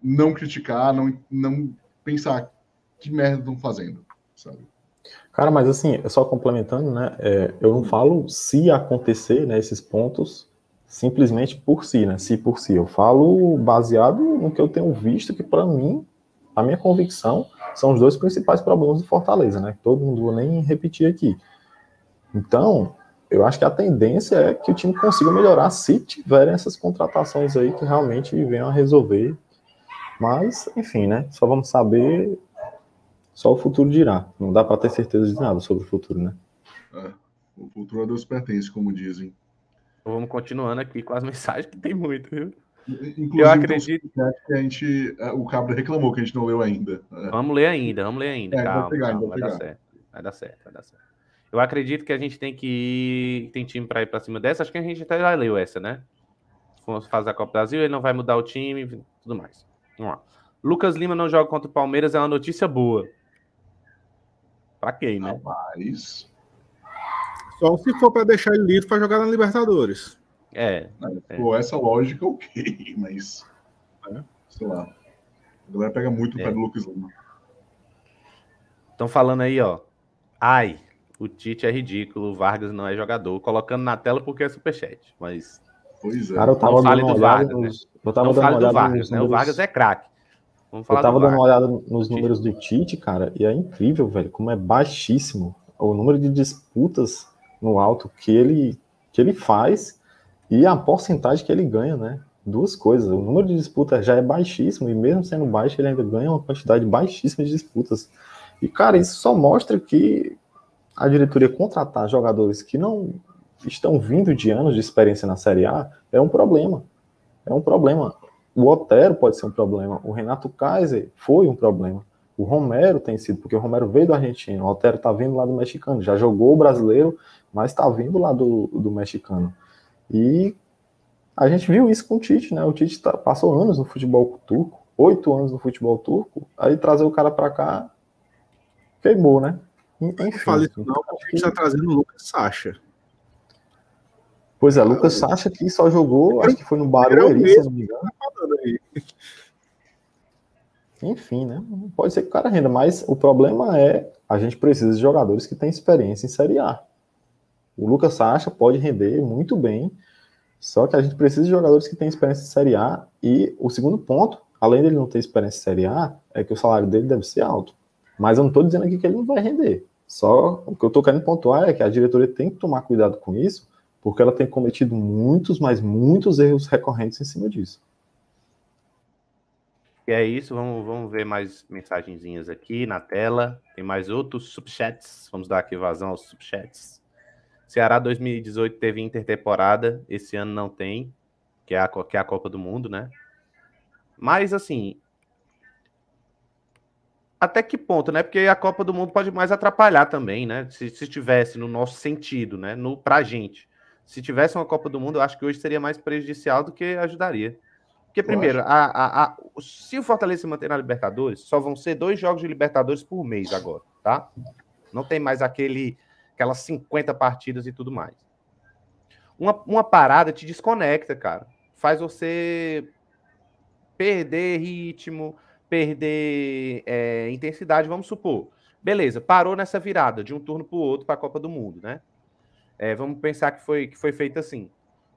não criticar, não, não pensar que merda estão fazendo, sabe? Cara, mas assim, é só complementando, né? É, eu não falo se acontecer né, esses pontos simplesmente por si, né? Se por si. Eu falo baseado no que eu tenho visto, que para mim, a minha convicção, são os dois principais problemas do Fortaleza, né? Todo mundo vou nem repetir aqui. Então, eu acho que a tendência é que o time consiga melhorar se tiverem essas contratações aí que realmente venham a resolver mas, enfim, né? Só vamos saber. Só o futuro dirá. Não dá para ter certeza de nada sobre o futuro, né? É, o futuro a Deus pertence, como dizem. Vamos continuando aqui com as mensagens que tem muito, viu? Inclusive, eu acredito que a gente, é, o Cabra reclamou que a gente não leu ainda. Né? Vamos ler ainda, vamos ler ainda. É, calma, pegar, calma, vai, dar certo, vai dar certo, vai dar certo. Eu acredito que a gente tem que ir, tem time para ir para cima dessa. Acho que a gente até já leu essa, né? Vamos fazer a Copa do Brasil, ele não vai mudar o time, tudo mais. Vamos lá. Lucas Lima não joga contra o Palmeiras é uma notícia boa. Pra quem, né? Rapaz. Só se for para deixar ele livre para jogar na Libertadores. É. é. essa lógica, ok, mas. Né, sei lá. A galera pega muito o é. pé do Lucas Lima. Estão falando aí, ó. Ai, o Tite é ridículo, o Vargas não é jogador. Colocando na tela porque é superchat, mas. Pois é. Cara, eu tava dando uma olhada Vargas, nos, né? Eu tava Não dando uma olhada Vargas, né? Números... O Vargas é craque. Eu tava dando uma olhada nos números do Tite, cara, e é incrível, velho, como é baixíssimo o número de disputas no alto que ele que ele faz e a porcentagem que ele ganha, né? Duas coisas. O número de disputas já é baixíssimo e mesmo sendo baixo, ele ainda ganha uma quantidade baixíssima de disputas. E cara, isso só mostra que a diretoria contratar jogadores que não estão vindo de anos de experiência na Série A é um problema é um problema. O Otero pode ser um problema, o Renato Kaiser foi um problema, o Romero tem sido, porque o Romero veio da Argentina. o Otero está vindo lá do mexicano, já jogou o brasileiro, mas está vindo lá do, do mexicano. E a gente viu isso com o Tite, né? O Tite tá, passou anos no futebol turco, oito anos no futebol turco, aí trazer o cara para cá queimou, né? Enfim, não fala isso não, porque a gente está trazendo o Lucas Sacha. Pois é, Lucas Sacha que só jogou, acho que foi no Barueri, se não me engano. Enfim, né? Pode ser que o cara renda, mas o problema é a gente precisa de jogadores que têm experiência em Série A. O Lucas Sacha pode render muito bem, só que a gente precisa de jogadores que têm experiência em Série A. E o segundo ponto, além dele não ter experiência em Série A, é que o salário dele deve ser alto. Mas eu não estou dizendo aqui que ele não vai render. Só o que eu estou querendo pontuar é que a diretoria tem que tomar cuidado com isso, porque ela tem cometido muitos, mas muitos erros recorrentes em cima disso. E é isso, vamos, vamos ver mais mensagenzinhas aqui na tela. Tem mais outros subchats, vamos dar aqui vazão aos subchats. Ceará 2018 teve intertemporada, esse ano não tem, que é a, que é a Copa do Mundo, né? Mas, assim, até que ponto, né? Porque a Copa do Mundo pode mais atrapalhar também, né? Se, se tivesse no nosso sentido, né? No, pra gente se tivesse uma Copa do Mundo, eu acho que hoje seria mais prejudicial do que ajudaria. Porque, primeiro, a, a, a, se o Fortaleza se manter na Libertadores, só vão ser dois jogos de Libertadores por mês agora, tá? Não tem mais aquele, aquelas 50 partidas e tudo mais. Uma, uma parada te desconecta, cara. Faz você perder ritmo, perder é, intensidade, vamos supor. Beleza, parou nessa virada de um turno para o outro para a Copa do Mundo, né? É, vamos pensar que foi, que foi feito assim.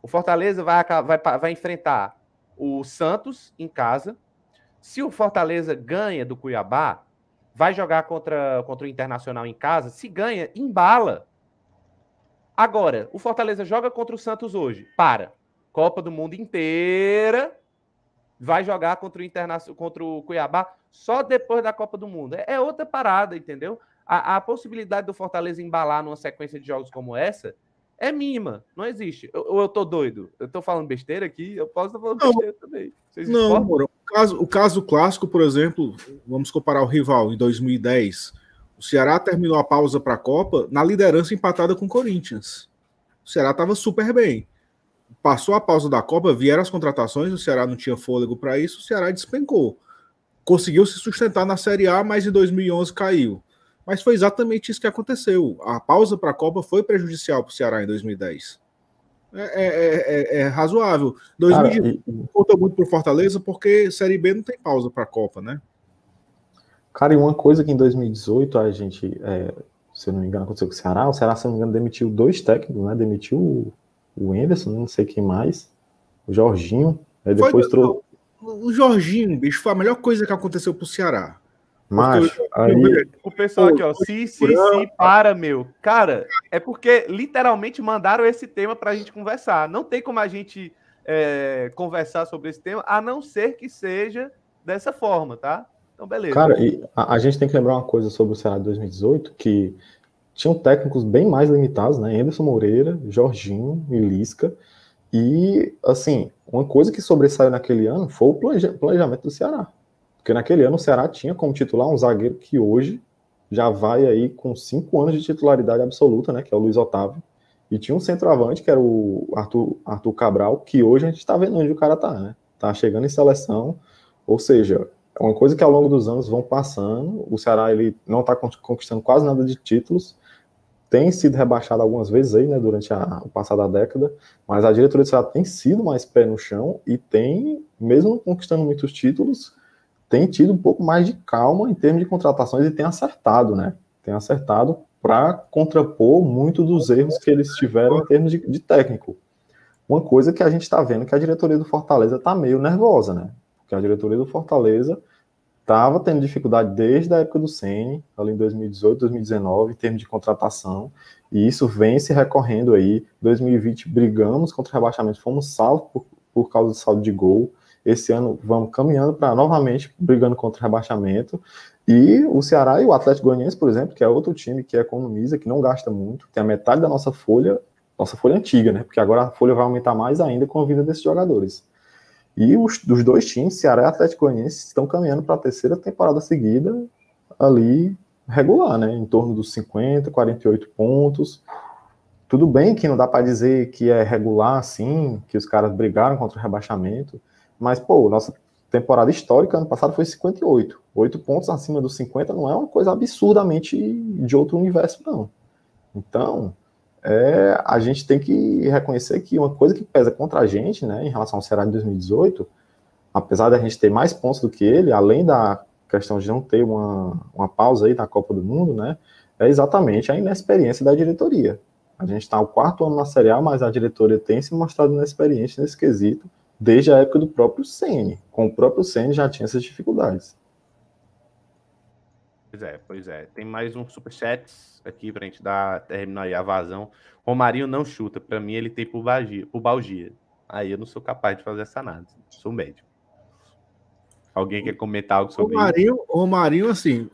O Fortaleza vai, vai, vai enfrentar o Santos em casa. Se o Fortaleza ganha do Cuiabá, vai jogar contra, contra o Internacional em casa. Se ganha, embala. Agora, o Fortaleza joga contra o Santos hoje. Para. Copa do Mundo inteira. Vai jogar contra o, Interna... contra o Cuiabá só depois da Copa do Mundo. É, é outra parada, entendeu? a, a possibilidade do Fortaleza embalar numa sequência de jogos como essa é mínima, não existe. Ou eu, eu tô doido? Eu tô falando besteira aqui, eu posso estar falando não, besteira também. Vocês não, amor, o caso, o caso clássico, por exemplo, vamos comparar o rival em 2010. O Ceará terminou a pausa para a Copa na liderança empatada com o Corinthians. O Ceará estava super bem. Passou a pausa da Copa, vieram as contratações, o Ceará não tinha fôlego para isso, o Ceará despencou. Conseguiu se sustentar na Série A, mas em 2011 caiu. Mas foi exatamente isso que aconteceu. A pausa para a Copa foi prejudicial para o Ceará em 2010. É, é, é, é, é razoável. 2010 conta muito para Fortaleza porque Série B não tem pausa para a Copa, né? Cara, e uma coisa que em 2018 a gente, é, se eu não me engano, aconteceu com o Ceará. O Ceará, se eu não me engano, demitiu dois técnicos, né? Demitiu o Enderson, não sei quem mais, o Jorginho. Aí depois foi, O Jorginho, bicho, foi a melhor coisa que aconteceu para o Ceará. Mas aí... o pessoal aqui, ó, se, se, se, para, meu. Cara, é porque literalmente mandaram esse tema para a gente conversar. Não tem como a gente é, conversar sobre esse tema, a não ser que seja dessa forma, tá? Então, beleza. Cara, a, a, gente tem que lembrar uma coisa sobre o Ceará de 2018, que tinham técnicos bem mais limitados, né? Anderson Moreira, Jorginho e Lisca. E, assim, uma coisa que sobressaiu naquele ano foi o planejamento do Ceará. Porque naquele ano o Ceará tinha como titular um zagueiro que hoje já vai aí com cinco anos de titularidade absoluta, né? Que é o Luiz Otávio. E tinha um centroavante, que era o Arthur, Arthur Cabral, que hoje a gente está vendo onde o cara tá, né? Tá chegando em seleção, ou seja, é uma coisa que ao longo dos anos vão passando. O Ceará ele não está conquistando quase nada de títulos, tem sido rebaixado algumas vezes aí, né, durante a, o passado da década, mas a diretoria do Ceará tem sido mais pé no chão e tem, mesmo conquistando muitos títulos, tem tido um pouco mais de calma em termos de contratações e tem acertado, né? Tem acertado para contrapor muito dos erros que eles tiveram em termos de, de técnico. Uma coisa que a gente está vendo é que a diretoria do Fortaleza está meio nervosa, né? Porque a diretoria do Fortaleza estava tendo dificuldade desde a época do Sene, ali em 2018, 2019, em termos de contratação, e isso vem se recorrendo aí. 2020 brigamos contra o rebaixamento, fomos salvos por, por causa do saldo de gol. Esse ano vamos caminhando para novamente brigando contra o rebaixamento. E o Ceará e o Atlético Goianiense, por exemplo, que é outro time que economiza, que não gasta muito, tem a metade da nossa folha, nossa folha antiga, né? Porque agora a folha vai aumentar mais ainda com a vinda desses jogadores. E os dos dois times, Ceará e Atlético Goianiense, estão caminhando para a terceira temporada seguida ali regular, né? Em torno dos 50, 48 pontos. Tudo bem que não dá para dizer que é regular assim, que os caras brigaram contra o rebaixamento, mas, pô, nossa temporada histórica ano passado foi 58. Oito pontos acima dos 50 não é uma coisa absurdamente de outro universo, não. Então, é, a gente tem que reconhecer que uma coisa que pesa contra a gente, né, em relação ao Ceará de 2018, apesar da gente ter mais pontos do que ele, além da questão de não ter uma, uma pausa aí na Copa do Mundo, né, é exatamente a inexperiência da diretoria. A gente está o quarto ano na Série A, mas a diretoria tem se mostrado inexperiente nesse quesito desde a época do próprio Senna. Com o próprio Senna já tinha essas dificuldades. Pois é, pois é. Tem mais um superchat aqui pra gente dar, terminar aí a vazão. Romarinho não chuta. Para mim, ele tem pubalgia, pubalgia. Aí eu não sou capaz de fazer essa análise. Sou médico. Alguém quer comentar algo sobre Romarinho, isso? Romarinho, assim,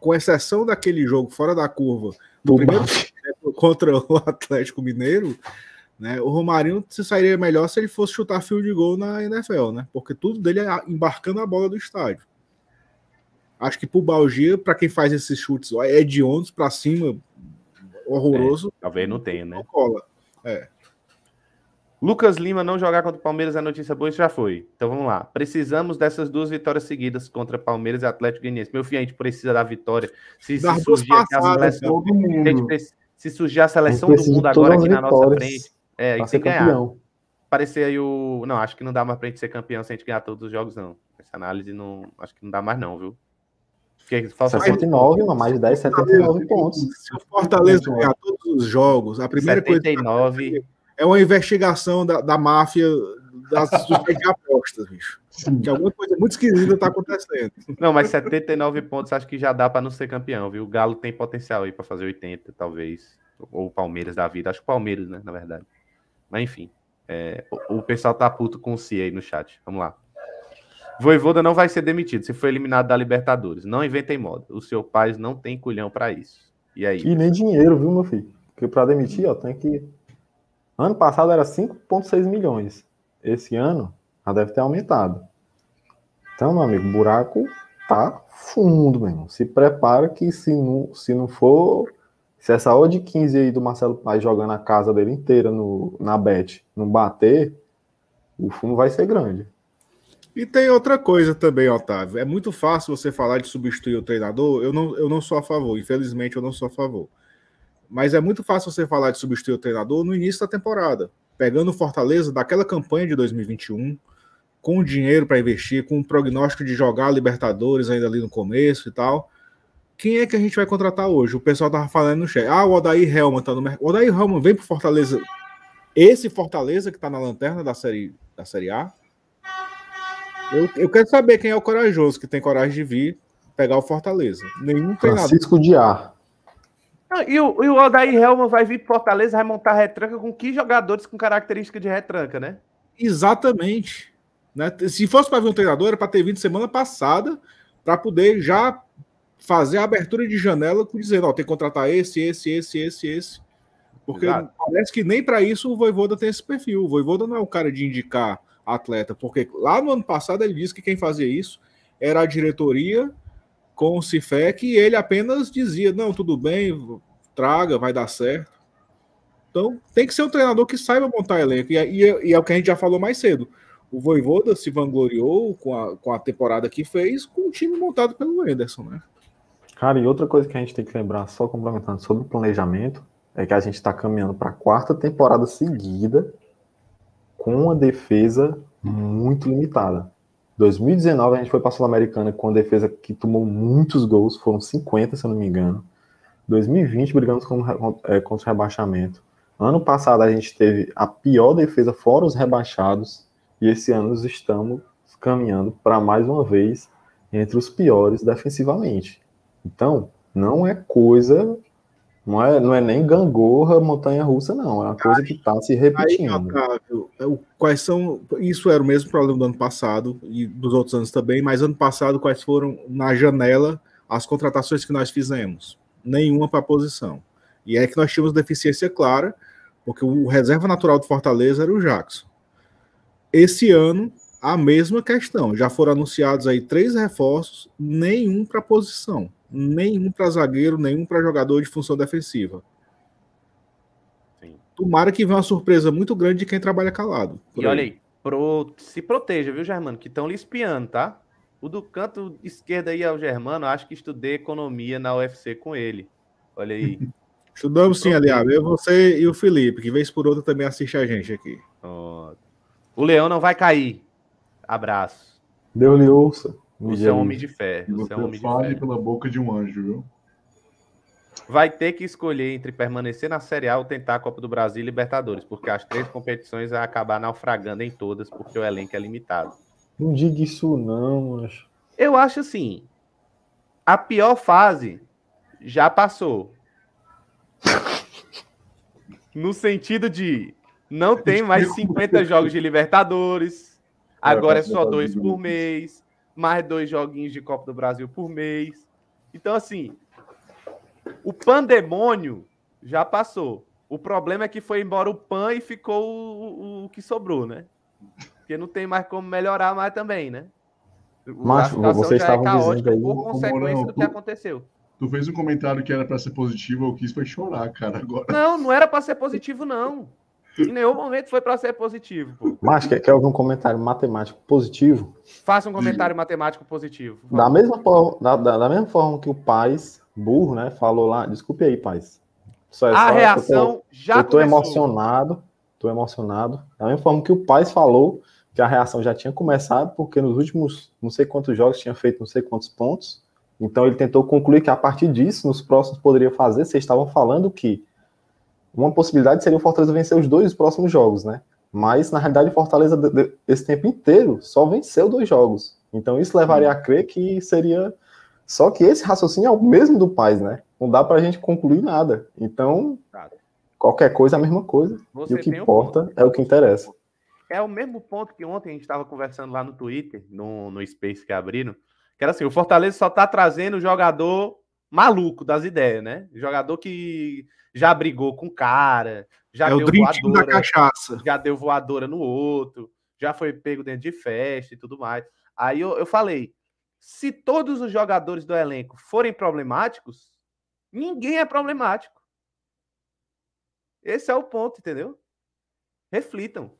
com exceção daquele jogo fora da curva, do primeiro né, contra o Atlético Mineiro, né? O Romarinho se sairia melhor se ele fosse chutar fio de gol na NFL, né? Porque tudo dele é embarcando a bola do estádio. Acho que pro Balgia, para quem faz esses chutes ó, é de ondas para cima, horroroso. É, talvez não tenha, né? Cola. É. Lucas Lima não jogar contra o Palmeiras é notícia boa, isso já foi. Então vamos lá. Precisamos dessas duas vitórias seguidas contra Palmeiras e Atlético Guinness. Meu filho, a gente precisa da vitória. Se, se surgir passadas, a seleção, a gente, se surgir a seleção do mundo agora aqui na nossa frente, é, pra e ser ganhar. campeão. Parecer aí o. Não, acho que não dá mais pra gente ser campeão se a gente ganhar todos os jogos, não. Essa análise não. Acho que não dá mais, não, viu? Porque falta 79, uma mais de 10, 79 pontos. Se o Fortaleza ganhar todos os jogos, a primeira 79. coisa. É uma investigação da, da máfia das de apostas, bicho. Que alguma coisa muito esquisita tá acontecendo. Não, mas 79 pontos acho que já dá para não ser campeão, viu? O Galo tem potencial aí para fazer 80, talvez. Ou o Palmeiras da vida. Acho que o Palmeiras, né, na verdade. Mas enfim, é, o, o, pessoal tá puto com o C aí no chat. Vamos lá. Voivoda não vai ser demitido. Você foi eliminado da Libertadores. Não inventem moda. O seu pai não tem culhão para isso. E aí? E nem dinheiro, viu, meu filho? Porque para demitir, ó, tem que. Ano passado era 5,6 milhões. Esse ano já deve ter aumentado. Então, meu amigo, buraco tá fundo, meu irmão. Se prepara que se não, se não for se essa odd 15 aí do Marcelo Paz jogando a casa dele inteira no, na bet não bater, o fumo vai ser grande. E tem outra coisa também, Otávio. É muito fácil você falar de substituir o treinador. Eu não, eu não sou a favor, infelizmente eu não sou a favor. Mas é muito fácil você falar de substituir o treinador no início da temporada, pegando o Fortaleza daquela campanha de 2021, com dinheiro para investir, com o prognóstico de jogar Libertadores ainda ali no começo e tal quem é que a gente vai contratar hoje? O pessoal tava falando no chat. Ah, o Odair Helman tá no mercado. O Odair Helman vem pro Fortaleza. Esse Fortaleza que tá na lanterna da série, da série A. Eu, eu quero saber quem é o corajoso que tem coragem de vir pegar o Fortaleza. Nenhum treinador. Francisco de A. e, o, e o Odair Helman vai vir pro Fortaleza, vai montar retranca com que jogadores com característica de retranca, né? Exatamente. Né? Se fosse para vir um treinador, era para ter vindo semana passada, para poder já fazer a abertura de janela dizer ó, tem que contratar esse, esse, esse, esse, esse. Porque Exato. parece que nem para isso o Voivoda tem esse perfil. O Voivoda não é o cara de indicar atleta, porque lá no ano passado ele disse que quem fazia isso era a diretoria com o Cifec e ele apenas dizia: não, tudo bem, traga, vai dar certo. Então tem que ser um treinador que saiba montar elenco. E, é, e, é, e é o que a gente já falou mais cedo. O Voivoda se vangloriou com a, com a temporada que fez com o time montado pelo Anderson, né? Cara, e outra coisa que a gente tem que lembrar, só complementando sobre o planejamento, é que a gente está caminhando para a quarta temporada seguida com uma defesa muito limitada. 2019 a gente foi para a Sul-Americana com uma defesa que tomou muitos gols, foram 50, se eu não me engano. 2020 brigamos é, contra o rebaixamento. Ano passado a gente teve a pior defesa fora os rebaixados e esse ano estamos caminhando para mais uma vez entre os piores defensivamente. Então, não é coisa, não é, não é nem gangorra, montanha russa, não. É uma coisa aí, que está se repetindo. Aí, Otávio, é quais são. Isso era o mesmo problema do ano passado e dos outros anos também, mas ano passado, quais foram na janela as contratações que nós fizemos? Nenhuma para a posição. E é que nós tínhamos deficiência clara, porque o reserva natural do Fortaleza era o Jackson. Esse ano, a mesma questão. Já foram anunciados aí três reforços, nenhum para a posição nenhum para zagueiro, nenhum para jogador de função defensiva. Sim. Tomara que venha uma surpresa muito grande de quem trabalha calado. E aí. olha aí, pro... se proteja, viu, Germano, que estão lhe espiando, tá? O do canto esquerdo aí é o Germano, acho que estudei economia na UFC com ele. Olha aí. Estudamos sim, aliás. Eu, você e o Felipe, que vez por outra também assiste a gente aqui. Oh. O Leão não vai cair. Abraço. Deus lhe ouça. É você é um homem de fé. Você, você é um homem fale de fé. pela boca de um anjo, viu? Vai ter que escolher entre permanecer na Série A ou tentar a Copa do Brasil e Libertadores, porque as três competições vão acabar naufragando em todas, porque o elenco é limitado. Não diga isso, não, acho. Eu acho assim. A pior fase já passou. No sentido de não tem mais 50 jogos de Libertadores. Agora é só dois por mês mais dois joguinhos de Copa do Brasil por mês. Então, assim, o pandemônio já passou. O problema é que foi embora o PAN e ficou o, o, que sobrou, né? Porque não tem mais como melhorar mais também, né? Macho, você estava é caótica aí, por consequência não, tu, que aconteceu. Tu fez um comentário que era para ser positivo, eu quis foi chorar, cara, agora. Não, não era para ser positivo não. Em nenhum momento foi para ser positivo. Pô. Mas quer, quer ouvir um comentário matemático positivo? Faça um comentário matemático positivo. Da mesma, forma, da, da, da mesma forma que o Paz, burro, né, falou lá. Desculpe aí, Paz. Só, é a só, reação tô, já Eu tô emocionado, tô emocionado. Da mesma forma que o Paz falou que a reação já tinha começado, porque nos últimos não sei quantos jogos tinha feito não sei quantos pontos. Então ele tentou concluir que a partir disso, nos próximos poderia fazer. Vocês estavam falando que uma possibilidade seria o Fortaleza vencer os dois próximos jogos, né? Mas, na realidade, o Fortaleza, esse tempo inteiro, só venceu dois jogos. Então, isso levaria a crer que seria. Só que esse raciocínio é o mesmo do Paz, né? Não dá pra gente concluir nada. Então, qualquer coisa é a mesma coisa. Você e o que importa um é o que interessa. É o mesmo ponto que ontem a gente estava conversando lá no Twitter, no, no Space que abriram, que era assim, o Fortaleza só tá trazendo o jogador maluco das ideias, né? Jogador que já brigou com o cara, já é deu voadora. Da cachaça. Já deu voadora no outro, já foi pego dentro de festa e tudo mais. Aí eu, eu falei: se todos os jogadores do elenco forem problemáticos, ninguém é problemático. Esse é o ponto, entendeu? Reflitam.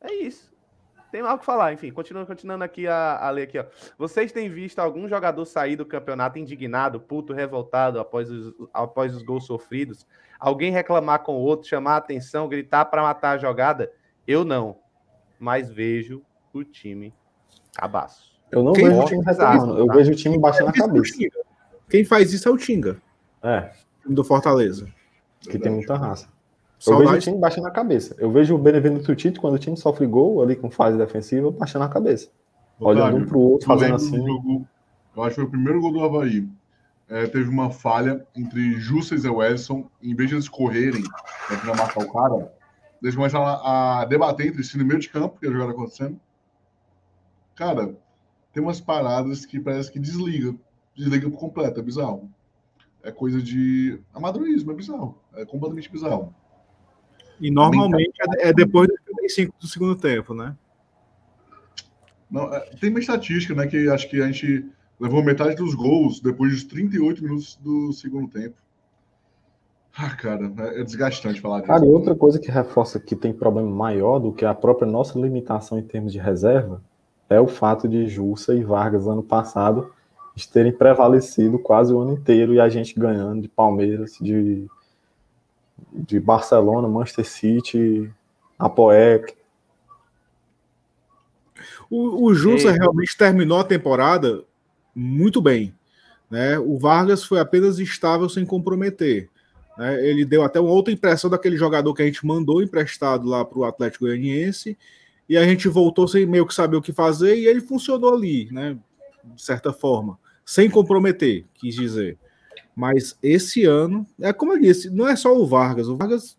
É isso tem o que falar, enfim, continuando, continuando aqui a, a ler aqui, ó. Vocês têm visto algum jogador sair do campeonato indignado, puto, revoltado após os, após os gols sofridos? Alguém reclamar com o outro, chamar a atenção, gritar para matar a jogada? Eu não, mas vejo o time cabaço. Eu não Quem vejo o time reclamando, eu tá? vejo o time baixando é a cabeça. Quem faz isso é o Tinga. É. Do Fortaleza. Que Verdade. tem muita raça. Eu vejo o time baixando a cabeça. Eu vejo o Benevento Tite, quando o time sofre gol ali com fase defensiva, baixando a cabeça. Otávio, Olhando um pro outro, fazendo assim. Jogo, eu acho que o primeiro gol do Havaí é, teve uma falha entre Jussa e Zé Wesson. Em vez de eles correrem né, pra tentar matar o cara, eles começaram a, debater entre si no meio de campo, que é a jogada acontecendo. Cara, tem umas paradas que parece que desliga. Desliga por completo, é bizarro. É coisa de amadorismo, é bizarro. É completamente bizarro. E normalmente é, é depois dos 35 do segundo tempo, né? Não, é, tem uma estatística, né? Que acho que a gente levou metade dos gols depois dos 38 minutos do segundo tempo. Ah, cara, é, é desgastante falar disso. Cara, e outra coisa que reforça que tem problema maior do que a própria nossa limitação em termos de reserva é o fato de Jussa e Vargas ano passado terem prevalecido quase o ano inteiro e a gente ganhando de Palmeiras, de de Barcelona, Manchester City, Apoec. O, o Jussa realmente terminou a temporada muito bem. Né? O Vargas foi apenas estável sem comprometer. Né? Ele deu até uma outra impressão daquele jogador que a gente mandou emprestado lá para o Atlético Goianiense. E a gente voltou sem meio que saber o que fazer e ele funcionou ali, né? de certa forma. Sem comprometer, quis dizer. Mas esse ano, é como eu disse, não é só o Vargas. O Vargas,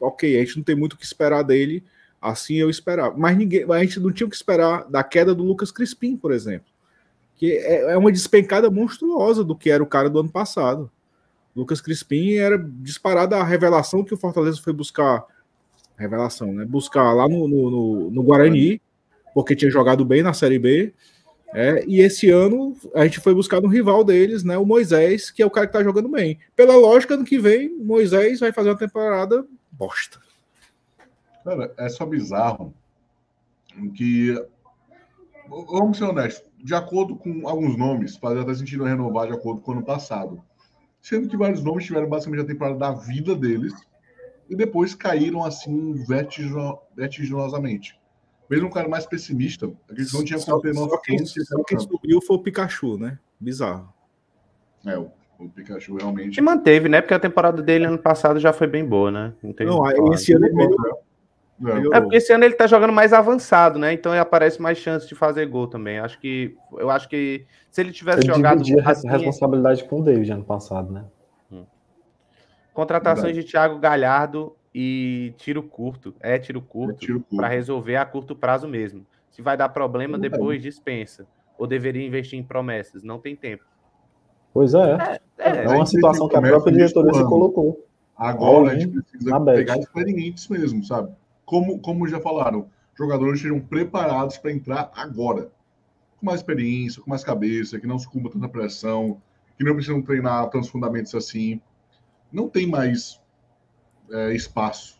ok, a gente não tem muito o que esperar dele, assim eu esperava. Mas ninguém, a gente não tinha o que esperar da queda do Lucas Crispim, por exemplo. Que é, é uma despencada monstruosa do que era o cara do ano passado. O Lucas Crispim era disparada a revelação que o Fortaleza foi buscar. Revelação, né? Buscar lá no, no, no, no Guarani, porque tinha jogado bem na Série B é, e esse ano a gente foi buscar no rival deles, né, o Moisés, que é o cara que tá jogando bem. Pela lógica, ano que vem, Moisés vai fazer uma temporada bosta. Cara, é só bizarro que. Vamos ser honestos, de acordo com alguns nomes, fazia até sentido renovar de acordo com o ano passado. Sendo que vários nomes tiveram basicamente a temporada da vida deles e depois caíram assim vertiginosamente. Mesmo o cara mais pessimista, eles não tinha como ter noção. Quem, só é quem subiu foi o Pikachu, né? Bizarro. É, o, o Pikachu realmente. E manteve, né? Porque a temporada dele ano passado já foi bem boa, né? Não, tem não aí, esse ano é melhor. Né? É. é porque esse ano ele tá jogando mais avançado, né? Então ele aparece mais chance de fazer gol também. Acho que eu acho que se ele tivesse ele jogado assim, responsabilidade com o David ano passado, né? Hum. Contratações Verdade. de Thiago Galhardo e tiro curto. É tiro curto, é curto. para resolver a curto prazo mesmo. Se vai dar problema, é depois dispensa. Ou deveria investir em promessas. Não tem tempo. Pois é. É, é, é, é uma situação que a própria diretoria se colocou. Agora a gente precisa pegar experientes mesmo, sabe? Como, como já falaram, jogadores estejam preparados para entrar agora. Com mais experiência, com mais cabeça, que não sucumba tanta pressão, que não precisam treinar tantos fundamentos assim. Não tem mais é, espaço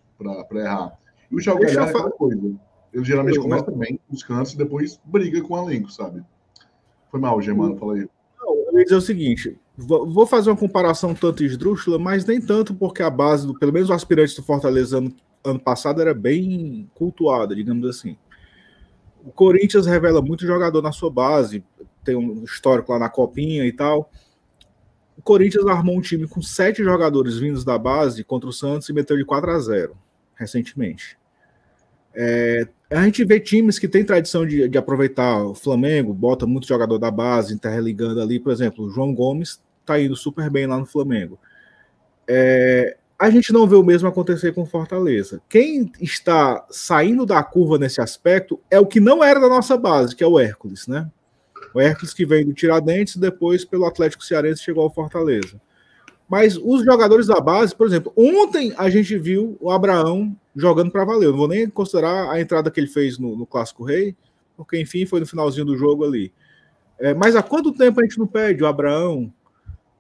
para errar. E o Thiago Deixa Galhardo é aquela coisa. Ele geralmente começa bem os cantos e depois briga com o elenco, sabe? Foi mal, Germano, fala aí. Não, eu ia dizer o seguinte, vou fazer uma comparação tanto esdrúxula, mas nem tanto porque a base, do, pelo menos o aspirante do Fortaleza ano, ano passado era bem cultuada, digamos assim. O Corinthians revela muito jogador na sua base, tem um histórico lá na Copinha e tal. Corinthians armou um time com sete jogadores vindos da base contra o Santos e meteu de 4 a 0 recentemente. É, a gente vê times que têm tradição de, de, aproveitar o Flamengo, bota muito jogador da base, interligando ali, por exemplo, o João Gomes está indo super bem lá no Flamengo. É, a gente não vê o mesmo acontecer com Fortaleza. Quem está saindo da curva nesse aspecto é o que não era da nossa base, que é o Hércules, né? O Hércules que veio do Tiradentes, depois pelo Atlético Cearense chegou ao Fortaleza. Mas os jogadores da base, por exemplo, ontem a gente viu o Abraão jogando para valer. Eu não vou nem considerar a entrada que ele fez no, no Clássico Rei, porque enfim foi no finalzinho do jogo ali. É, mas há quanto tempo a gente não pede o Abraão?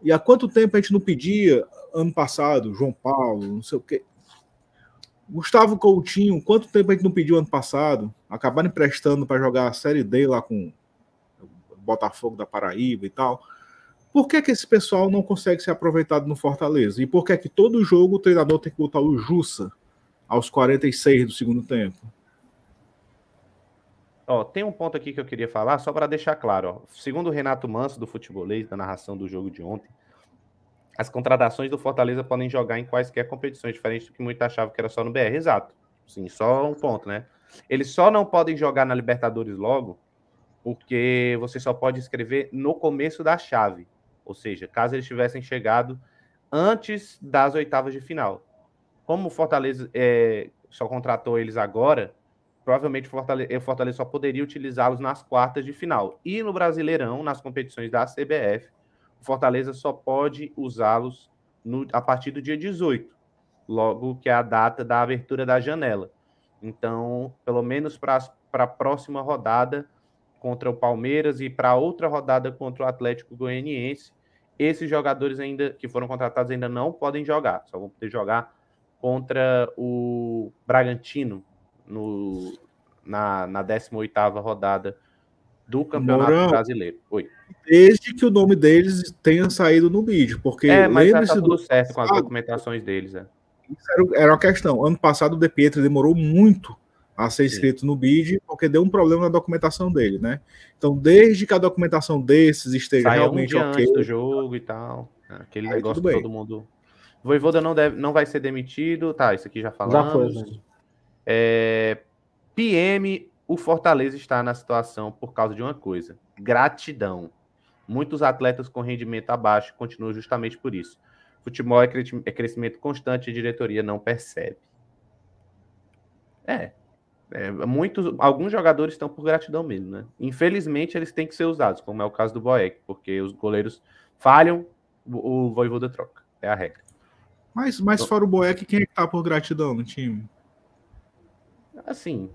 E há quanto tempo a gente não pedia ano passado, João Paulo, não sei o quê? Gustavo Coutinho, quanto tempo a gente não pediu ano passado? Acabaram emprestando para jogar a Série D lá com Botafogo da Paraíba e tal. Por que, que esse pessoal não consegue ser aproveitado no Fortaleza? E por que, que todo jogo o treinador tem que botar o Jussa aos 46 do segundo tempo? Ó, tem um ponto aqui que eu queria falar, só para deixar claro. Ó. Segundo o Renato Manso, do Futebolês, da narração do jogo de ontem, as contratações do Fortaleza podem jogar em quaisquer competições, diferente do que muita achava que era só no BR. Exato. Sim, só um ponto, né? Eles só não podem jogar na Libertadores logo porque você só pode escrever no começo da chave, ou seja, caso eles tivessem chegado antes das oitavas de final. Como o Fortaleza é, só contratou eles agora, provavelmente o Fortaleza, o Fortaleza só poderia utilizá-los nas quartas de final. E no Brasileirão, nas competições da CBF, o Fortaleza só pode usá-los a partir do dia 18, logo que é a data da abertura da janela. Então, pelo menos para a próxima rodada, contra o Palmeiras e para outra rodada contra o Atlético Goianiense. Esses jogadores ainda que foram contratados ainda não podem jogar, só vão poder jogar contra o Bragantino no, na, na 18ª rodada do Campeonato Morão, Brasileiro. Oi. Desde que o nome deles tenha saído no vídeo, porque é, mas já tá tudo do... certo com as documentações deles, é. Isso era, era uma questão. Ano passado o De Pietro demorou muito a ser inscrito Sim. no BID, porque deu um problema na documentação dele, né? Então, desde que a documentação desses esteja Sai realmente um dia ok. Antes do jogo e tal. Né? Aquele aí, negócio que todo mundo. Voivoda não, deve, não vai ser demitido. Tá, isso aqui já falamos. Já foi, né? é... PM, o Fortaleza está na situação por causa de uma coisa: gratidão. Muitos atletas com rendimento abaixo continuam justamente por isso. Futebol é, é crescimento constante e diretoria não percebe. É, é, muitos, alguns jogadores estão por gratidão mesmo, né? Infelizmente, eles têm que ser usados, como é o caso do Boeck, porque os goleiros falham, o, o Voivoda troca. É a regra. Mas, mas então- fora o Boeck, quem é que tá por gratidão no time? Assim.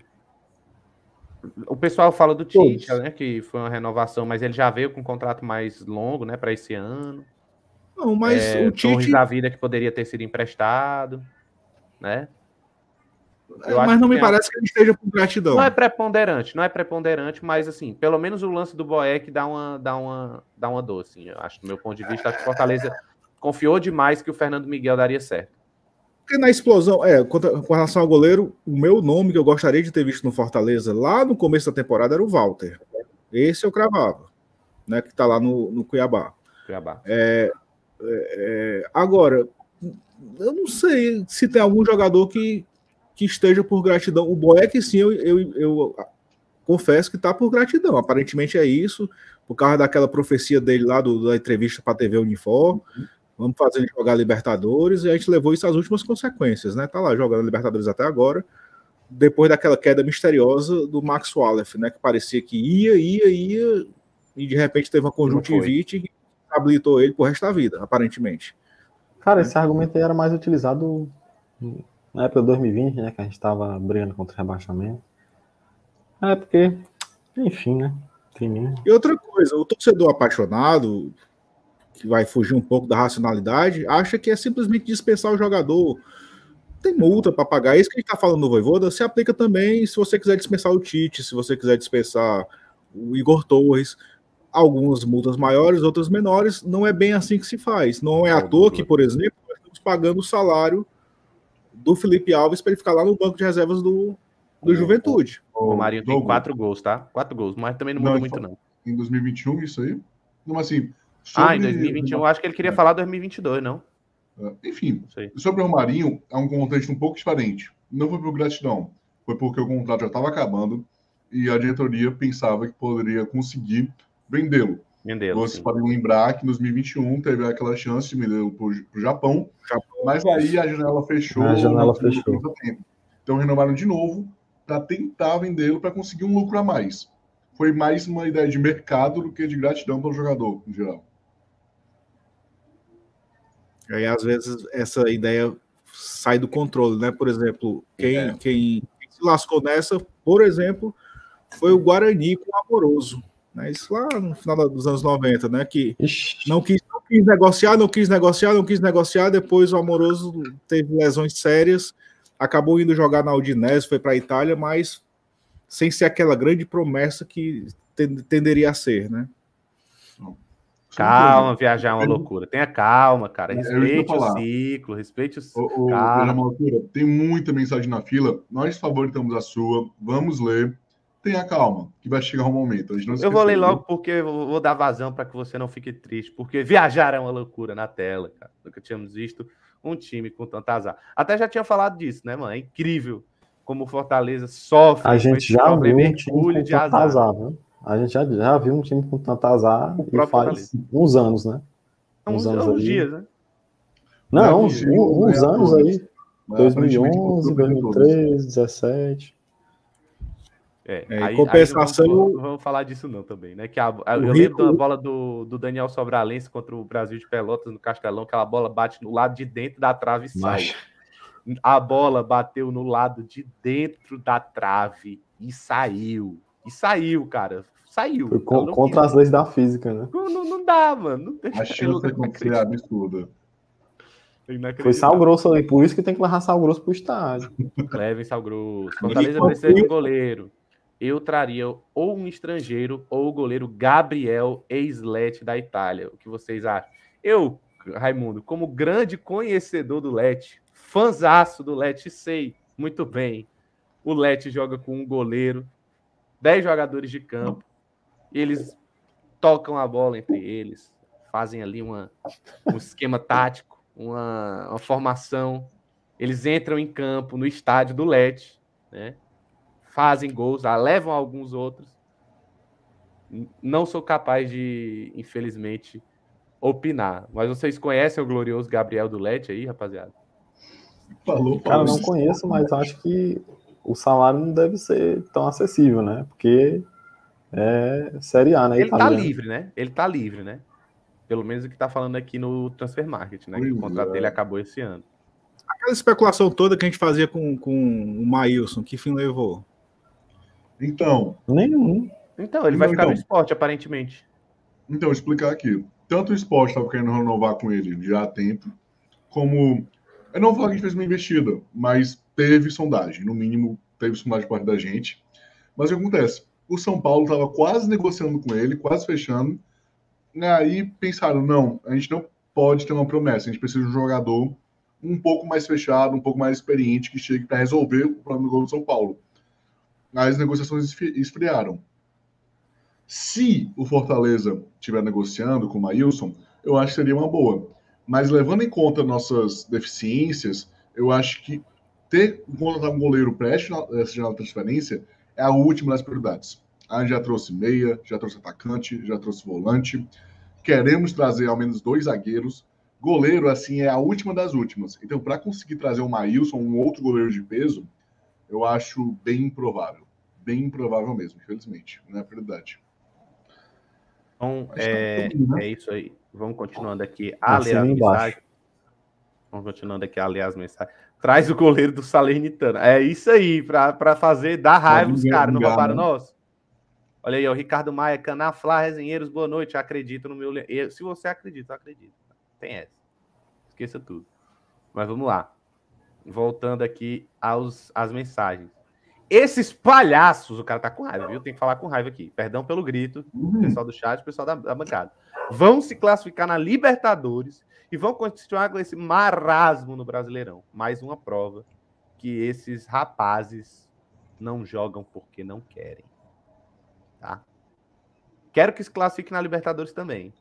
O pessoal fala do Tite, né? Que foi uma renovação, mas ele já veio com um contrato mais longo, né? Para esse ano. Não, mas é, o Tite. da vida que poderia ter sido emprestado, né? Eu mas não me parece a... que ele esteja com gratidão. Não é preponderante, não é preponderante, mas assim, pelo menos o lance do Boeck dá uma, dá uma, dá uma dor, assim. Eu acho, do meu ponto de vista, acho que Fortaleza confiou demais que o Fernando Miguel daria certo. Porque na explosão, é, com relação ao goleiro, o meu nome que eu gostaria de ter visto no Fortaleza lá no começo da temporada era o Walter. Esse eu cravava, né? Que tá lá no, no Cuiabá. Cuiabá. É, é, é agora, eu não sei se tem algum jogador que que esteja por gratidão. O Boeck, é sim, eu, eu, eu confesso que está por gratidão. Aparentemente é isso, por causa daquela profecia dele lá do, da entrevista para a TV Unifor. Vamos fazer ele jogar Libertadores e a gente levou isso às últimas consequências, né? Tá lá jogando Libertadores até agora, depois daquela queda misteriosa do Max Wallace, né? Que parecia que ia, ia, ia e de repente teve uma conjuntivite que habilitou ele pro resto da vida, aparentemente. Cara, né? esse argumento aí era mais utilizado na época de 2020, né, que a gente estava brigando contra o rebaixamento. É porque, enfim, né? E outra coisa, o torcedor apaixonado, que vai fugir um pouco da racionalidade, acha que é simplesmente dispensar o jogador. Tem multa para pagar. É isso que a gente está falando do Voivoda se aplica também se você quiser dispensar o Tite, se você quiser dispensar o Igor Torres. Algumas multas maiores, outras menores. Não é bem assim que se faz. Não é à toa que, né? por exemplo, nós estamos pagando o salário do Felipe Alves para ele ficar lá no banco de reservas do, do Juventude. O Marinho tem quatro gols, tá? Quatro gols, mas também não muda não, muito, então, não. Em 2021, isso aí? Não, mas assim. Sobre... Ah, em 2021, eu acho que ele queria é. falar 2022, não? É, enfim, não sobre o Marinho, é um contexto um pouco diferente. Não foi por gratidão, foi porque o contrato já estava acabando e a diretoria pensava que poderia conseguir vendê-lo. Vendê-lo. Vocês podem lembrar que em 2021 teve aquela chance de vendê-lo para o Japão. Japão. Mas aí a janela fechou. A janela fechou. Então renovaram de novo para tentar vendê-lo para conseguir um lucro a mais. Foi mais uma ideia de mercado do que de gratidão para o jogador, em geral. Aí às vezes essa ideia sai do controle, né? Por exemplo, quem, é. quem se lascou nessa, por exemplo, foi o Guarani com o Amoroso. Né? Isso lá no final dos anos 90, né? Que não quis, não quis negociar, não quis negociar, não quis negociar. Depois o Amoroso teve lesões sérias, acabou indo jogar na Udinese, foi para a Itália, mas sem ser aquela grande promessa que tenderia a ser, né? Calma, viajar é uma loucura. Tenha calma, cara. É respeite é, o ciclo, respeite o ciclo. Tem muita mensagem na fila. Nós favoritamos a sua. Vamos ler tenha calma, que vai chegar um momento. eu vou ler logo porque eu vou dar vazão para que você não fique triste, porque viajar é uma loucura na tela, cara. Nunca tínhamos visto um time com tanto azar. Até já tinha falado disso, né, mano? É incrível como o Fortaleza sofre. A gente já viu um time com de azar. azar né? A gente já, já viu um time com tanto azar faz Fortaleza. uns anos, né? Uns, uns anos uns dias, né? Não, não é uns, uns, uns né? anos aí. 2011, 2013, 2017. É, é aí, compensação. Aí vamos, vamos, falar disso não também, né? Que a, a eu Rico... lembro da bola do, do Daniel Sobralense contra o Brasil de Pelotas no Castelão, aquela bola bate no lado de dentro da trave e Mas... sai. A bola bateu no lado de dentro da trave e saiu. E saiu, cara. Saiu. Foi então, contra quis. as leis da física, né? Não, não, dá, mano. Não a chance é absurda. Foi sal grosso ali, por isso que tem que levar sal grosso pro estádio. Levem sal grosso. Fortaleza precisa de goleiro eu traria ou um estrangeiro ou o goleiro Gabriel Eislet da Itália. O que vocês acham? Eu, Raimundo, como grande conhecedor do Let, fanzaço do Let, sei muito bem. O Let joga com um goleiro, 10 jogadores de campo, e eles tocam a bola entre eles, fazem ali uma, um esquema tático, uma, uma formação. Eles entram em campo no estádio do Let, né? fazem gols, ah, levam alguns outros. Não sou capaz de, infelizmente, opinar. Mas vocês conhecem o glorioso Gabriel do Leti aí, rapaziada? Falou, Cara, não conheço, mas acho que o salário não deve ser tão acessível, né? Porque é Série A, né? Ele Italiano. tá livre, né? Ele tá livre, né? Pelo menos o que tá falando aqui no Transfer Market, né? o contrato é. dele acabou esse ano. Aquela especulação toda que a gente fazia com, com o Maílson, que fim levou? Então. Nenhum. Então, ele vai ficar então, no esporte, aparentemente. Então, explicar aqui. Tanto o esporte estava querendo renovar com ele já há tempo, como. Eu não vou falar que a gente fez uma investida, mas teve sondagem. No mínimo, teve sondagem parte da gente. Mas o que acontece? O São Paulo estava quase negociando com ele, quase fechando. E aí pensaram: não, a gente não pode ter uma promessa, a gente precisa de um jogador um pouco mais fechado, um pouco mais experiente, que chegue para resolver o problema do gol do São Paulo as negociações esfriaram. Se o Fortaleza estiver negociando com o Maílson, eu acho que seria uma boa. Mas levando em conta nossas deficiências, eu acho que ter contratado um goleiro pré-essa eh, janela de transferência é a última das prioridades. A ah, gente já trouxe meia, já trouxe atacante, já trouxe volante. Queremos trazer ao menos dois zagueiros. Goleiro, assim, é a última das últimas. Então, para conseguir trazer o Maílson, um outro goleiro de peso, eu acho bem improvável. Bem improvável mesmo, infelizmente, não é verdade. Então, tá é, tá né? é isso aí. Vamos continuando aqui. Tá aliás, mensagem. Vamos continuando aqui Aliás, mensagem. as mensagens. Traz o goleiro do Salernitano. É isso aí, para fazer dar raiva os caras, não roubaram né? nosso? Olha aí, o Ricardo Maia, Canaflá, Resenheiros, boa noite. Acredito no meu. Se você acredita, eu acredito. Tem essa. Esqueça tudo. Mas vamos lá voltando aqui aos, às mensagens. Esses palhaços, o cara tá com raiva, viu? Tem que falar com raiva aqui. Perdão pelo grito, uhum. pessoal do chat, pessoal da, da, bancada. Vão se classificar na Libertadores e vão continuar com esse marasmo no Brasileirão. Mais uma prova que esses rapazes não jogam porque não querem. Tá? Quero que se classifique na Libertadores também.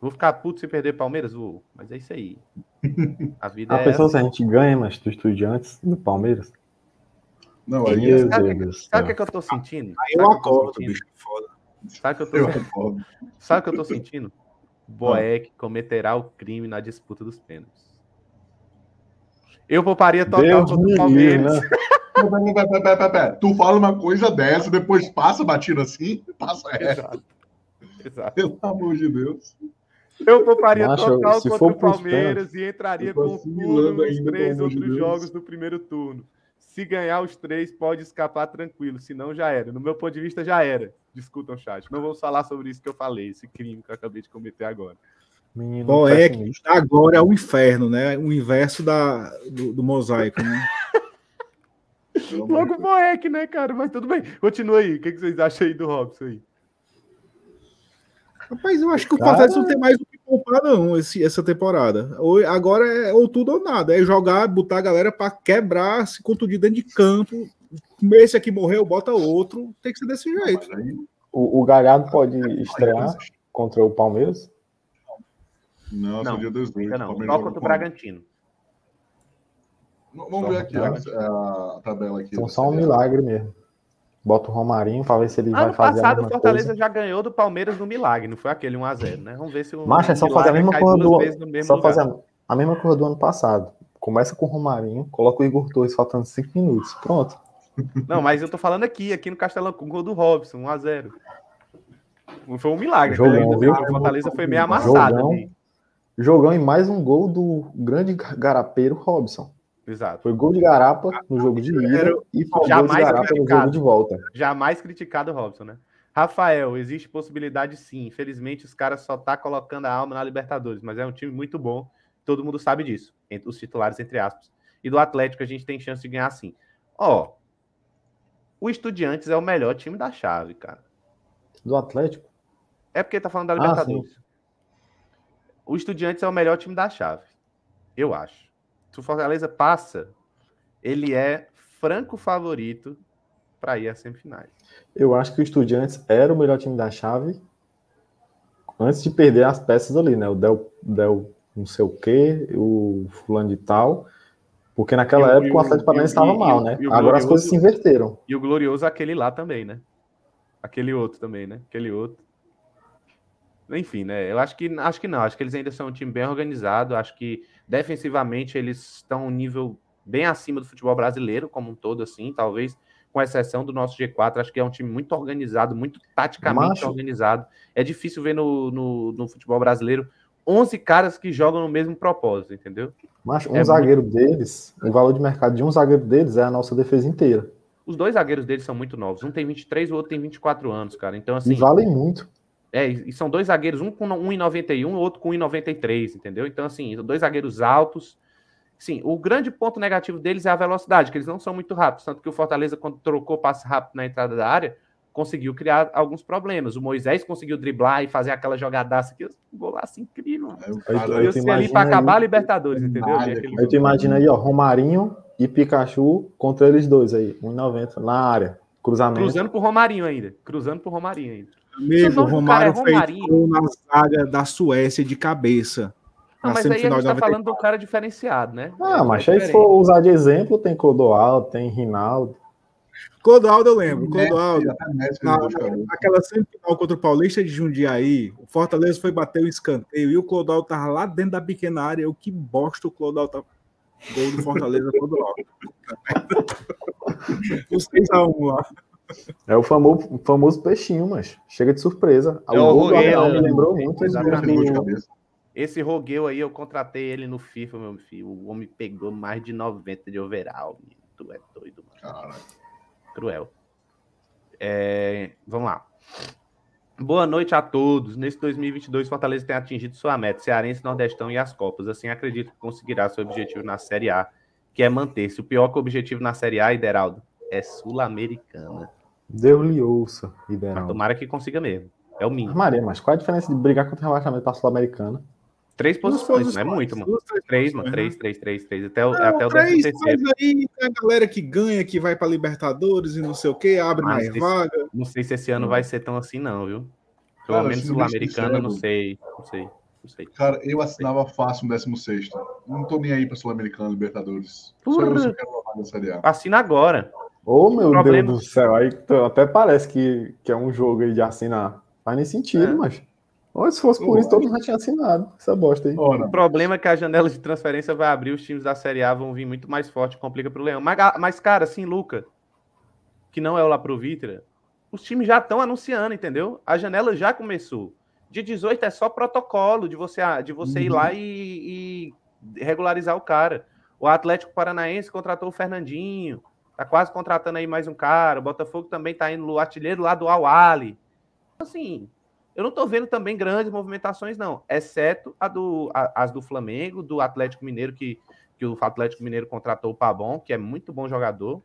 Vou ficar puto se perder Palmeiras? Vou. Mas é isso aí. A vida a é pessoa, essa. se a gente ganha, mas tu Estudiantes, do Palmeiras. Não, aí Meu é sabe, Deus sabe o é que, eu tô sentindo? Aí eu acordo, bicho, é foda. Sabe o que eu tô sentindo? Sabe o que eu tô sentindo? Boeck cometerá o crime na disputa dos pênaltis. Eu pouparia total Deus contra o Palmeiras. Pera, pera, pera, tu fala uma coisa dessa, depois passa batido assim, passa essa. Exato. Exato. Pelo amor de Deus. Eu pouparia Macho, total contra o Palmeiras e entraria com o pulo nos três outros Deus. jogos do primeiro turno. Se ganhar os três, pode escapar tranquilo, senão já era. No meu ponto de vista, já era. Discutam, chat. Não vamos falar sobre isso que eu falei, esse crime que eu acabei de cometer agora. Menino Bom, é que agora é o inferno, né? O inverso da, do, do mosaico, né? Logo Boeck, né, cara? Mas tudo bem. Continua aí. O que, vocês acham aí do Robson aí? Rapaz, eu acho que o Palmeiras não tem mais o poupar, não, esse, essa temporada. ou Agora é ou tudo ou nada. É jogar, botar a galera para quebrar, se contundir dentro de campo. Esse aqui morreu, bota outro. Tem que ser desse jeito. O, o Galhardo pode estrear contra o Palmeiras? Não, não dia Não, só contra o Bragantino. Vamos ver aqui tá. a, a, tabela aqui. Então, só um milagre mesmo. Bota o Romarinho pra ver se ele ano vai fazer passado, a mesma o Fortaleza coisa. já ganhou do Palmeiras no milagre, não foi aquele 1x0, né? Vamos ver se o. Macha, é só fazer a mesma coisa do. Só lugar. fazer a mesma coisa do ano passado. Começa com o Romarinho, coloca o Igor Torres faltando 5 minutos. Pronto. Não, mas eu tô falando aqui, aqui no Castelão, com o gol do Robson, 1x0. Foi um milagre. Jogão, né? viu? O Fortaleza foi meio amassado. Jogão, jogão e mais um gol do grande garapeiro Robson. Exato. Foi gol de garapa ah, no jogo de ida e foi gol de garapa no jogo de volta. Jamais criticado Robson, né? Rafael, existe possibilidade sim. Infelizmente, os caras só tá colocando a alma na Libertadores, mas é um time muito bom. Todo mundo sabe disso, entre os titulares, entre aspas. E do Atlético a gente tem chance de ganhar sim. Ó, o Estudiantes é o melhor time da chave, cara. Do Atlético? É porque tá falando da ah, Libertadores. Ah, o Estudiantes é o melhor time da chave, eu acho se o Fortaleza passa, ele é franco favorito para ir às semifinais. Eu acho que o Estudiantes era o melhor time da chave antes de perder as peças ali, né? O Del, Del não sei o quê, o fulano de tal. Porque naquela e época o, o Atlético Paranaense estava mal, né? Agora as coisas se inverteram. E o glorioso é aquele lá também, né? Aquele outro também, né? Aquele outro enfim, né? Eu acho que acho que não, acho que eles ainda são um time bem organizado, acho que defensivamente eles estão um nível bem acima do futebol brasileiro como um todo assim, talvez com exceção do nosso G4, acho que é um time muito organizado, muito taticamente Macho. organizado. É difícil ver no, no, no, futebol brasileiro 11 caras que jogam no mesmo propósito, entendeu? Mas um é zagueiro muito... deles, o valor de mercado de um zagueiro deles é a nossa defesa inteira. Os dois zagueiros deles são muito novos. Um tem 23, o outro tem 24 anos, cara. Então, assim. E valem muito. É, e são dois zagueiros, um com 1,91 um e outro com 1,93, entendeu? Então, assim, dois zagueiros altos. Sim, o grande ponto negativo deles é a velocidade, que eles não são muito rápidos. Tanto que o Fortaleza, quando trocou passe rápido na entrada da área, conseguiu criar alguns problemas. O Moisés conseguiu driblar e fazer aquela jogadaça que um golaço incrível. Eu, eu, eu, eu ali para acabar a Libertadores, entendeu? Aí, eu imagino aí, ó, Romarinho e Pikachu contra eles dois aí, 1,90 na área, cruzamento. Cruzando pro Romarinho ainda, cruzando pro Romarinho ainda. Amigo, é Romário fez gol na zaga da Suécia de cabeça. Não, mas aí a gente tá 94. falando do cara diferenciado, né? Ah, é mas diferente. aí se for usar de exemplo, tem Clodoaldo, tem Rinaldo. Clodoaldo eu lembro, Clodoaldo. Na, é Aquela semifinal contra o Paulista de Jundiaí, o Fortaleza foi bater o escanteio e o Clodoaldo tava lá dentro da pequena área. Eu que bosta o Clodoaldo tava. Gol do Fortaleza, Clodoaldo. Os 6x1 lá. É o famoso, famoso peixinho, mas chega de surpresa. É o eu, me né? lembrou muito. Esse Rogueu aí, eu contratei ele no FIFA, meu filho. O homem pegou mais de 90 de overall. Meu, Tu é doido, mano. Cruel. É, vamos lá. Boa noite a todos. Nesse 2022, Fortaleza tem atingido sua meta, Cearense, Nordestão e as Copas. Assim, acredito que conseguirá seu objetivo na Série A, que é manter-se. O pior que o objetivo na Série A, Ideraldo, é Sul-Americana. Deus lhe ouça, ah, Iberaldo. Tomara que consiga mesmo. É o mínimo. Maria, mas qual a diferença de brigar contra o rebaixamento para a Sul-Americana? Três posições, não né? é muito, mano. Três, mano. Três, né? três, três, três. Até o, não, até o três, mas aí tem a galera que ganha, que vai para Libertadores e não sei o que, abre mas mais vaga. Não sei se esse ano vai ser tão assim, não, viu? Pelo Cara, menos Sul-Americana, não sei. Não sei. Cara, eu assinava fácil décimo 16. Não tô nem aí pra sul americana Libertadores. Só eu que quero uma vaga Série Assina agora. Ô oh, meu Deus do céu, aí até parece que, que é um jogo aí de assinar. Faz nem sentido, é. mas. Ou se fosse por isso, todo mundo já tinha assinado essa bosta aí. Ora. O problema é que a janela de transferência vai abrir, os times da Série A vão vir muito mais forte, complica pro Leão. Mas, ah, mas cara, assim, Luca, que não é o lá pro Vitra, os times já estão anunciando, entendeu? A janela já começou. De 18 é só protocolo de você, ah, de você uhum. ir lá e, e, regularizar o cara. O Atlético Paranaense contratou o Fernandinho. Tá quase contratando aí mais um cara. O Botafogo também tá indo no artilheiro lá do Awali. Então, assim, eu não tô vendo também grandes movimentações, não. Exceto a do, a, as do Flamengo, do Atlético Mineiro, que, que o Atlético Mineiro contratou o Pabon, que é muito bom jogador.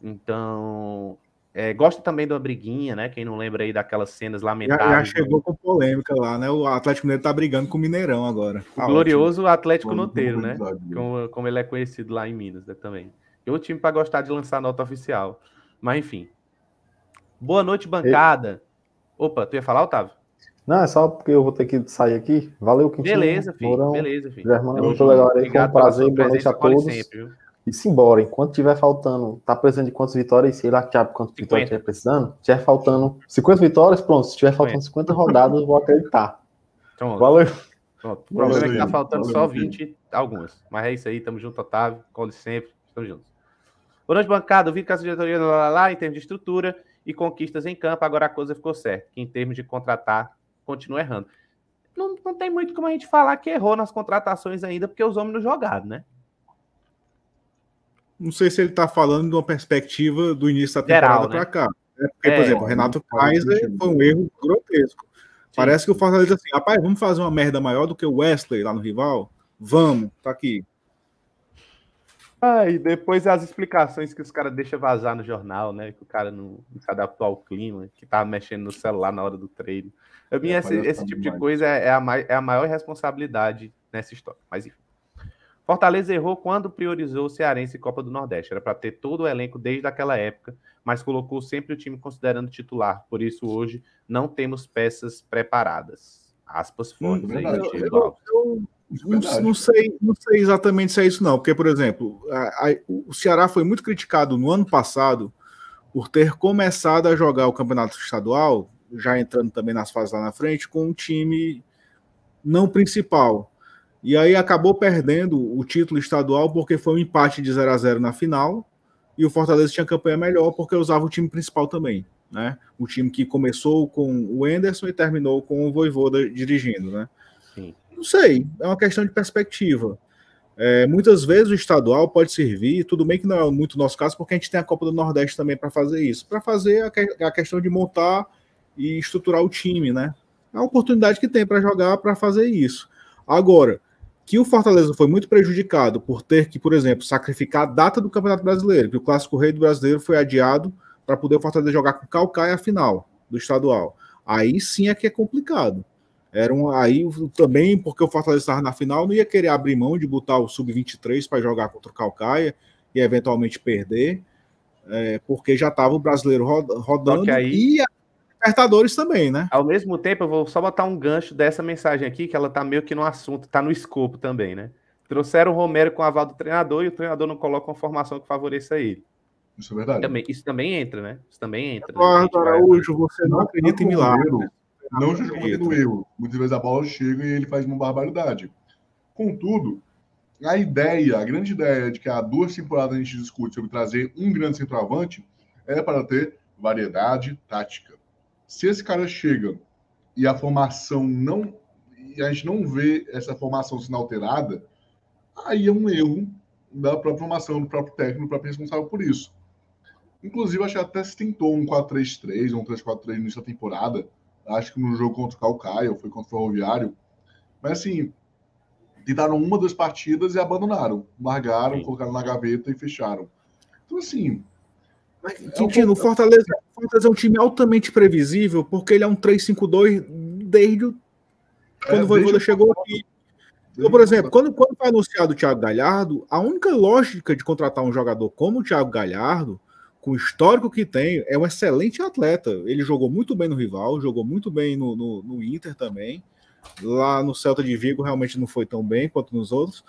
Então, é, gosta também de uma briguinha, né? Quem não lembra aí daquelas cenas lamentáveis. Já, já chegou com polêmica lá, né? O Atlético Mineiro tá brigando com o Mineirão agora. Tá glorioso ótimo. Atlético Noteiro, né? Como, como ele é conhecido lá em Minas né, também. Tem um time para gostar de lançar nota oficial. Mas enfim. Boa noite, bancada. E... Opa, tu ia falar, Otávio? Não, é só porque eu vou ter que sair aqui. Valeu, Quintino. Beleza, filho. beleza, filho. Germano, muito legal. Aí. Foi um prazer. Boa noite a todos. Sempre, e simbora. Enquanto tiver faltando, tá precisando de quantas vitórias, sei lá, Thiago, quantas 50. vitórias tiver precisando. Se tiver faltando 50 vitórias, pronto. Se tiver faltando 50 rodadas, vou acreditar. Pronto. Valeu. Pronto. O problema é que tá faltando Valeu. só 20 algumas. Mas é isso aí. Tamo junto, Otávio. Cole sempre. Tamo junto. Boa noite, bancada. Ouvi que essa diretoria lá, lá, lá, em termos de estrutura e conquistas em campo, agora a coisa ficou certa. Que em termos de contratar, continua errando. Não, não tem muito como a gente falar que errou nas contratações ainda, porque os homens não jogaram, né? Não sei se ele está falando de uma perspectiva do início da temporada né? para cá. Né? Porque, é, por exemplo, o Renato Kaiser foi um erro grotesco. Sim. Parece que o Fortaleza é assim, rapaz, vamos fazer uma merda maior do que o Wesley lá no rival? Vamos, tá aqui. Ah, e depois as explicações que os caras deixam vazar no jornal, né? Que o cara não, não, se adaptou ao clima, que tava mexendo no celular na hora do treino. A mim, é, esse, esse tipo demais. de coisa é, é a, é a maior responsabilidade nessa história. Mas enfim. Fortaleza errou quando priorizou o Cearense e Copa do Nordeste. Era para ter todo o elenco desde aquela época, mas colocou sempre o time considerando titular. Por isso, hoje, não temos peças preparadas. Aspas fortes hum, aí, eu, eu, eu, é não, não, sei, não sei exatamente se é isso, não, porque, por exemplo, a, a, o Ceará foi muito criticado no ano passado por ter começado a jogar o campeonato estadual, já entrando também nas fases lá na frente, com um time não principal. E aí acabou perdendo o título estadual porque foi um empate de 0 a 0 na final e o Fortaleza tinha campanha melhor porque usava o time principal também, né? O time que começou com o Enderson e terminou com o Voivoda dirigindo, né? Não sei, é uma questão de perspectiva. É, muitas vezes o estadual pode servir, tudo bem que não é muito nosso caso, porque a gente tem a Copa do Nordeste também para fazer isso, para fazer a, que, a questão de montar e estruturar o time, né? É a oportunidade que tem para jogar para fazer isso. Agora, que o Fortaleza foi muito prejudicado por ter que, por exemplo, sacrificar a data do Campeonato Brasileiro, que o Clássico Rei do Brasileiro foi adiado para poder o Fortaleza jogar com Calcaia a final do estadual. Aí sim é que é complicado. Eram aí também, porque o Fortaleza estava na final, não ia querer abrir mão de botar o Sub-23 para jogar contra o Calcaia e eventualmente perder, é, porque já estava o brasileiro rodando aí... e a Libertadores também, né? Ao mesmo tempo, eu vou só botar um gancho dessa mensagem aqui, que ela está meio que no assunto, está no escopo também, né? Trouxeram o Romero com o aval do treinador e o treinador não coloca uma formação que favoreça ele. Isso é verdade. Também, isso também entra, né? Isso também entra. Né? Eduardo né? Araújo, você não acredita em milagre. Né? não justifica no erro. Muitas vezes a bola chega e ele faz uma barbaridade. Contudo, a ideia, a grande ideia de que há duas temporadas a gente discute sobre trazer um grande centroavante é para ter variedade tática. Se esse cara chega e a formação não. e a gente não vê essa formação sendo alterada, aí é um erro da própria formação, do próprio técnico, do próprio responsável por isso. Inclusive, acho que até se tentou um 4-3-3 um 3-4-3 no início da temporada, acho que no jogo contra o Calcaia, ou foi contra o Ferroviário. Mas assim, tentaram uma, duas partidas e abandonaram. Largaram, Sim. colocaram na gaveta e fecharam. Então, assim. Mas, Quintino, é um... Fortaleza, Fortaleza é um time altamente previsível, porque ele é um 3-5-2 desde o... É, quando é, o Voivoda chegou aqui. Então, por exemplo, quando, quando foi anunciado o Thiago Galhardo, a única lógica de contratar um jogador como o Thiago Galhardo com o histórico que tem, é um excelente atleta. Ele jogou muito bem no rival, jogou muito bem no, no, no Inter também. Lá no Celta de Vigo realmente não foi tão bem quanto nos outros.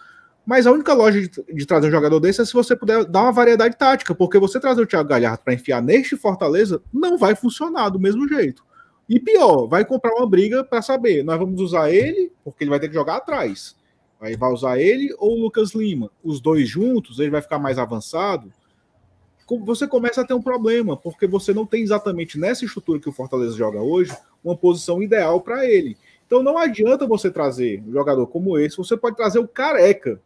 Mas a única loja de, de, trazer um jogador desse é se você puder dar uma variedade tática, porque você trazer o Thiago Galhardo para enfiar neste Fortaleza não vai funcionar do mesmo jeito. E pior, vai comprar uma briga para saber, nós vamos usar ele, porque ele vai ter que jogar atrás. Aí vai usar ele ou o Lucas Lima. Os dois juntos, ele vai ficar mais avançado você começa a ter um problema, porque você não tem exatamente nessa estrutura que o Fortaleza joga hoje uma posição ideal para ele. Então não adianta você trazer um jogador como esse, você pode trazer o careca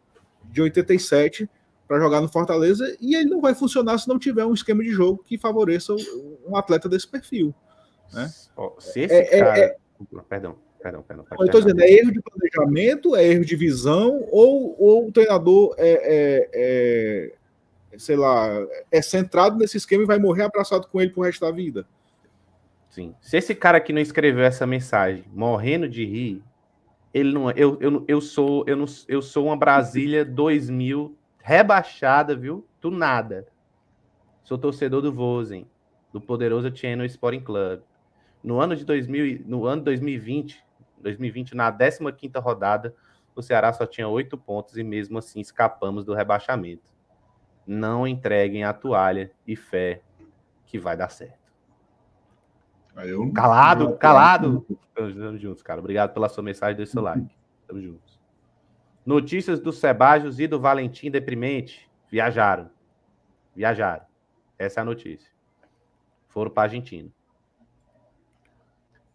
de 87 para jogar no Fortaleza e ele não vai funcionar se não tiver um esquema de jogo que favoreça um atleta desse perfil. Né? se esse é, é cara... É, é... Perdão, perdão, perdão. Eu tô dizendo, é erro de planejamento, é erro de visão ou, ou o treinador é, é, é sei lá, é centrado nesse esquema e vai morrer abraçado com ele pro resto da vida. Sim. Se esse cara que não escreveu essa mensagem morrendo de rir, ele não é, eu, eu, eu sou eu não, eu sou uma Brasília 2000 rebaixada, viu? Do nada. Sou torcedor do Vozen, do poderoso Channel Sporting Club. No ano de 2000, no ano 2020, 2020 na 15ª rodada, o Ceará só tinha oito pontos e mesmo assim escapamos do rebaixamento não entreguem a toalha e fé que vai dar certo. Eu... Calado, calado. Estamos juntos, cara. Obrigado pela sua mensagem, deixe seu like. Estamos juntos. Notícias do Sebajos e do Valentim deprimente. Viajaram. Viajaram. Essa é a notícia. Foram para Argentina.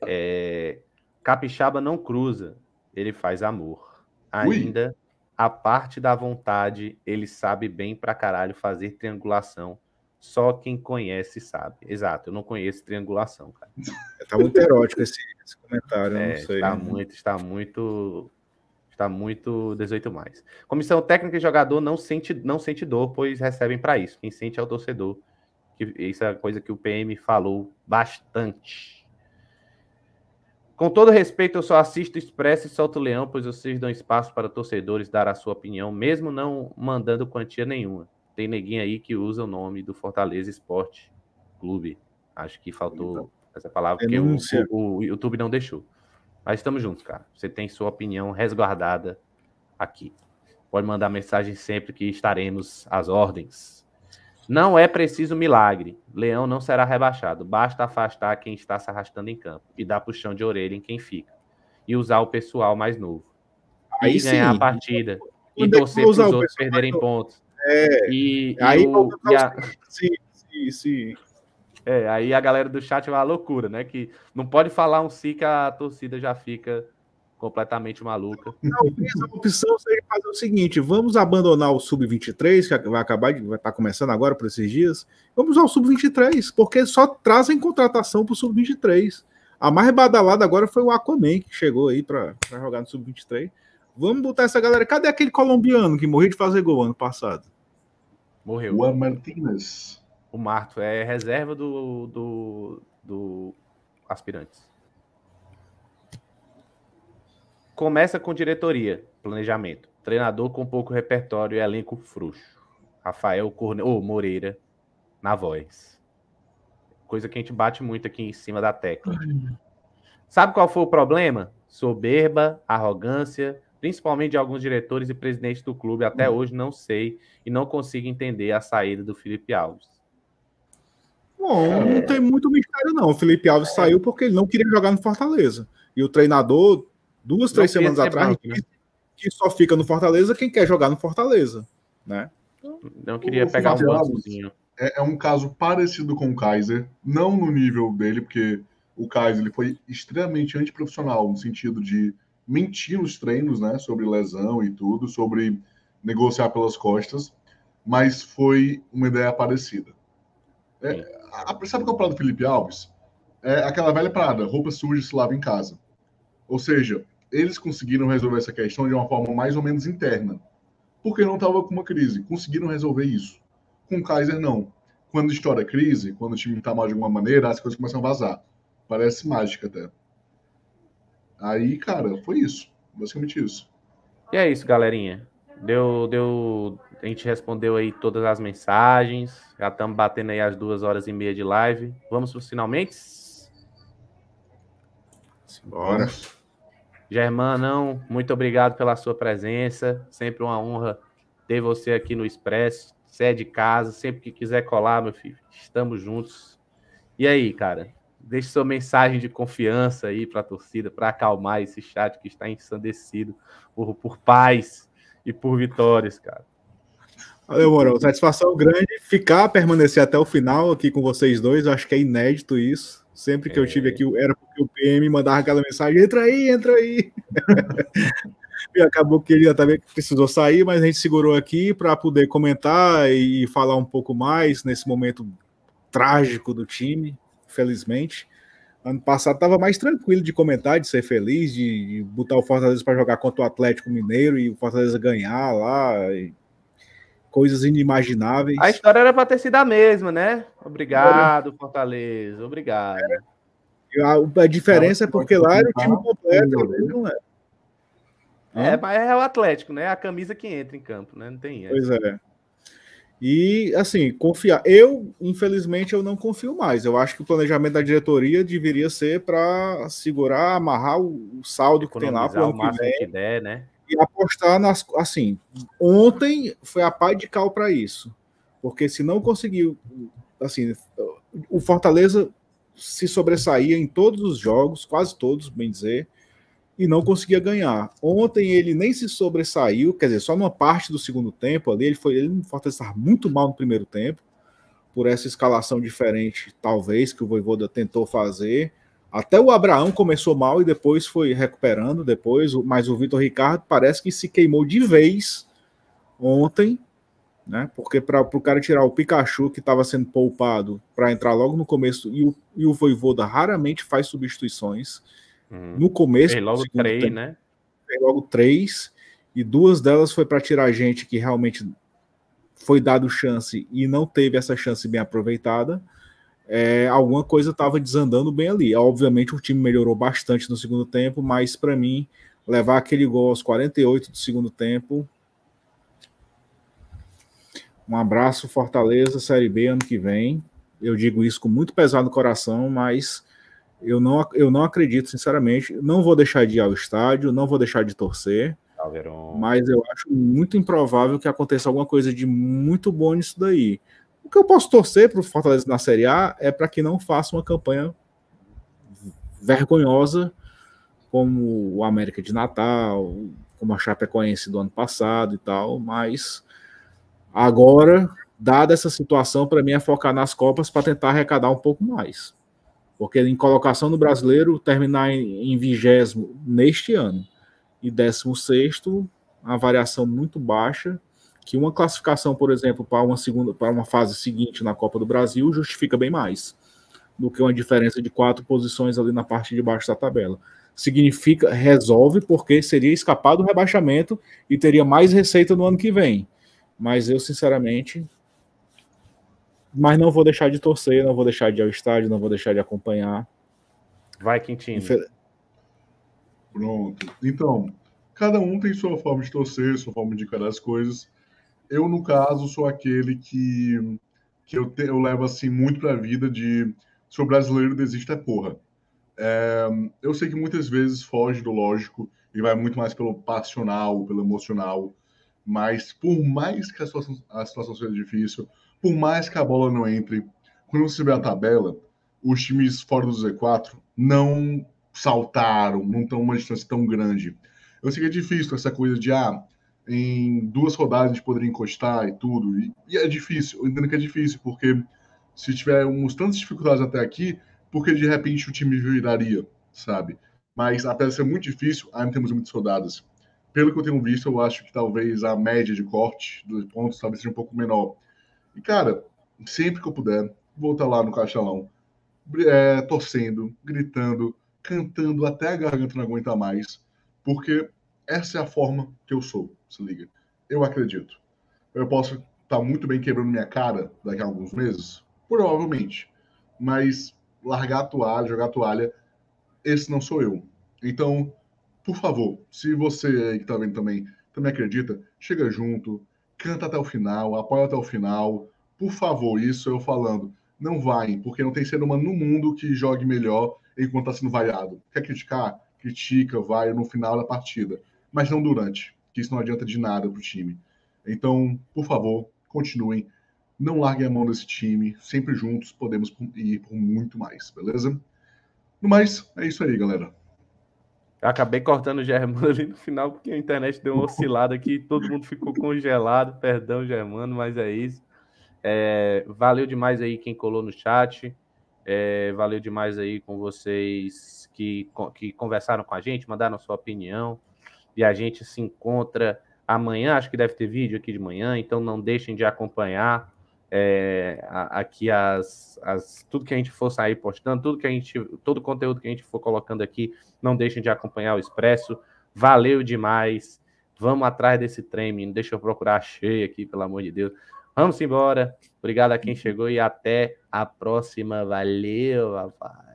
É... Capixaba não cruza, ele faz amor. Ainda Ui a parte da vontade, ele sabe bem pra caralho fazer triangulação. Só quem conhece sabe. Exato, eu não conheço triangulação, cara. Tá muito erótico esse, esse comentário, é, não sei. Está né? muito, está muito. Está muito 18 mais. Comissão técnica e jogador não sente, não sente dor, pois recebem para isso. Quem sente é o torcedor. Que, isso é coisa que o PM falou bastante. Com todo respeito, eu só assisto Expresso e solto o leão, pois vocês dão espaço para torcedores dar a sua opinião, mesmo não mandando quantia nenhuma. Tem neguinho aí que usa o nome do Fortaleza Esporte Clube. Acho que faltou então, essa palavra, porque o, o, o YouTube não deixou. Mas estamos juntos, cara. Você tem sua opinião resguardada aqui. Pode mandar mensagem sempre que estaremos às ordens. Não é preciso milagre. Leão não será rebaixado. Basta afastar quem está se arrastando em campo e dar puxão de orelha em quem fica. E usar o pessoal mais novo. Aí e ganhar sim. a partida. E, é torcer para os outros perderem pontos. É. E, aí e o, e a... sim, sim, sim. É, aí a galera do chat vai à loucura, né? Que não pode falar um si que a torcida já fica completamente maluca. Talvez a opção seria fazer o seguinte: vamos abandonar o Sub-23, que vai acabar, vai estar tá começando agora por esses dias. Vamos ao Sub-23, porque só trazem contratação para o Sub-23. A mais badalada agora foi o Aquaman, que chegou aí para jogar no Sub-23. Vamos botar essa galera. Cadê aquele colombiano que morreu de fazer gol ano passado? Morreu. Juan Martínez. O Marto é reserva do, do, do aspirantes. Começa com diretoria, planejamento. Treinador com pouco repertório e elenco frouxo. Rafael Corne... Oh, Moreira na voz. Coisa que a gente bate muito aqui em cima da tecla. Sabe qual foi o problema? Soberba, arrogância, principalmente de alguns diretores e presidentes do clube. Até hum. hoje não sei e não consigo entender a saída do Felipe Alves. Bom, é... não tem muito mistério, não. O Felipe Alves é... saiu porque ele não queria jogar no Fortaleza. E o treinador duas, três semanas é atrás, né? que, só fica no Fortaleza quem quer jogar no Fortaleza, né? Não queria o, pegar o um É, é, um caso parecido com o Kaiser, não no nível dele, porque o Kaiser ele foi extremamente antiprofissional, no sentido de mentir nos treinos, né, sobre lesão e tudo, sobre negociar pelas costas, mas foi uma ideia parecida. É, a, sabe qual é o plano do Felipe Alves? É aquela velha parada, roupa suja se lava em casa. Ou seja, eles conseguiram resolver essa questão de uma forma mais ou menos interna, porque não estava com uma crise. Conseguiram resolver isso. Com o Kaiser, não. Quando estoura a crise, quando o time está mal de alguma maneira, as coisas começam a vazar. Parece mágica até. Aí, cara, foi isso. Basicamente isso. E é isso, galerinha. Deu, deu. A gente respondeu aí todas as mensagens. Já estamos batendo aí as duas horas e meia de live. Vamos para os finalmente? Simbora. Germanão, muito obrigado pela sua presença. Sempre uma honra ter você aqui no Expresso. Você é de casa, sempre que quiser colar, meu filho, estamos juntos. E aí, cara, deixe sua mensagem de confiança aí para a torcida, para acalmar esse chat que está ensandecido por, por paz e por vitórias, cara. Valeu, Morão. Satisfação grande ficar, permanecer até o final aqui com vocês dois. Eu acho que é inédito isso. Sempre que eu tive é. aqui, era porque o PM mandava aquela mensagem: entra aí, entra aí. e acabou que ele também precisou sair, mas a gente segurou aqui para poder comentar e falar um pouco mais nesse momento trágico do time, felizmente. Ano passado estava mais tranquilo de comentar, de ser feliz, de, de botar o Fortaleza para jogar contra o Atlético Mineiro e o Fortaleza ganhar lá. E coisas inimagináveis. A história era para ter sido a mesma, né? Obrigado, é. Fortaleza. Obrigado. É. A, a, diferença é porque lá era o time completo, não é. É, mas é o Atlético, né? É a camisa que entra em campo, né? Não tem essa. Pois é. E assim, confiar. Eu, infelizmente, eu não confio mais. Eu acho que o planejamento da diretoria deveria ser para segurar, amarrar o, saldo que tem lá para o ano que vem. Que der, né? E apostar nas, assim, ontem foi a pá de cal para isso. Porque se não conseguiu, assim, o Fortaleza se sobressaía em todos os jogos, quase todos, bem dizer, e não conseguia ganhar. Ontem ele nem se sobressaiu, quer dizer, só numa parte do segundo tempo ali, ele foi, ele fortaleceu muito mal no primeiro tempo, por essa escalação diferente, talvez, que o Voivoda tentou fazer, até o Abraão começou mal e depois foi recuperando depois, mas o Vitor Ricardo parece que se queimou de vez ontem, né? Porque para o cara tirar o Pikachu que estava sendo poupado para entrar logo no começo e o, e o Voivoda raramente faz substituições hum. no começo. Fez logo três, né? Fez logo três e duas delas foi para tirar gente que realmente foi dado chance e não teve essa chance bem aproveitada é, alguma coisa estava desandando bem ali. Obviamente o time melhorou bastante no segundo tempo, mas para mim, levar aquele gol aos 48 do segundo tempo. Um abraço, Fortaleza, Série B ano que vem. Eu digo isso com muito pesar no coração, mas eu não, eu não acredito, sinceramente. Não vou deixar de ir ao estádio, não vou deixar de torcer. Mas eu acho muito improvável que aconteça alguma coisa de muito bom nisso daí. O que eu posso torcer para o Fortaleza na Série A é para que não faça uma campanha vergonhosa como o América de Natal, como a Chapecoense do ano passado e tal, mas agora, dada essa situação, para mim é focar nas Copas para tentar arrecadar um pouco mais. Porque em colocação no brasileiro, terminar em vigésimo neste ano e décimo sexto, a variação muito baixa, que uma classificação, por exemplo, para uma segunda, para uma fase seguinte na Copa do Brasil justifica bem mais do que uma diferença de quatro posições ali na parte de baixo da tabela. Significa resolve porque seria escapar do rebaixamento e teria mais receita no ano que vem. Mas eu sinceramente, mas não vou deixar de torcer, não vou deixar de ir ao estádio, não vou deixar de acompanhar. Vai Quintinho. Infer... Pronto. Então, cada um tem sua forma de torcer, sua forma de encarar as coisas. Eu, no caso, sou aquele que, que eu, te, eu levo assim muito para a vida de se o brasileiro desista é porra. É, eu sei que muitas vezes foge do lógico e vai muito mais pelo passional, pelo emocional, mas por mais que a situação, a situação seja difícil, por mais que a bola não entre, quando você vê a tabela, os times fora do Z4 não saltaram, não estão uma distância tão grande. Eu sei que é difícil essa coisa de, ah, em duas rodadas a gente poderia encostar e tudo. E, e é difícil, eu entendo que é difícil, porque se tivermos tantas dificuldades até aqui, porque de repente o time viraria, sabe? Mas apesar de ser muito difícil, ainda temos muitas rodadas. Pelo que eu tenho visto, eu acho que talvez a média de corte dos pontos talvez seja um pouco menor. E cara, sempre que eu puder, vou estar lá no Castelão, é, torcendo, gritando, cantando até a garganta não aguenta mais, porque essa é a forma que eu sou se liga. Eu acredito. Eu posso estar tá muito bem quebrando minha cara daqui a alguns meses? Provavelmente. Mas largar a toalha, jogar a toalha, esse não sou eu. Então, por favor, se você aí que tá vendo também, também acredita, chega junto, canta até o final, apoia até o final. Por favor, isso eu falando. Não vai, porque não tem ser humano no mundo que jogue melhor enquanto está sendo vaiado. Quer criticar? Critica, vai no final da partida, mas não durante que isso não adianta de nada para o time. Então, por favor, continuem. Não larguem a mão desse time. Sempre juntos podemos ir por muito mais, beleza? No mais, é isso aí, galera. Eu acabei cortando o Germano ali no final, porque a internet deu uma oscilada aqui, todo mundo ficou congelado. Perdão, Germano, mas é isso. É, valeu demais aí quem colou no chat. É, valeu demais aí com vocês que, que conversaram com a gente, mandaram sua opinião e a gente se encontra amanhã. Acho que deve ter vídeo aqui de manhã, então não deixem de acompanhar é, aqui as, as, tudo que a gente for sair postando, tudo que a gente, todo o conteúdo que a gente for colocando aqui, não deixem de acompanhar o Expresso. Valeu demais. Vamos atrás desse trem, menino. Deixa eu procurar cheio aqui, pelo amor de Deus. Vamos embora. Obrigado a quem chegou e até a próxima. Valeu, rapaz.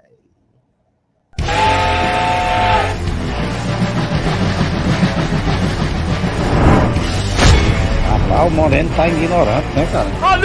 Ah, o Moreno tá ignorante, né, cara?